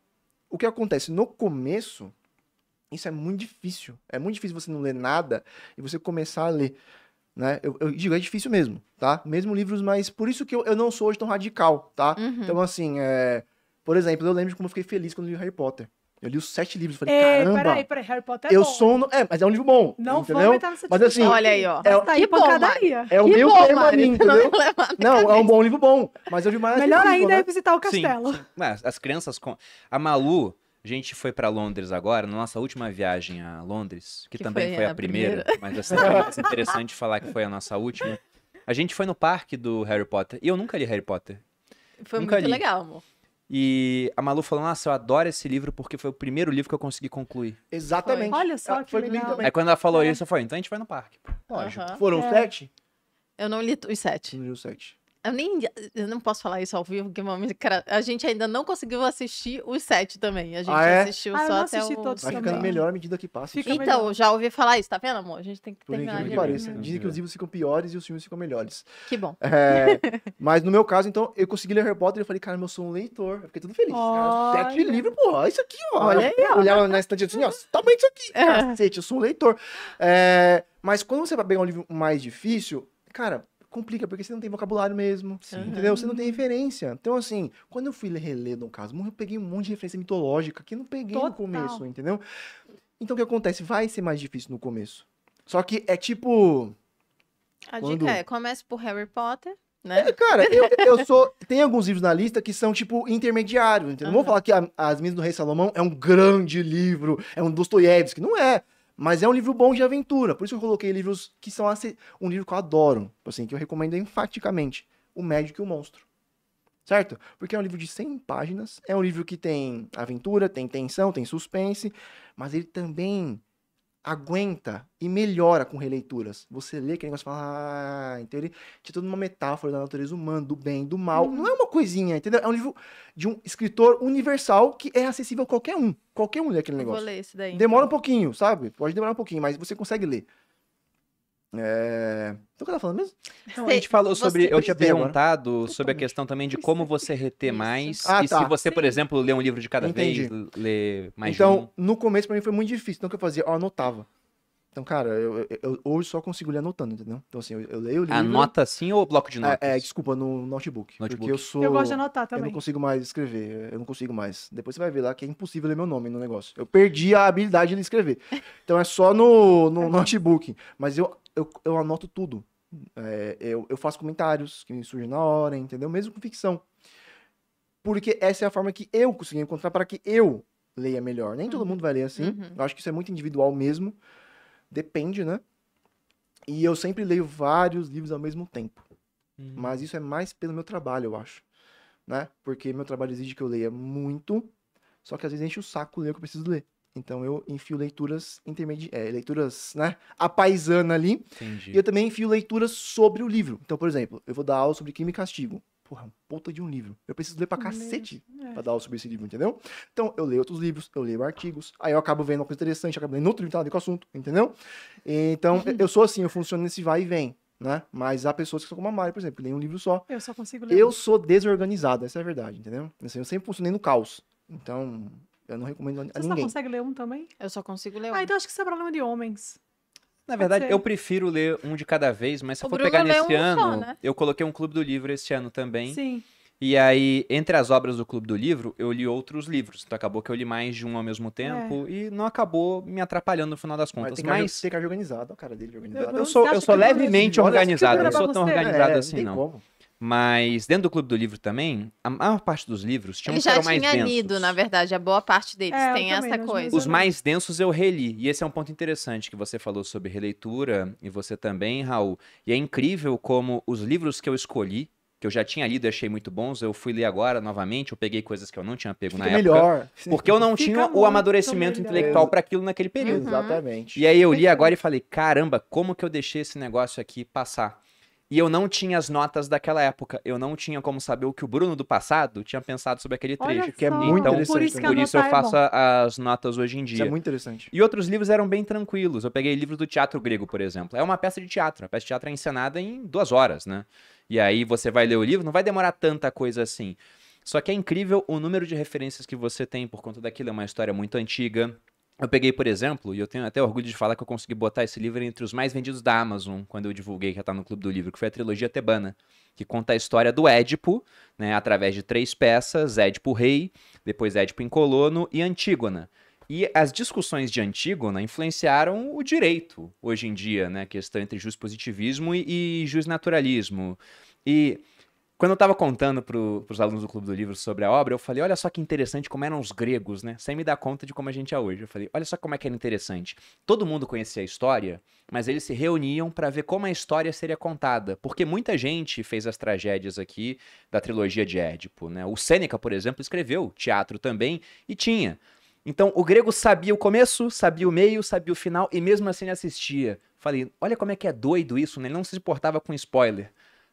o que acontece? No começo, isso é muito difícil. É muito difícil você não ler nada e você começar a ler. Né? Eu, eu, digo, é difícil mesmo, tá? Mesmo livros, mas por isso que eu, eu não sou hoje tão radical, tá? Uhum. Então, assim, é... por exemplo, eu lembro de como eu fiquei feliz quando li Harry Potter. Eu li os sete livros, falei, Ei, caramba. Peraí, peraí, Harry Potter é eu bom. Sou no... É, mas é um livro bom. Não entendeu? vamos nessa Mas assim. Olha aí, ó. É, tá aí que bom, É o que meu bom, tema entendeu? Não, é um bom livro bom. Mas eu li mais. Melhor ainda livro, é né? visitar o castelo. Sim, sim. Mas as crianças. Com... A Malu a gente foi para Londres agora, na nossa última viagem a Londres, que, que também foi, foi a, a, primeira, primeira. mas assim, é interessante falar que foi a nossa última. A gente foi no parque do Harry Potter, e eu nunca li Harry Potter. Foi nunca muito li. legal, amor. E a Malu falou: Nossa, eu adoro esse livro porque foi o primeiro livro que eu consegui concluir. Exatamente. Foi. Olha só, ah, que foi legal. Também. Aí quando ela falou é. isso, eu falei: Então a gente vai no parque. Lógico. Foram é. sete? Eu não li os sete. Não li os sete. Eu nem. Eu não posso falar isso ao vivo, porque cara, a gente ainda não conseguiu assistir os sete também. A gente ah, é? assistiu ah, só até assisti o. Todos Vai também. ficando melhor à medida que passa. Fica então, melhor. já ouvi falar isso, tá vendo, amor? A gente tem que Por terminar. Que pareça. Dizem que os livros ficam piores e os filmes ficam melhores. Que bom. É, mas no meu caso, então, eu consegui ler Harry Potter e eu falei, cara, eu sou um leitor. Eu fiquei todo feliz. Oh, cara, sete livros, pô, isso aqui, ó. Olha aí, ó. Olhava né? na estante assim, ó, tamanho tá isso aqui. É. Cacete, eu sou um leitor. É, mas quando você vai pegar um livro mais difícil, cara complica, porque você não tem vocabulário mesmo, Sim. entendeu? Você não tem uhum. referência. Então, assim, quando eu fui reler Dom Casmurro, eu peguei um monte de referência mitológica que eu não peguei Total. no começo, entendeu? Então, o que acontece? Vai ser mais difícil no começo. Só que é tipo... A quando... dica é, comece por Harry Potter, né? É, cara, eu, eu, sou. Tem alguns livros na lista que são, tipo, intermediários. Entendeu? Uhum. vou falar que a, As Minas do Rei Salomão é um grande livro, é um Dostoiévski. Não é. Mas é um livro bom de aventura. Por isso eu coloquei livros que são um livro que eu adoro, assim, que eu recomendo enfaticamente, O Médico e o Monstro. Certo? Porque é um livro de 100 páginas, é um livro que tem aventura, tem tensão, tem suspense, mas ele também aguenta e melhora com releituras. Você lê aquele negócio e fala, ah, então ele tinha toda uma metáfora da natureza humana, do bem, do mal. Hum. Não é uma coisinha, entendeu? É um livro de um escritor universal que é acessível a qualquer um. Qualquer um lê aquele negócio. Eu vou ler esse daí. Demora então. um pouquinho, sabe? Pode demorar um pouquinho, mas você consegue ler. É... Então, que eu falando mesmo? Então, a gente falou sobre. eu tinha perguntado agora. sobre a questão também de como você reter mais. Ah, e tá. se você, por exemplo, lê um livro de cada Entendi. vez, lê mais Então, um. no começo pra mim foi muito difícil. Então, o que eu fazia? Eu anotava. Então, cara, eu, eu, eu hoje só consigo ler anotando, entendeu? Então, assim, eu, eu leio o livro. Anota sim ou bloco de é, notas? É, é, desculpa, no notebook. notebook. Porque eu sou. Eu gosto de anotar também. Eu não consigo mais escrever. Eu não consigo mais. Depois você vai ver lá que é impossível ler meu nome no negócio. Eu perdi a habilidade de escrever. Então é só no, no é. notebook. Mas eu eu, eu anoto tudo. É, eu, eu faço comentários que me surgem na hora, entendeu? Mesmo com ficção. Porque essa é a forma que eu consegui encontrar para que eu leia melhor. Nem uhum. todo mundo vai ler assim. Uhum. Eu acho que isso é muito individual mesmo. Depende, né? E eu sempre leio vários livros ao mesmo tempo. Uhum. Mas isso é mais pelo meu trabalho, eu acho. Né? Porque meu trabalho exige que eu leia muito. Só que às vezes enche o saco ler o que eu preciso ler. Então eu enfio leituras intermediárias, é, leituras, né, a paisana ali. Entendi. E eu também enfio leituras sobre o livro. Então, por exemplo, eu vou dar aula sobre crime e castigo. Porra, um puta de um livro. Eu preciso ler pra é cacete é. pra dar aula sobre esse livro, entendeu? Então, eu leio outros livros, eu leio artigos, aí eu acabo vendo uma coisa interessante, acabo lendo outro livro tá, com o assunto, entendeu? Então, eu sou assim, eu funciono nesse vai e vem. Né? Mas há pessoas que são como a Mari, por exemplo, que leem um livro só. Eu só consigo ler. Eu sou desorganizado, essa é a verdade, entendeu? Assim, eu sempre funcionei no caos. Então, eu não recomendo a Você ninguém. Você só consegue ler um também? Eu só consigo ler ah, um. Ah, então acho que isso é problema de homens. Na verdade, eu prefiro ler um de cada vez, mas se eu for pegar nesse um ano, só, né? eu coloquei um clube do livro esse ano também. Sim. E aí, entre as obras do Clube do Livro, eu li outros livros. Então acabou que eu li mais de um ao mesmo tempo é. e não acabou me atrapalhando no final das contas. Mas tem que mas... organizado, a cara dele organizado. Eu, eu, eu sou, eu sou levemente organizado, não sou tão organizado é, assim, não. Como. Mas dentro do Clube do Livro também, a maior parte dos livros tinha um uns eram mais densos. já tinha lido, na verdade, a boa parte deles é, tem essa coisa. Os mais densos eu reli, e esse é um ponto interessante que você falou sobre releitura, e você também, Raul. E é incrível como os livros que eu escolhi, que eu já tinha lido e achei muito bons, eu fui ler agora novamente, eu peguei coisas que eu não tinha pego Fica na época. melhor. Porque eu não Fica tinha o amadurecimento melhor. intelectual para aquilo naquele período. Uhum. Exatamente. E aí eu li agora e falei, caramba, como que eu deixei esse negócio aqui passar? E eu não tinha as notas daquela época. Eu não tinha como saber o que o Bruno do passado tinha pensado sobre aquele Olha trecho. que é muito então, interessante. Por isso, por isso eu faço as notas hoje em dia. Isso é muito interessante. E outros livros eram bem tranquilos. Eu peguei livros do teatro grego, por exemplo. É uma peça de teatro. A peça de teatro é encenada em duas horas, né? E aí você vai ler o livro, não vai demorar tanta coisa assim. Só que é incrível o número de referências que você tem por conta daquilo. É uma história muito antiga. Eu peguei, por exemplo, e eu tenho até orgulho de falar que eu consegui botar esse livro entre os mais vendidos da Amazon, quando eu divulguei que já tá no Clube do Livro, que foi a trilogia Tebana, que conta a história do Édipo, né, através de três peças, Édipo Rei, depois Édipo em Colono e Antígona. E as discussões de Antígona influenciaram o direito hoje em dia, né, a questão entre jus positivismo e, e jus naturalismo. E quando eu estava contando para os alunos do Clube do Livro sobre a obra, eu falei: olha só que interessante como eram os gregos, né? Sem me dar conta de como a gente é hoje. Eu falei: olha só como é que era interessante. Todo mundo conhecia a história, mas eles se reuniam para ver como a história seria contada. Porque muita gente fez as tragédias aqui da trilogia de Édipo, né? O Sêneca, por exemplo, escreveu teatro também e tinha. Então o grego sabia o começo, sabia o meio, sabia o final e mesmo assim ele assistia. Falei: olha como é que é doido isso, né? Ele não se importava com spoiler.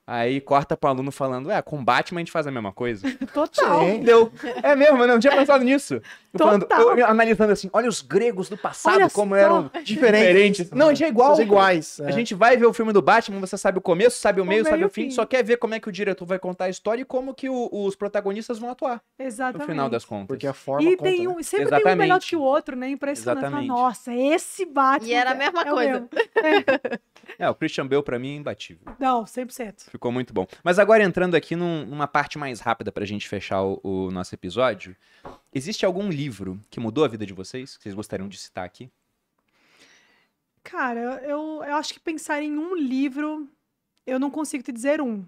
Aí corta pro aluno falando, é, com Batman a gente faz a mesma coisa. Total. Entendeu? Deu. É mesmo, eu não tinha pensado nisso. Eu falando, eu, analisando assim, olha os gregos do passado olha como eram diferentes. diferentes. Não, a gente é igual. Os iguais. É. A gente vai ver o filme do Batman, você sabe o começo, sabe o, o meio, meio, sabe o fim, fim, só quer ver como é que o diretor vai contar a história e como que o, os protagonistas vão atuar. Exatamente. No final das contas. Porque a forma E conta, tem né? um, sempre Exatamente. tem um melhor que o outro, né? Impressionante. Exatamente. Nossa, esse Batman. E era a mesma é coisa. É. É, o Christian Bale pra mim é imbatível. Não, 100%. Ficou muito bom. Mas agora entrando aqui num, numa parte mais rápida pra gente fechar o, o, nosso episódio, existe algum livro que mudou a vida de vocês, que vocês gostariam de citar aqui? Cara, eu, eu acho que pensar em um livro, eu não consigo te dizer um.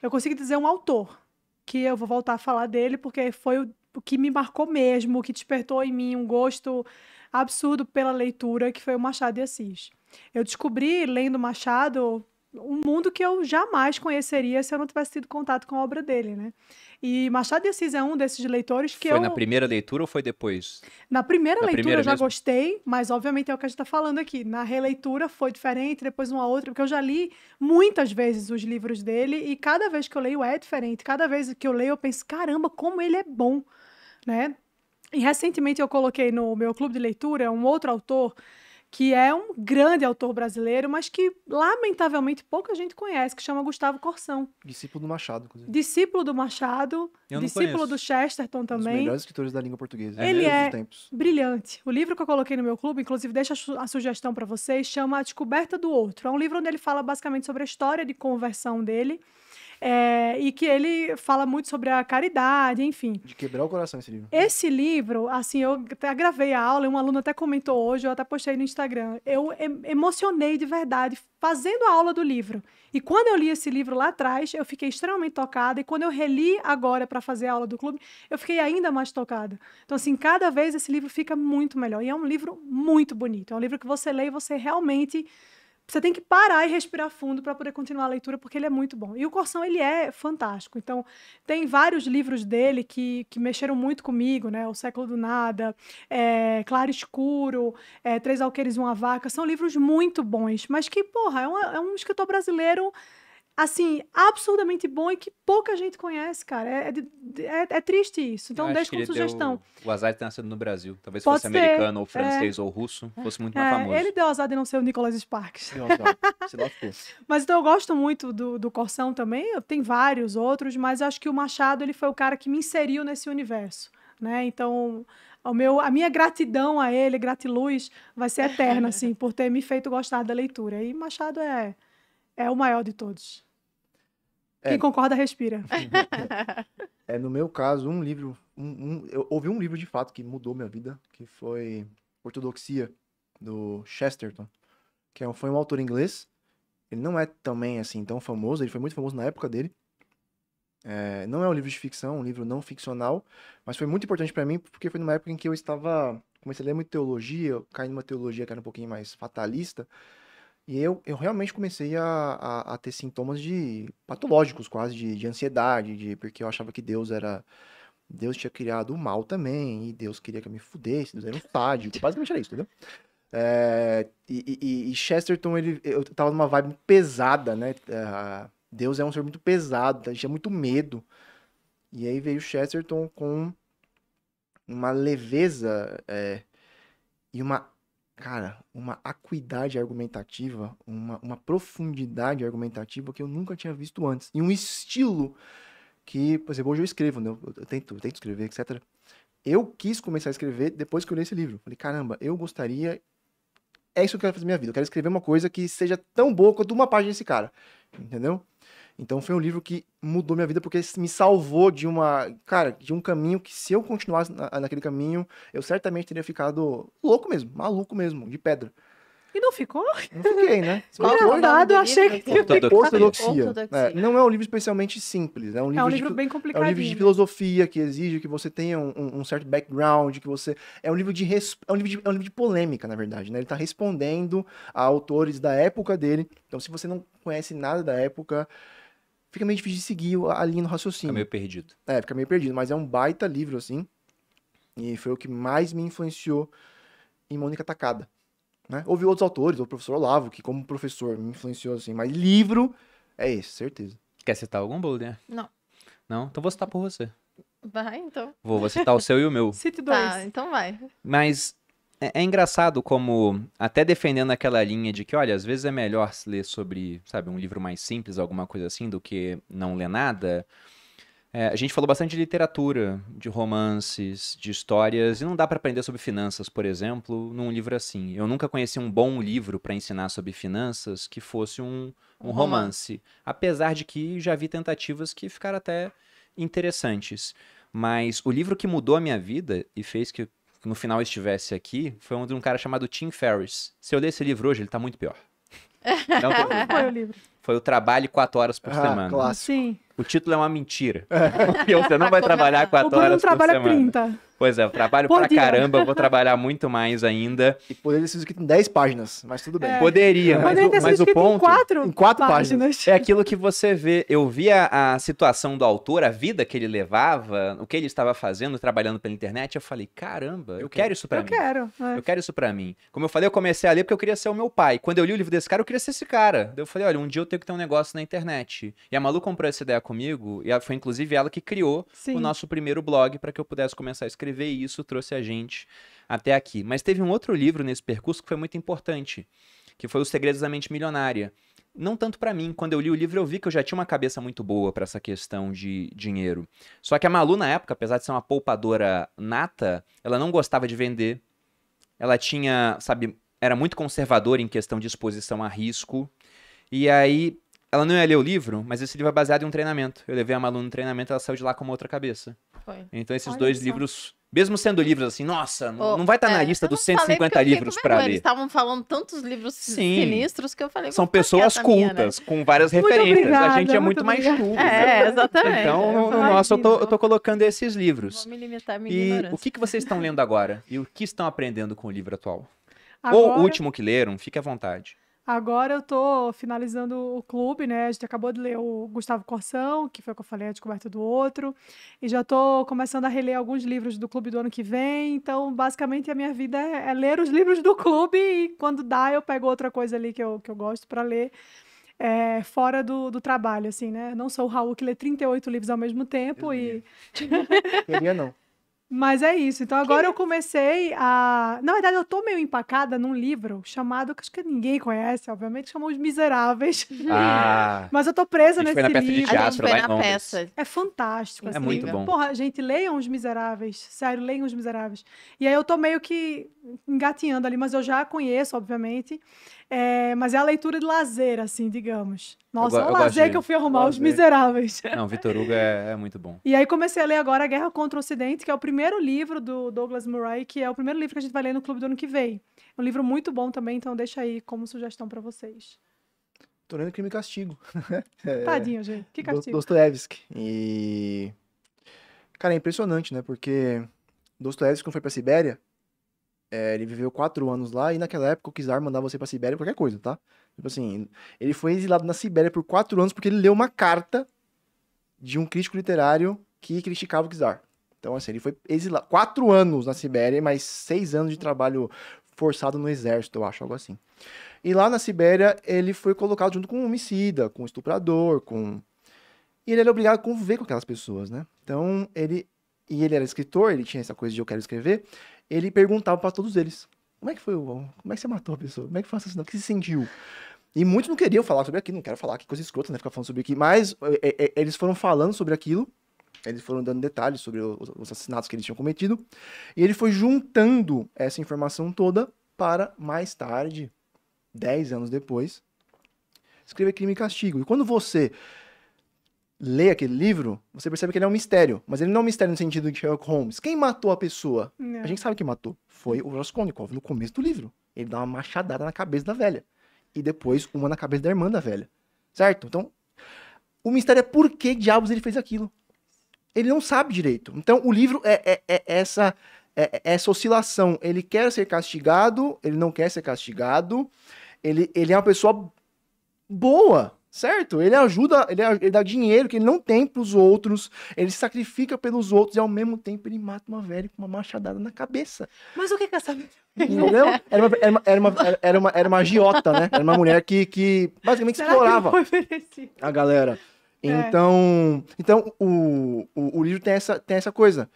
Eu consigo dizer um autor, que eu vou voltar a falar dele, porque foi o, o que me marcou mesmo, o que despertou em mim um gosto absurdo pela leitura, que foi o Machado de Assis. Eu descobri, lendo Machado, um mundo que eu jamais conheceria se eu não tivesse tido contato com a obra dele, né? E Machado de Assis é um desses leitores que foi eu... Foi na primeira leitura ou foi depois? Na primeira na leitura primeira eu já mesmo? gostei, mas obviamente é o que a gente está falando aqui. Na releitura foi diferente, depois uma outra, porque eu já li muitas vezes os livros dele e cada vez que eu leio é diferente. Cada vez que eu leio eu penso, caramba, como ele é bom, né? E recentemente eu coloquei no meu clube de leitura um outro autor que é um grande autor brasileiro, mas que lamentavelmente pouca gente conhece, que chama Gustavo Corsão. Discípulo do Machado, inclusive. Discípulo do Machado, eu discípulo do Chesterton também. Um dos melhores escritores da língua portuguesa. Né? Ele é brilhante. O livro que eu coloquei no meu clube, inclusive deixa a sugestão para vocês, chama A Descoberta do Outro. É um livro onde ele fala basicamente sobre a história de conversão dele é, e que ele fala muito sobre a caridade, enfim. De quebrar o coração esse livro. Esse livro, assim, eu até gravei a aula, um aluno até comentou hoje, eu até postei no Instagram. Eu emocionei de verdade fazendo a aula do livro. E quando eu li esse livro lá atrás, eu fiquei extremamente tocada. E quando eu reli agora para fazer a aula do clube, eu fiquei ainda mais tocada. Então, assim, cada vez esse livro fica muito melhor. E é um livro muito bonito. É um livro que você lê e você realmente você tem que parar e respirar fundo para poder continuar a leitura, porque ele é muito bom. E o Corsão, ele é fantástico. Então, tem vários livros dele que, que mexeram muito comigo, né? O Século do Nada, é, Claro Escuro, é, Três Alqueires e Uma Vaca. São livros muito bons, mas que, porra, é, uma, é um escritor brasileiro assim, absurdamente bom e que pouca gente conhece, cara. É, é, é, é triste isso. Então, deixa como sugestão. Deu, o azar de ter nascido no Brasil. Talvez Pode fosse ser. americano, ou é. francês, é. ou russo. Fosse muito mais é, famoso. Ele deu azar de não ser o Nicholas Sparks. mas então, eu gosto muito do, do Corsão também. Tem vários outros, mas acho que o Machado ele foi o cara que me inseriu nesse universo. Né? Então, o meu, a minha gratidão a ele, gratiluz, vai ser eterna, assim, por ter me feito gostar da leitura. E Machado é é o maior de todos. É. Quem concorda, respira. é, no meu caso, um livro. Um, um, eu ouvi um livro de fato que mudou minha vida, que foi Ortodoxia, do Chesterton, que é, foi um autor inglês. Ele não é também assim tão famoso, ele foi muito famoso na época dele. É, não é um livro de ficção, um livro não ficcional, mas foi muito importante para mim porque foi numa época em que eu estava. Comecei a ler muito teologia, caí numa teologia que era um pouquinho mais fatalista. E eu, eu realmente comecei a, a, a ter sintomas de patológicos, quase, de, de ansiedade, de, porque eu achava que Deus era. Deus tinha criado o mal também, e Deus queria que eu me fudesse, Deus era um sádico, basicamente era isso, entendeu? É, e, e, e, Chesterton, ele, eu tava numa vibe pesada, né? É, Deus é um ser muito pesado, a gente tinha muito medo. E aí veio Chesterton com uma leveza é, e uma cara, uma acuidade argumentativa, uma, uma profundidade argumentativa que eu nunca tinha visto antes. E um estilo que, por exemplo, hoje eu escrevo, né? eu, eu, tento, eu tento escrever, etc. Eu quis começar a escrever depois que eu li esse livro. Falei, caramba, eu gostaria. É isso que eu quero fazer na minha vida. Eu quero escrever uma coisa que seja tão boa quanto uma página desse cara. Entendeu? Então foi um livro que mudou minha vida porque me salvou de uma, cara, de um caminho que se eu continuasse na, naquele caminho, eu certamente teria ficado louco mesmo, maluco mesmo, de pedra. E não ficou? Não fiquei, né? Engraçado, é eu achei que Ortodoxia. Ortodoxia. É, não é um livro especialmente simples. É um livro, é um livro de, bem complicado. É um livro de filosofia que exige que você tenha um, um certo background, que você... É um livro de, res... é um livro de, é um livro de polêmica, na verdade, né? Ele está respondendo a autores da época dele. Então, se você não conhece nada da época fica meio difícil de seguir a linha do raciocínio. Fica meio perdido. É, fica meio perdido, mas é um baita livro, assim. E foi o que mais me influenciou em Mônica Tacada. Né? Houve outros autores, o professor Olavo, que como professor me influenciou, assim. Mas livro é esse, certeza. Quer citar algum, Boludinha? Não. Não? Então vou citar por você. Vai, então. Vou, vou citar o seu e o meu. Cite dois. Tá, então vai. Mas é, é, engraçado como, até defendendo aquela linha de que, olha, às vezes é melhor ler sobre, sabe, um livro mais simples, alguma coisa assim, do que não ler nada. É, a gente falou bastante de literatura, de romances, de histórias, e não dá para aprender sobre finanças, por exemplo, num livro assim. Eu nunca conheci um bom livro para ensinar sobre finanças que fosse um, um, um romance, romance, apesar de que já vi tentativas que ficaram até interessantes. Mas o livro que mudou a minha vida e fez que no final estivesse aqui foi um de um cara chamado Tim Ferriss. Se eu ler esse livro hoje, ele tá muito pior. Não foi o livro. Foi o trabalho quatro horas por ah, semana. Clássico. Sim. O título é uma mentira. É. Porque você não tá vai trabalhar quatro horas por semana. O Bruno trabalha 30. Pois é, eu trabalho Podia. pra caramba, vou trabalhar muito mais ainda. E poderia ser escrito em 10 páginas, mas tudo bem. É. Poderia, mas, o, mas o ponto. Em quatro, quatro páginas. páginas. É aquilo que você vê. Eu via a situação do autor, a vida que ele levava, o que ele estava fazendo, trabalhando pela internet. Eu falei, caramba, eu, eu quero isso pra eu mim. Quero, é. Eu quero isso pra mim. Como eu falei, eu comecei a ler porque eu queria ser o meu pai. Quando eu li o livro desse cara, eu queria ser esse cara. Eu falei, olha, um dia eu tenho que ter um negócio na internet. E a Malu comprou essa ideia comigo, e foi inclusive ela que criou Sim. o nosso primeiro blog para que eu pudesse começar a escrever escrever e isso trouxe a gente até aqui. Mas teve um outro livro nesse percurso que foi muito importante, que foi Os Segredos da Mente Milionária. Não tanto para mim, quando eu li o livro eu vi que eu já tinha uma cabeça muito boa para essa questão de dinheiro. Só que a Malu na época, apesar de ser uma poupadora nata, ela não gostava de vender. Ela tinha, sabe, era muito conservadora em questão de exposição a risco. E aí ela não ia ler o livro, mas esse livro é baseado em um treinamento. Eu levei a Malu no treinamento, ela saiu de lá com uma outra cabeça. Foi. Então esses Olha dois isso. livros mesmo sendo livros assim, nossa, oh, não vai estar tá é, na lista dos 150 livros para ler. Eles estavam falando tantos livros Sim. sinistros que eu falei. São pessoas cultas, minha, né? com várias muito referências. Obrigada, a gente é muito, muito mais culto. Né? É, exatamente. Então, no nosso, eu tô, eu tô colocando esses livros. Vou me limitar à minha E ignorância. o que, que vocês estão lendo agora? E o que estão aprendendo com o livro atual? Agora... Ou o último que leram, fique à vontade. Agora eu tô finalizando o clube, né? A gente acabou de ler o Gustavo Corsão, que foi o que eu falei, A Descoberta do Outro, e já tô começando a reler alguns livros do clube do ano que vem. Então, basicamente, a minha vida é, é ler os livros do clube e quando dá, eu pego outra coisa ali que eu, que eu gosto para ler. É, fora do, do, trabalho, assim, né? Não sou o Raul que lê 38 livros ao mesmo tempo eu e. Queria não. Mas é isso. Então agora que... eu comecei a. Na verdade, eu tô meio empacada num livro chamado, que acho que ninguém conhece, obviamente, chamou Os Miseráveis. Ah, Mas eu tô presa nesse foi na livro. Peça de teatro, lá na peça. É fantástico. É assim. muito livro. bom. Porra, gente, leiam Os Miseráveis. Sério, leiam Os Miseráveis. E aí eu tô meio que engatinhando ali, mas eu já conheço, obviamente. É, mas é a leitura de lazer, assim, digamos. Nossa, eu, o é lazer que eu fui arrumar, lazer. Os Miseráveis. Não, Vitor Hugo é, é, muito bom. E aí comecei a ler agora A Guerra contra o Ocidente, que é o primeiro livro do Douglas Murray, que é o primeiro livro que a gente vai ler no clube do ano que vem. É um livro muito bom também, então deixa aí como sugestão para vocês. Tô lendo Crime e Castigo. É. Tadinho, gente. Que castigo. Dostoevsky. E... Cara, é impressionante, né? Porque Dostoevsky, quando foi pra Sibéria, é, ele viveu quatro anos lá e naquela época o Kizar mandava você pra Sibéria qualquer coisa, tá? Tipo assim, ele foi exilado na Sibéria por quatro anos porque ele leu uma carta de um crítico literário que criticava o Kizar. Então, assim, ele foi exilado quatro anos na Sibéria, mas seis anos de trabalho forçado no exército, eu acho, algo assim. E lá na Sibéria, ele foi colocado junto com um homicida, com um estuprador, com. E ele era obrigado a conviver com aquelas pessoas, né? Então, ele. E ele era escritor, ele tinha essa coisa de eu quero escrever ele perguntava para todos eles: como é que foi o. Como é que você matou a pessoa? Como é que foi o assassinato? O que você sentiu? E muitos não queriam falar sobre aquilo, não quero falar que coisa escrota, né? Ficar falando sobre aquilo. Mas é, é, é, eles foram falando sobre aquilo, eles foram dando detalhes sobre os assassinatos que eles tinham cometido. E ele foi juntando essa informação toda para mais tarde, 10 anos depois, escrever crime e castigo. E quando você lê aquele livro, você percebe que ele é um mistério. Mas ele não é um mistério no sentido de Sherlock Holmes. Quem matou a pessoa? Não. É. A gente sabe quem matou. Foi o Raskolnikov, no começo do livro. Ele dá uma machadada na cabeça da velha. E depois uma na cabeça da irmã da velha. Certo? Então, o mistério é por que diabos ele fez aquilo. Ele não sabe direito. Então, o livro é, é, é essa é, é essa oscilação. Ele quer ser castigado, ele não quer ser castigado. Ele, ele é uma pessoa boa, certo? Ele ajuda, ele, ele, dá dinheiro que ele não tem pros outros, ele sacrifica pelos outros e ao mesmo tempo ele mata uma velha com uma machadada na cabeça. Mas o que que essa... Entendeu? Era uma, era uma, era uma, era uma, era uma agiota, né? Era uma mulher que, que basicamente Será explorava a galera. É. Então, então o, o, o, livro tem essa, tem essa coisa.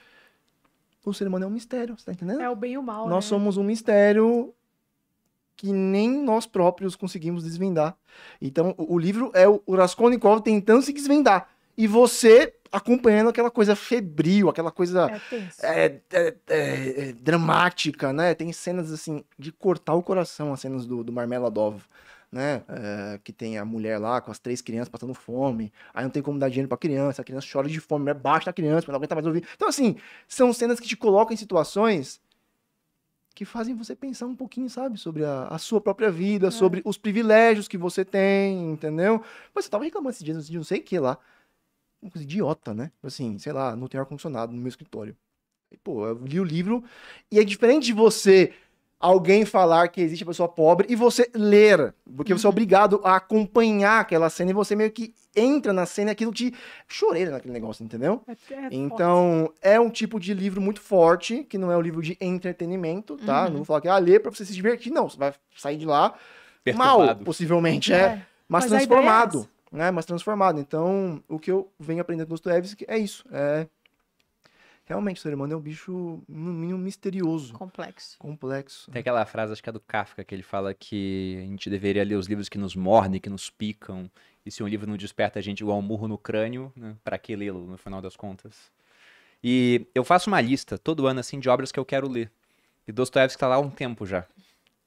O ser humano é um mistério, você tá entendendo? É o bem e o mal, Nós né? somos um mistério que nem nós próprios conseguimos desvendar. Então, o, livro é o, Raskolnikov tentando se desvendar. E você acompanhando aquela coisa febril, aquela coisa é é, é, é, é, dramática, né? Tem cenas, assim, de cortar o coração, as cenas do, do Marmeladov, né? É, que tem a mulher lá com as três crianças passando fome, aí não tem como dar dinheiro pra criança, a criança chora de fome, né? baixa a criança, mas não aguenta mais ouvir. Então, assim, são cenas que te colocam em situações que fazem você pensar um pouquinho, sabe, sobre a, a sua própria vida, é. sobre os privilégios que você tem, entendeu? Mas você tava reclamando esses dias de não sei o que lá. Uma coisa idiota, né? Tipo assim, sei lá, não tem ar-condicionado no meu escritório. E, pô, eu li o livro e é diferente de você alguém falar que existe pessoa pobre e você ler, porque você é uhum. obrigado a acompanhar aquela cena e você meio que entra na cena e aquilo te choreira naquele negócio, entendeu? É, é então, é um tipo de livro muito forte, que não é um livro de entretenimento, tá? Uhum. Não vou falar que é ah, ler para você se divertir, não, você vai sair de lá Perturbado. mal, possivelmente, é, é. mas, mas é transformado. Né, mas transformado. Então, o que eu venho aprendendo dos Dostoevsky é isso. É realmente o ser humano é um bicho, no mínimo, misterioso. Complexo. Complexo. Tem aquela frase, acho que é do Kafka, que ele fala que a gente deveria ler os livros que nos mordem, que nos picam. E se um livro não desperta a gente igual um murro no crânio, né, para que lê-lo, no final das contas? E eu faço uma lista, todo ano, assim, de obras que eu quero ler. E Dostoiévski está lá há um tempo já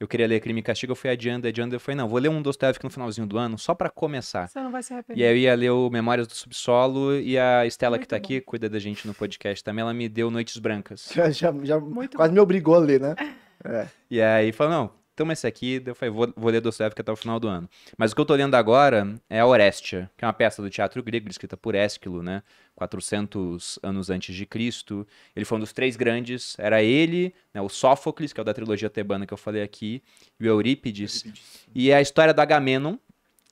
eu queria ler Crime e Castigo, eu fui adiando, adiando, eu falei, não, vou ler um Dostoiévski no finalzinho do ano, só para começar. Você não vai se arrepender. E aí eu ia ler o Memórias do Subsolo e a Estela que tá bom. aqui, cuida da gente no podcast também, ela me deu Noites Brancas. Já, já, já quase bom. me obrigou a ler, né? É. E aí falou, não, toma esse aqui, eu falei, vou, vou ler Dostoiévski até o final do ano. Mas o que eu estou lendo agora é a Orestia, que é uma peça do teatro grego, escrita por Ésquilo, né? 400 anos antes de Cristo. Ele foi um dos três grandes, era ele, né, o Sófocles, que é o da trilogia tebana que eu falei aqui, e o Eurípides. Eurípides. E é a história do Agamenon,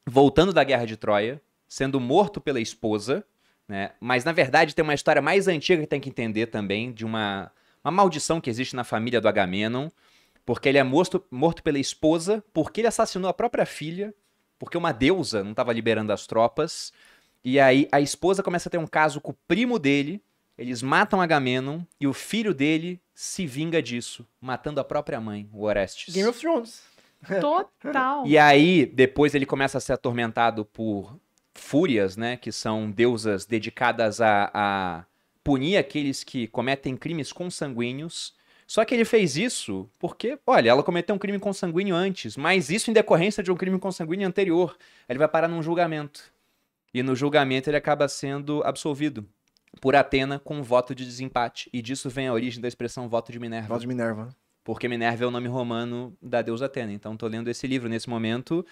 voltando da Guerra de Troia, sendo morto pela esposa, né? Mas, na verdade, tem uma história mais antiga que tem que entender também, de uma, uma maldição que existe na família do Agamenon, porque ele é morto, morto pela esposa, porque ele assassinou a própria filha, porque uma deusa não estava liberando as tropas. E aí a esposa começa a ter um caso com o primo dele, eles matam Agamenon e o filho dele se vinga disso, matando a própria mãe, o Orestes. Game of Thrones. Total. e aí, depois ele começa a ser atormentado por fúrias, né, que são deusas dedicadas a, a punir aqueles que cometem crimes consanguíneos. Só que ele fez isso porque, olha, ela cometeu um crime consanguíneo antes, mas isso em decorrência de um crime consanguíneo anterior. Ele vai parar num julgamento. E no julgamento ele acaba sendo absolvido por Atena com um voto de desempate. E disso vem a origem da expressão voto de Minerva. Voto de Minerva. Porque Minerva é o nome romano da deusa Atena. Então tô lendo esse livro nesse momento.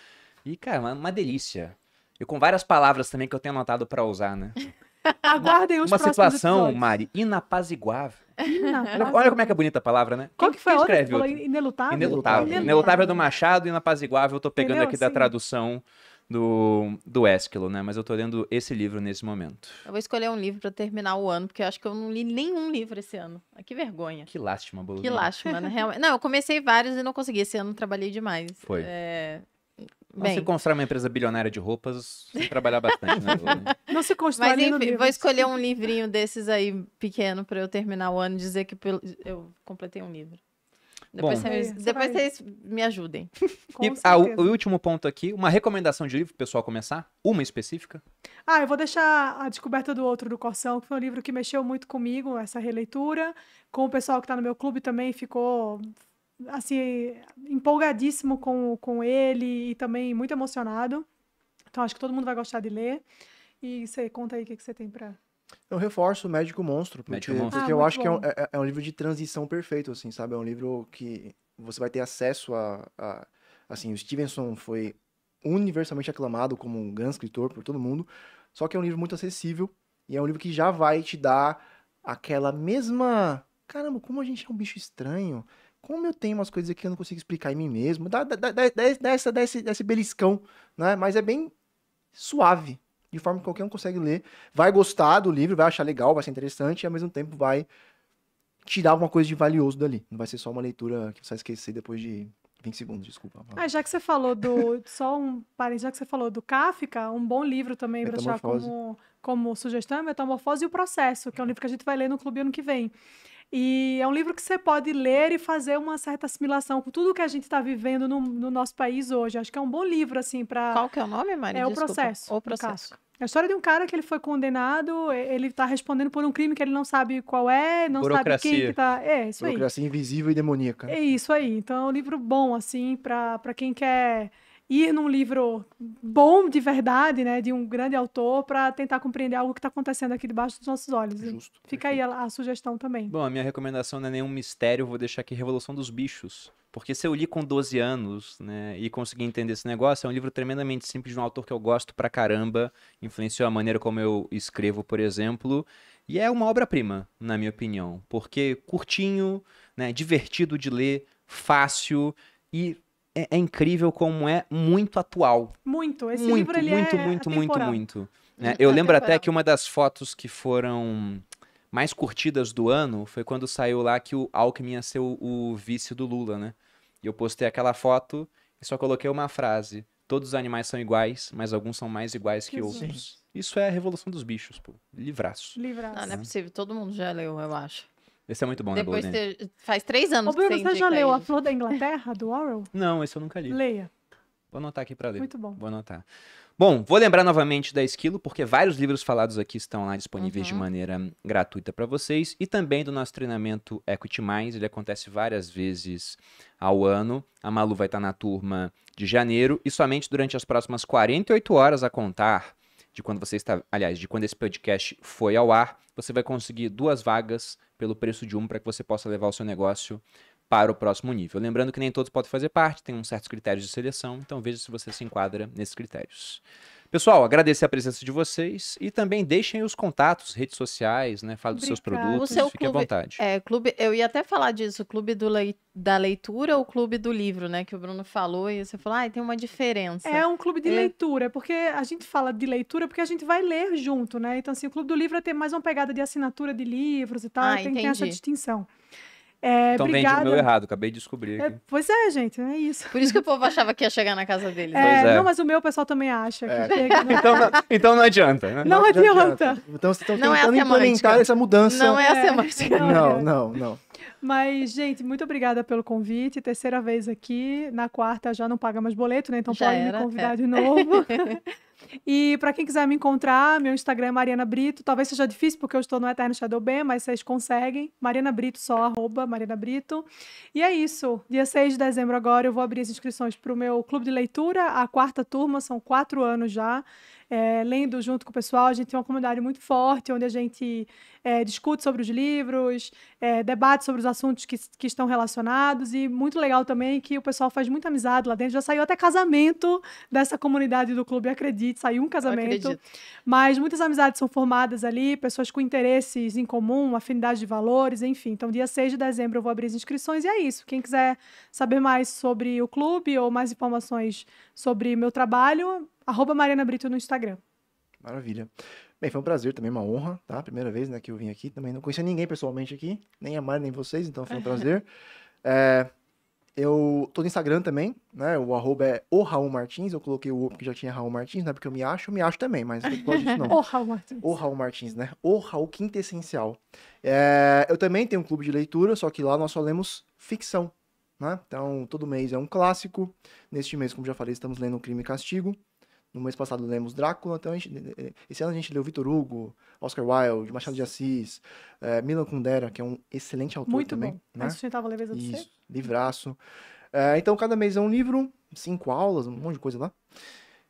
E, cara, uma, uma delícia. E com várias palavras também que eu tenho anotado para usar, né? Aguardem os Uma situação, episódios. Mari, inapaziguável. Inapaziguável. Olha como é que é bonita a palavra, né? Qual que foi quem a outra escreve Inelutável? Inelutável. Inelutável é do Machado, inapaziguável eu tô pegando Entendeu? aqui da tradução do, do Esquilo, né? Mas eu tô lendo esse livro nesse momento. Eu vou escolher um livro para terminar o ano, porque eu acho que eu não li nenhum livro esse ano. Ah, que vergonha. Que lástima, Bolívia. Que lástima, né? Não, eu comecei vários e não consegui. Esse ano trabalhei demais. Foi. É... Bem, não se constrói uma empresa bilionária de roupas sem trabalhar bastante, né? Não se constrói Mas enfim, vou escolher um livrinho desses aí pequeno para eu terminar o ano e dizer que eu completei um livro. Depois, Bom, vocês, é, depois vocês me ajudem. e ah, a, o, último ponto aqui, uma recomendação de livro pro pessoal começar? Uma específica? Ah, eu vou deixar A Descoberta do Outro do Corsão, que foi um livro que mexeu muito comigo, essa releitura. Com o pessoal que está no meu clube também ficou assim, empolgadíssimo com, com ele e também muito emocionado. Então acho que todo mundo vai gostar de ler. E você conta aí o que, que você tem para eu reforço o Médico Monstro, porque, Médico Monstro. porque ah, eu acho bom. que é um, é, é, é um, livro de transição perfeito, assim, sabe? É um livro que você vai ter acesso a, a assim, o Stevenson foi universalmente aclamado como um grande escritor por todo mundo, só que é um livro muito acessível e é um livro que já vai te dar aquela mesma, caramba, como a gente é um bicho estranho, como eu tenho umas coisas aqui que eu não consigo explicar em mim mesmo, dá, dá, dá, dá, essa, dá esse, esse beliscão, né? Mas é bem suave, de forma que qualquer um consegue ler, vai gostar do livro, vai achar legal, vai ser interessante, e ao mesmo tempo vai tirar alguma coisa de valioso dali. Não vai ser só uma leitura que você vai esquecer depois de 20 segundos, desculpa. Ah, já que você falou do. só um parênteses, já que você falou do Kafka, um bom livro também para tirar como, como sugestão é Metamorfose e o Processo, que é um livro que a gente vai ler no clube ano que vem. E é um livro que você pode ler e fazer uma certa assimilação com tudo que a gente está vivendo no, no, nosso país hoje. Acho que é um bom livro, assim, para. Qual que é o nome, Maria? É Desculpa. O Processo. O Processo. É a história de um cara que ele foi condenado, ele está respondendo por um crime que ele não sabe qual é, não sabe quem que tá. É, isso Burocracia aí. Burocracia invisível e demoníaca. Né? É isso aí. Então é um livro bom, assim, para quem quer ir num livro bom de verdade, né, de um grande autor, para tentar compreender algo que está acontecendo aqui debaixo dos nossos olhos. Justo. Fica perfeito. aí a, a, sugestão também. Bom, a minha recomendação não é nenhum mistério, vou deixar aqui Revolução dos Bichos. Porque se eu li com 12 anos, né, e consegui entender esse negócio, é um livro tremendamente simples de um autor que eu gosto pra caramba, influenciou a maneira como eu escrevo, por exemplo, e é uma obra-prima, na minha opinião, porque curtinho, né, divertido de ler, fácil e é, é, incrível como é muito atual. Muito, esse muito, livro ele muito, é muito, muito, muito, né? Eu lembro até que uma das fotos que foram mais curtidas do ano foi quando saiu lá que o Alckmin ia ser o, o vice do Lula, né? E eu postei aquela foto e só coloquei uma frase. Todos os animais são iguais, mas alguns são mais iguais que, que outros. Isso é a revolução dos bichos, pô. Livraço. Livraço. Não, não é possível. Todo mundo já leu, eu acho. Esse é muito bom, Depois né, Depois faz três anos Ô, Bruno, que você, você já leu A Flor da Inglaterra, do Orwell? Não, esse eu nunca li. Leia. Vou anotar aqui para ler. Muito bom. Vou anotar. Bom, vou lembrar novamente da Esquilo, porque vários livros falados aqui estão lá disponíveis uhum. de maneira gratuita para vocês e também do nosso treinamento Equity Mais. Ele acontece várias vezes ao ano. A Malu vai estar tá na turma de janeiro e somente durante as próximas 48 horas a contar de quando você está, aliás, de quando esse podcast foi ao ar, você vai conseguir duas vagas pelo preço de um para que você possa levar o seu negócio para o próximo nível. Lembrando que nem todos podem fazer parte, tem uns certos critérios de seleção, então veja se você se enquadra nesses critérios. Pessoal, agradecer a presença de vocês e também deixem os contatos, redes sociais, né? Fale dos seus produtos, seu fique clube, à vontade. É, clube, eu ia até falar disso, o clube leit, da leitura ou o clube do livro, né? Que o Bruno falou, e você falou, ah, tem uma diferença. É um clube de é. leitura, porque a gente fala de leitura porque a gente vai ler junto, né? Então, assim, o clube do livro é mais uma pegada de assinatura de livros e tal, ah, tem, tem essa distinção. É, então obrigada. vende o meu errado, acabei de descobrir. É, pois é, gente, é isso. Por isso que o povo achava que ia chegar na casa dele. É, é, Não, mas o meu pessoal também acha. Que... É. Né? então, não, então não adianta. Né? Não, não adianta. adianta. Então vocês estão é tentando implementar essa mudança. Não é a semântica. Não, não, não. Mas, gente, muito obrigada pelo convite. Terceira vez aqui. Na quarta já não paga mais boleto, né? Então já pode era, me convidar de novo. E para quem quiser me encontrar, meu Instagram é Mariana Brito. Talvez seja difícil porque eu estou no Eterno Shadow B, mas vocês conseguem. Mariana Brito só, arroba Mariana Brito. E é isso. Dia 6 de dezembro agora eu vou abrir as inscrições para o meu clube de leitura, a quarta turma, são quatro anos já é, lendo junto com o pessoal. A gente tem uma comunidade muito forte, onde a gente é, discute sobre os livros, é, debate sobre os assuntos que, que estão relacionados. E muito legal também que o pessoal faz muita amizade lá dentro. Já saiu até casamento dessa comunidade do clube, acredite, saiu um casamento. Mas muitas amizades são formadas ali, pessoas com interesses em comum, afinidade de valores, enfim. Então, dia 6 de dezembro eu vou abrir as inscrições e é isso. Quem quiser saber mais sobre o clube ou mais informações sobre meu trabalho, arroba Mariana Brito no Instagram. Maravilha. Bem, foi um prazer também, uma honra, tá? Primeira vez né, que eu vim aqui. Também não conhecia ninguém pessoalmente aqui, nem a Mari, nem vocês, então foi um prazer. É, eu tô no Instagram também, né? O arroba é o Raul Martins. Eu coloquei o porque já tinha Raul Martins, né? Porque eu me acho, eu me acho também, mas não gosto disso, não. o Raul Martins. O Raul Martins, né? O Raul Quinta Essencial. É, eu também tenho um clube de leitura, só que lá nós só lemos ficção, né? Então, todo mês é um clássico. Neste mês, como já falei, estamos lendo o Crime e Castigo. No mês passado lemos Drácula, então gente, eh, eh, esse ano a gente leu Vitor Hugo, Oscar Wilde, Machado de Assis, é, Milan Kundera, que é um excelente autor Muito também. Muito bom. Né? Sustentável Leveza do Isso, ser. livraço. É, então, cada mês é um livro, cinco aulas, um monte de coisa lá.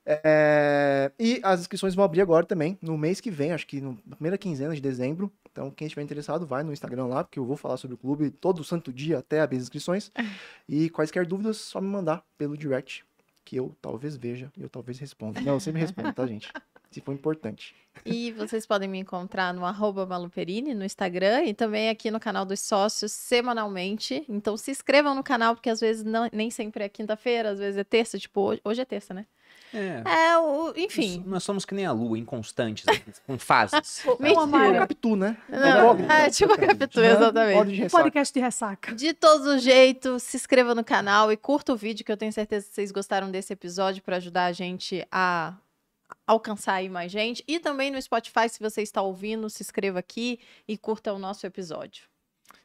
É, e as inscrições vão abrir agora também, no mês que vem, acho que na primeira quinzena de dezembro. Então, quem estiver interessado, vai no Instagram lá, porque eu vou falar sobre o clube todo santo dia até abrir as inscrições. É. e quaisquer dúvidas, só me mandar pelo direct que eu talvez veja e eu talvez responda. Não, você me responde, tá, gente? Se for importante. E vocês podem me encontrar no Maluperini, no Instagram e também aqui no canal dos sócios semanalmente. Então se inscrevam no canal, porque às vezes não, nem sempre é quinta-feira, às vezes é terça, tipo, hoje, hoje é terça, né? É. é o, enfim. Nós, nós, somos que nem a lua, inconstantes, né? com fases. Não, é uma Capitu, né? Não, é, é tipo a Capitu, né? exatamente. Um podcast de ressaca. De todo jeito, se inscreva no canal e curta o vídeo, que eu tenho certeza que vocês gostaram desse episódio para ajudar a gente a alcançar aí mais gente. E também no Spotify, se você está ouvindo, se inscreva aqui e curta o nosso episódio.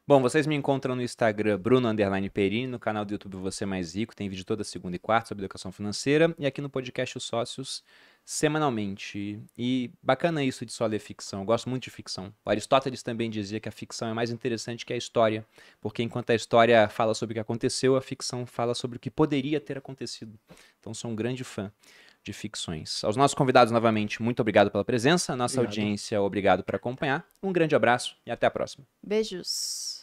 Bom, vocês me encontram no Instagram Bruno Underline Perini, no canal do YouTube Você Mais Rico, tem vídeo toda segunda e quarta sobre educação financeira, e aqui no podcast Os Sócios, semanalmente. E bacana isso de só ler ficção, eu gosto muito de ficção. O Aristóteles também dizia que a ficção é mais interessante que a história, porque enquanto a história fala sobre o que aconteceu, a ficção fala sobre o que poderia ter acontecido. Então sou um grande fã de ficções. Aos nossos convidados, novamente, muito obrigado pela presença. Nossa obrigado. audiência, obrigado por acompanhar. Um grande abraço e até a próxima. Beijos.